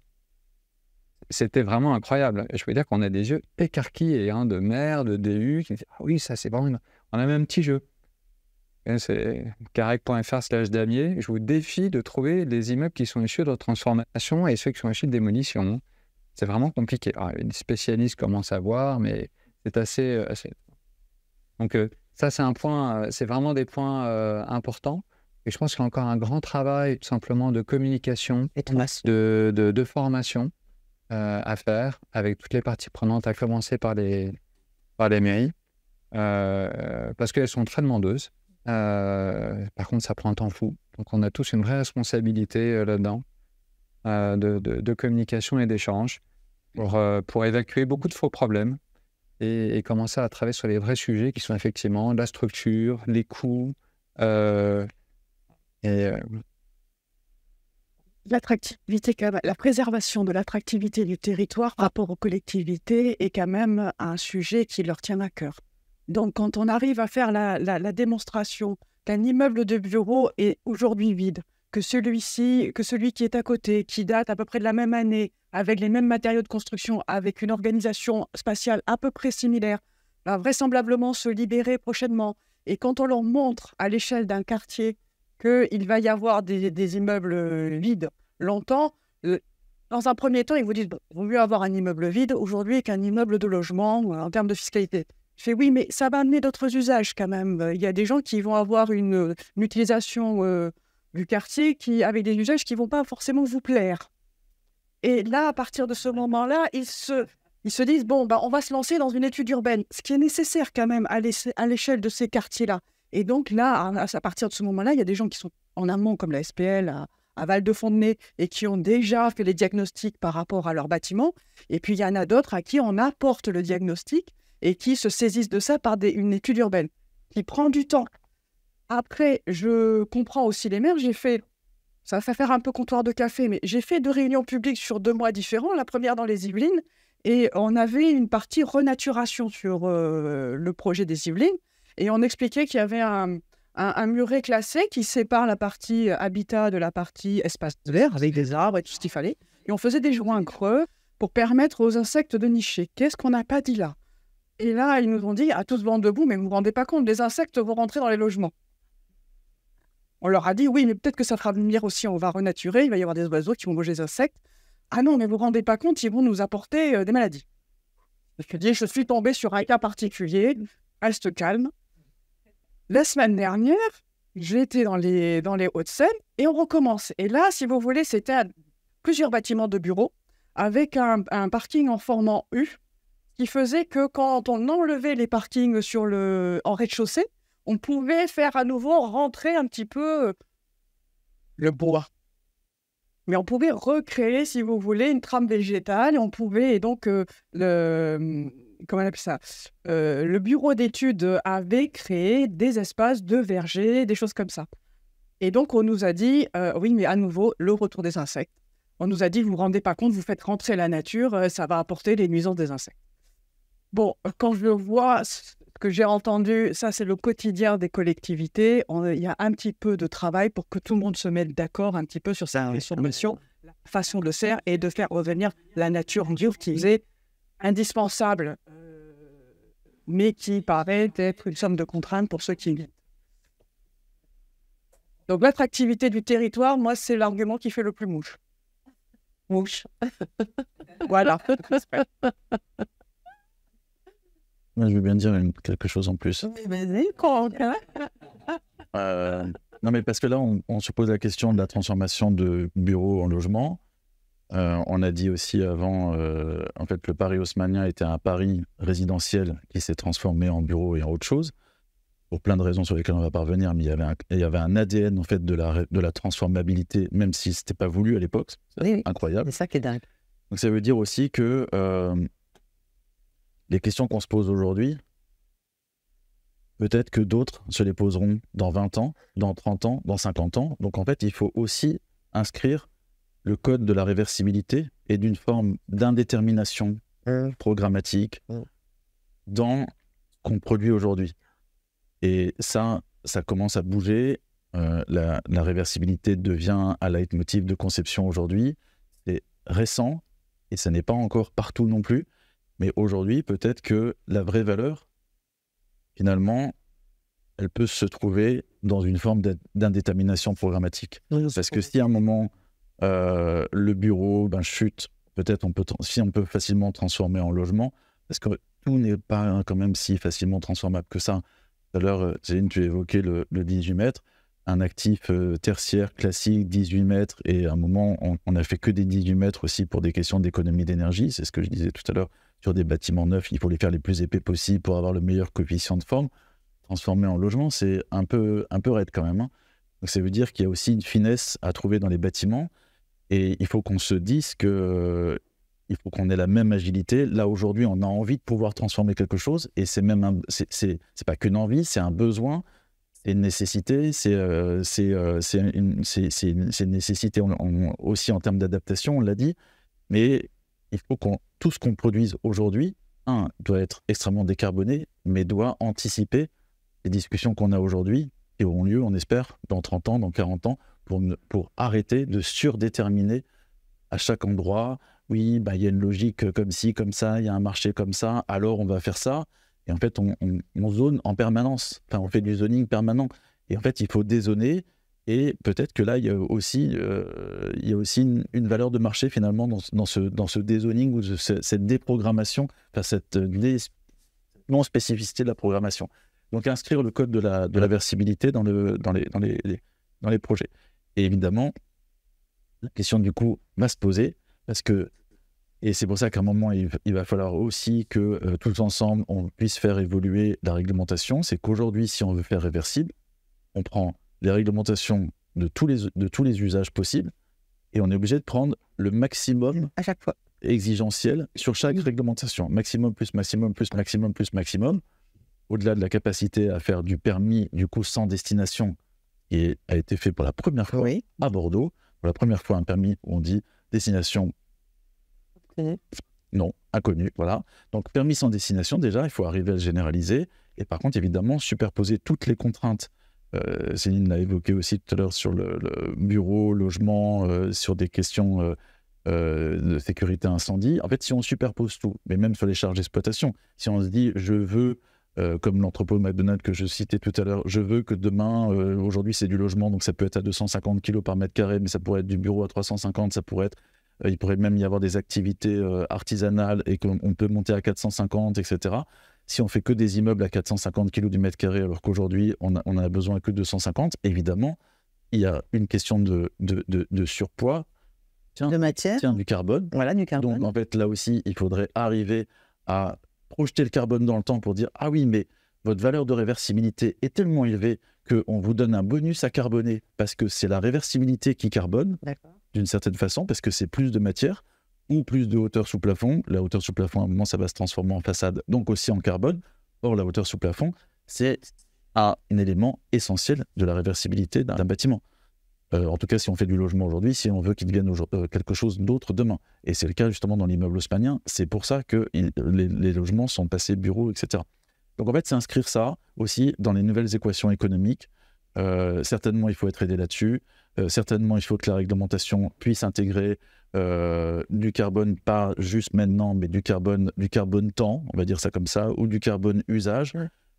Speaker 4: c'était vraiment incroyable. Je peux dire qu'on a des yeux écarquillés hein, de mer, de DU, qui disent Ah oui, ça c'est vraiment. On a même un petit jeu. C'est carrec.fr slash damier. Je vous défie de trouver les immeubles qui sont issus de transformation et ceux qui sont issus de démolition. C'est vraiment compliqué. Alors, ah, les spécialistes commencent à voir, mais c'est assez, euh, assez, Donc, euh, ça, c'est un point, euh, c'est vraiment des points importants. Et je pense qu'il y a encore un grand travail, tout simplement, de communication, et de, de, formation euh, à faire avec toutes les parties prenantes, à commencer par les, par les mairies, euh, parce qu'elles sont très demandeuses. Euh, par contre, ça prend un temps fou. Donc, on a tous une vraie responsabilité là-dedans de, de, communication et d'échange pour, pour évacuer beaucoup de faux problèmes et, commencer à travailler sur les vrais sujets qui sont effectivement la structure, les coûts. et
Speaker 6: l'attractivité, la préservation de l'attractivité du territoire par rapport aux collectivités est quand même un sujet qui leur tient à cœur. Donc, quand on arrive à faire la, la démonstration qu'un immeuble de bureau est aujourd'hui vide, que celui-ci, que celui qui est à côté, qui date à peu près de la même année, avec les mêmes matériaux de construction, avec une organisation spatiale à peu près similaire, va vraisemblablement se libérer prochainement. Et quand on leur montre à l'échelle d'un quartier qu'il va y avoir des, immeubles euh, vides longtemps. Euh, dans un premier temps, ils vous disent, vaut mieux avoir un immeuble vide aujourd'hui qu'un immeuble de logement euh, en termes de fiscalité. Je fais oui, mais ça va amener d'autres usages quand même. Il y a des gens qui vont avoir une, utilisation du quartier qui, avec des usages qui ne vont pas forcément vous plaire. Et là, à partir de ce moment-là, ils se, disent, bon, ben, on va se lancer dans une étude urbaine, ce qui est nécessaire quand même à l'échelle de ces quartiers-là. Et donc là, à, partir de ce moment-là, il y a des gens qui sont en amont, comme la SPL à, Val-de-Fontenay, et qui ont déjà fait les diagnostics par rapport à leur bâtiment. Et puis, il y en a d'autres à qui on apporte le diagnostic et qui se saisissent de ça par une étude urbaine, qui prend du temps. Après, je comprends aussi les maires. J'ai fait, ça va faire un peu comptoir de café, mais j'ai fait deux réunions publiques sur deux mois différents, la première dans les Yvelines, et on avait une partie renaturation sur euh, le projet des Yvelines. Et on expliquait qu'il y avait un, un, muret classé qui sépare la partie euh, habitat de la partie espace vert, avec des arbres et tout ce qu'il fallait. Et on faisait des joints creux pour permettre aux insectes de nicher. Qu'est-ce qu'on n'a pas dit là Et là, ils nous ont dit, à tous bande debout, mais vous ne vous rendez pas compte, les insectes vont rentrer dans les logements. On leur a dit, oui, mais peut-être que ça fera venir aussi, on va renaturer, il va y avoir des oiseaux qui vont manger les insectes. Ah non, mais vous ne vous rendez pas compte, ils vont nous apporter euh, des maladies. Je te dis, je suis tombé sur un cas particulier, se calme, la semaine dernière, j'étais dans les, dans les Hauts-de-Seine et on recommence. Et là, si vous voulez, c'était plusieurs bâtiments de bureaux avec un, parking en formant U qui faisait que quand on enlevait les parkings sur le, en rez-de-chaussée, on pouvait faire à nouveau rentrer un petit peu euh, le bois. Mais on pouvait recréer, si vous voulez, une trame végétale. On pouvait, donc, euh, le, comment on appelle ça euh, Le bureau d'études euh, avait créé des espaces de vergers, des choses comme ça. Et donc, on nous a dit, euh, oui, mais à nouveau, le retour des insectes. On nous a dit, vous vous rendez pas compte, vous faites rentrer la nature, ça va apporter les nuisances des insectes. Bon, quand je vois ce que j'ai entendu, ça c'est le quotidien des collectivités. il y a un petit peu de travail pour que tout le monde se mette d'accord un petit peu sur ben cette ben ah, façon de faire et de faire revenir la nature utilisée indispensable, euh, mais qui paraît être une somme de contraintes pour ceux qui y Donc l'attractivité du territoire, moi, c'est l'argument qui fait le plus mouche.
Speaker 8: Mouche. voilà.
Speaker 5: je veux bien dire quelque chose en plus. vas-y, euh, non, mais parce que là, on, se pose la question de la transformation de bureaux en logements. Euh, on a dit aussi avant, euh, en fait, le Paris Haussmannien était un Paris résidentiel qui s'est transformé en bureau et en autre chose, pour plein de raisons sur lesquelles on va parvenir, mais il y avait un, il ADN en fait de la, transformabilité, même si ce n'était pas voulu à l'époque. Oui, Incroyable. C'est ça qui est dingue. Donc ça veut dire aussi que euh, les questions qu'on se pose aujourd'hui, peut-être que d'autres se les poseront dans 20 ans, dans 30 ans, dans 50 ans. Donc en fait, il faut aussi inscrire le code de la réversibilité est d'une forme d'indétermination mmh. programmatique mmh. dans qu'on produit aujourd'hui. Et ça, ça commence à bouger. Euh, la, réversibilité devient un leitmotiv de conception aujourd'hui. C'est récent et ça n'est pas encore partout non plus. Mais aujourd'hui, peut-être que la vraie valeur, finalement, elle peut se trouver dans une forme d'indétermination programmatique. Parce que si à un moment, euh, le bureau, ben, chute, peut-être on peut, si on peut facilement transformer en logement, parce que tout n'est pas hein, quand même si facilement transformable que ça. Tout à l'heure, Zéline, euh, tu évoquais le, 18 mètres un actif euh, tertiaire classique, 18 mètres, et à un moment, on n'a fait que des 18 mètres aussi pour des questions d'économie d'énergie. C'est ce que je disais tout à l'heure sur des bâtiments neufs, il faut les faire les plus épais possible pour avoir le meilleur coefficient de forme. Transformer en logement, c'est un peu, un peu raide quand même. Hein. Donc ça veut dire qu'il y a aussi une finesse à trouver dans les bâtiments. Et il faut qu'on se dise que il faut qu'on ait la même agilité. Là, aujourd'hui, on a envie de pouvoir transformer quelque chose et c'est même c'est pas qu'une envie, c'est un besoin, c'est une nécessité, c'est euh, euh, une, une, nécessité aussi en termes d'adaptation, on l'a dit. Mais il faut qu'on tout ce qu'on produise aujourd'hui, un, doit être extrêmement décarboné, mais doit anticiper les discussions qu'on a aujourd'hui et auront lieu, on espère, dans 30 ans, dans 40 ans, pour, arrêter de surdéterminer à chaque endroit, oui, bah, il y a une logique euh, comme ci, comme ça, il y a un marché comme ça, alors on va faire ça. Et en fait, on, zone en permanence, enfin, on fait du zoning permanent. Et en fait, il faut dézoner. Et peut-être que là, il y a aussi, euh, il y a aussi une, valeur de marché finalement dans, ce, dans ce dézoning ou cette déprogrammation, enfin, cette euh, non-spécificité de la programmation. Donc inscrire le code de la, de la versibilité dans, le, dans, dans, dans les projets. Et évidemment, la question du coup va se poser parce que, et c'est pour ça qu'à un moment, il, va falloir aussi que euh, tous ensemble, on puisse faire évoluer la réglementation. C'est qu'aujourd'hui, si on veut faire réversible, on prend les réglementations de tous les, de tous les usages possibles et on est obligé de prendre le maximum à chaque fois exigentiel sur chaque réglementation. Maximum plus maximum plus maximum plus maximum. Au-delà de la capacité à faire du permis, du coup, sans destination, et a été fait pour la première fois à Bordeaux. Pour la première fois, un permis où on dit destination. Non, inconnue, voilà. Donc, permis sans destination, déjà, il faut arriver à le généraliser. Et par contre, évidemment, superposer toutes les contraintes. Euh, Céline l'a évoqué aussi tout à l'heure sur le, bureau, logement, euh, sur des questions. Euh, de sécurité incendie. En fait, si on superpose tout, mais même sur les charges d'exploitation, si on se dit je veux euh, comme l'entrepôt McDonald's que je citais tout à l'heure, je veux que demain, euh, aujourd'hui c'est du logement, donc ça peut être à 250 kg par mètre carré, mais ça pourrait être du bureau à 350, ça pourrait être, euh, il pourrait même y avoir des activités artisanales et qu'on peut monter à 450, etc. Si on fait que des immeubles à 450 kg du mètre carré, alors qu'aujourd'hui on, on, a besoin que de 250, évidemment, il y a une question de, de, surpoids. de matière. Tiens, du carbone. Voilà, du carbone. Donc en fait, là aussi, il faudrait arriver à projeter le carbone dans le temps pour dire ah oui, mais votre valeur de réversibilité est tellement élevée qu'on vous donne un bonus à carboner parce que c'est la réversibilité qui carbone d'une certaine façon, parce que c'est plus de matière ou plus de hauteur sous plafond. La hauteur sous plafond, à un moment, ça va se transformer en façade, donc aussi en carbone. Or, la hauteur sous plafond, c'est un élément essentiel de la réversibilité d'un bâtiment. Euh, en tout cas, si on fait du logement aujourd'hui, si on veut qu'il devienne euh, quelque chose d'autre demain. Et c'est le cas justement dans l'immeuble haussmanien. C'est pour ça que les, logements sont passés bureaux, etc. Donc en fait, c'est inscrire ça aussi dans les nouvelles équations économiques. Euh, certainement, il faut être aidé là-dessus. certainement, il faut que la réglementation puisse intégrer du carbone, pas juste maintenant, mais du carbone, du carbone temps, on va dire ça comme ça, ou du carbone usage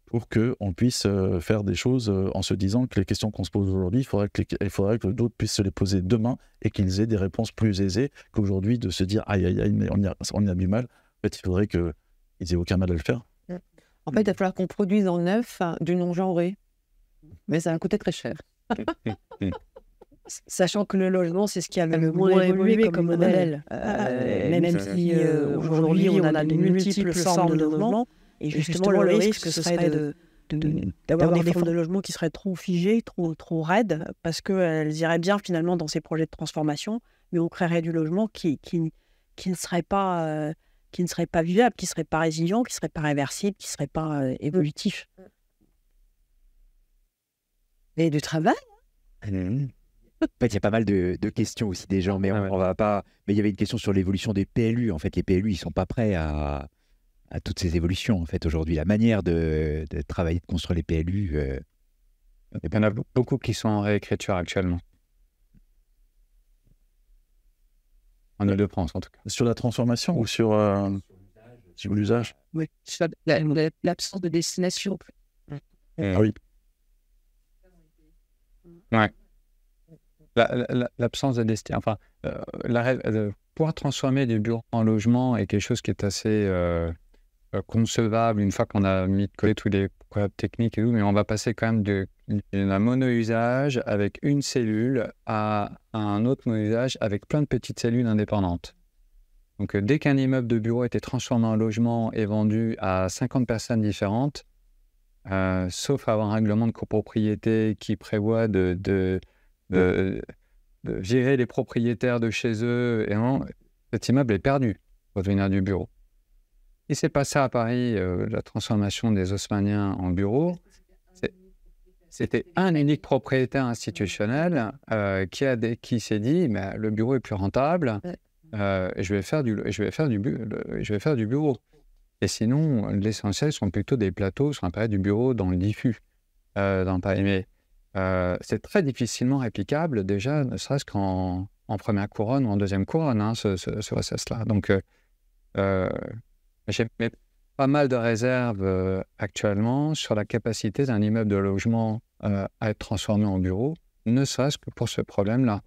Speaker 5: pour qu'on puisse euh, faire des choses euh, en se disant que les questions qu'on se pose aujourd'hui, il faudrait que, d'autres puissent se les poser demain et qu'ils aient des réponses plus aisées qu'aujourd'hui de se dire aïe aïe aïe, mais on y a, on mis mal. En fait, il faudrait qu'ils aient aucun mal à le faire.
Speaker 2: Mm. En fait, il va falloir qu'on produise en neuf hein, du non-genré.
Speaker 3: Mais ça va coûter très cher. Sachant que le logement, c'est ce qui a le,
Speaker 7: moins
Speaker 1: évolué, comme modèle. Euh,
Speaker 3: ah, mais même, si aujourd'hui, on, a de multiples formes
Speaker 7: de logements. Et justement, le, risque, ce serait
Speaker 8: d'avoir des, formes de
Speaker 7: logement qui seraient trop figées, trop, trop raides, parce qu'elles iraient bien finalement dans ces projets de transformation, mais on créerait du logement qui, qui, ne serait pas... Euh, qui ne serait pas vivable, qui serait pas résilient, qui serait pas réversible, qui serait pas euh, mm. évolutif. Et du travail
Speaker 1: hein. ah, En fait, il y a pas mal de, questions aussi des gens, mais ah va pas. Mais il y avait une question sur l'évolution des PLU. En fait, les PLU, ils sont pas prêts à à toutes ces évolutions, en fait, aujourd'hui. La manière de, travailler, de construire les PLU. Euh, Il y en a beaucoup qui sont en réécriture actuellement.
Speaker 5: En a euh, de france en tout cas. Sur la transformation ou sur, euh, l'usage
Speaker 8: Oui, sur l'absence de destination.
Speaker 5: ah oui.
Speaker 4: Ouais. L'absence de destination. Enfin, pouvoir transformer des bureaux en logement est quelque chose qui est assez euh, concevable une fois qu'on a mis de côté tous les techniques et tout, mais on va passer quand même d'un mono-usage avec une cellule à, un autre mono-usage avec plein de petites cellules indépendantes. Donc euh, dès qu'un immeuble de bureau était transformé en logement et vendu à 50 personnes différentes, euh, sauf avoir un règlement de copropriété qui prévoit de, virer les propriétaires de chez eux, et cet immeuble est perdu au devenir du bureau. Il s'est passé à Paris euh, la transformation des Haussmanniens en bureaux. C'était un unique propriétaire institutionnel euh, qui, qui s'est dit mais le bureau est plus rentable, euh, je, vais faire du, je, vais faire du, je vais faire du bureau. Et sinon, l'essentiel sont plutôt des plateaux sur un période du bureau dans le diffus. Euh, dans Paris. Mais c'est très difficilement réplicable, déjà, ne serait-ce qu'en en première couronne ou en deuxième couronne, hein, ce, ce, là Donc, j'ai pas mal de réserves euh, actuellement sur la capacité d'un immeuble de logement euh, à être transformé en bureau, ne serait-ce que pour ce problème-là.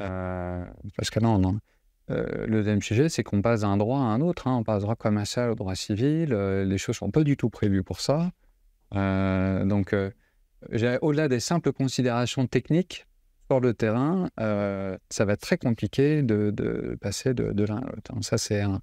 Speaker 4: Euh, parce que non, le deuxième sujet, c'est qu'on passe d'un droit à un autre. Hein. On passe droit commercial au droit civil. les choses sont pas du tout prévues pour ça. donc, au-delà des simples considérations techniques sur le terrain, ça va être très compliqué de, passer de, de l'un à l'autre. Hein. Ça, c'est un,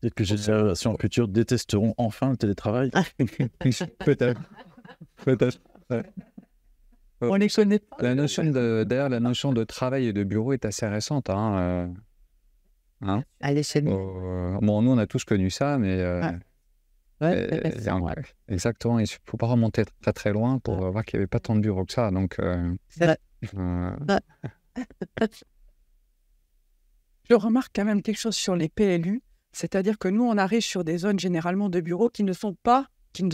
Speaker 5: Peut-être que les générations futures détesteront enfin le télétravail. Ah. Peut-être. Euh,
Speaker 4: on pas. La notion de, d'ailleurs, la notion de travail et de bureau est assez récente. Hein, euh, hein bon, nous, on a tous connu ça, mais. Euh, ah. exactement. Il ne faut pas remonter très très loin pour ah. voir qu'il n'y avait pas tant de bureaux que ça. Donc,
Speaker 6: Je remarque quand même quelque chose sur les PLU. C'est-à-dire que nous, on arrive sur des zones généralement de bureaux qui ne sont pas, qui ne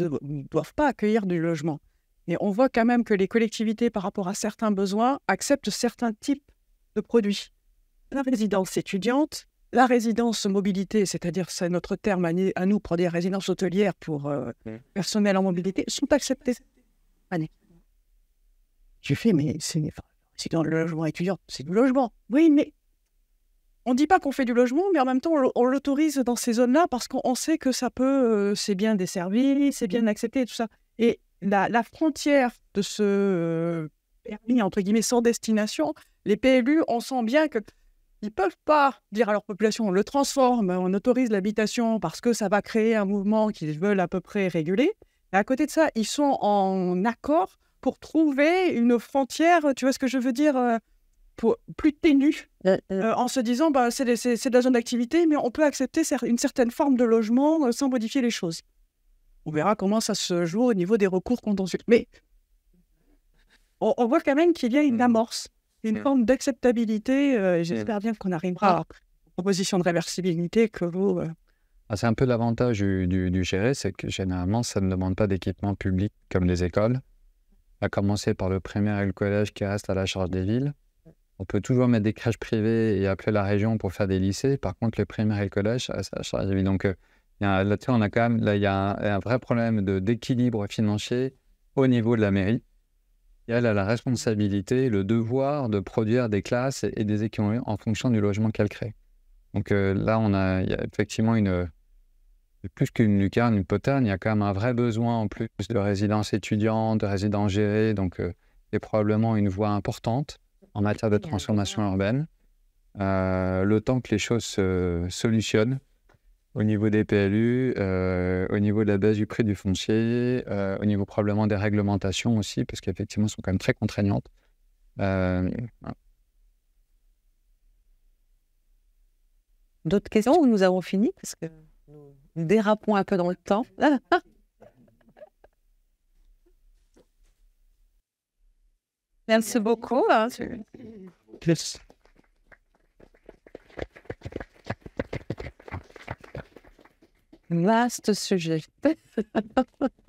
Speaker 6: doivent pas accueillir du logement. Mais on voit quand même que les collectivités, par rapport à certains besoins, acceptent certains types de produits. La résidence étudiante, la résidence mobilité, c'est-à-dire c'est notre terme à, nous pour des résidences hôtelières pour euh, mmh. personnel en mobilité, sont acceptées. Année. fais, mais c'est dans le logement étudiant, c'est du logement. Oui, mais on ne dit pas qu'on fait du logement, mais en même temps, on l'autorise dans ces zones-là parce qu'on sait que ça peut, euh, c'est bien desservi, c'est bien accepté et tout ça. Et la, frontière de ce euh, permis, entre guillemets, sans destination, les PLU, on sent bien que ils peuvent pas dire à leur population on le transforme, on autorise l'habitation parce que ça va créer un mouvement qu'ils veulent à peu près réguler. à côté de ça, ils sont en accord pour trouver une frontière, tu vois ce que je veux dire, euh, plus ténue, mmh, mmh. Euh, en se disant bah, c'est de, la zone d'activité, mais on peut accepter une certaine forme de logement euh, sans modifier les choses. On verra comment ça se joue au niveau des recours contentieux. Mais on, voit quand même qu'il y a une mmh. amorce, une forme d'acceptabilité. Euh, j'espère bien qu'on arrivera à ah. proposition de réversibilité que vous.
Speaker 4: Ah, c'est un peu l'avantage du, du, gérer, c'est que généralement, ça ne demande pas d'équipement public comme les écoles, à commencer par le primaire et le collège qui restent à la charge des villes. On peut toujours mettre des crèches privées et appeler la région pour faire des lycées. Par contre, le primaire et le collège, ça, ça Donc euh, là-dessus, on a quand même là, il y a un, vrai problème d'équilibre financier au niveau de la mairie. elle a la responsabilité, le devoir de produire des classes et, des équipements en fonction du logement qu'elle crée. Donc euh, là, on a, il y a effectivement une, euh, plus qu'une lucarne, une poterne, il y a quand même un vrai besoin en plus de résidences étudiantes, de résidences gérées. Donc c'est probablement une voie importante en matière de transformation urbaine. Euh, le temps que les choses se solutionnent au niveau des PLU, euh, au niveau de la baisse du prix du foncier, euh, au niveau probablement des réglementations aussi, parce qu'effectivement, elles sont quand même très contraignantes.
Speaker 2: D'autres questions ou nous avons fini Parce que nous dérapons un peu dans le temps. Merci beaucoup. Hein. Plus. Vaste sujet.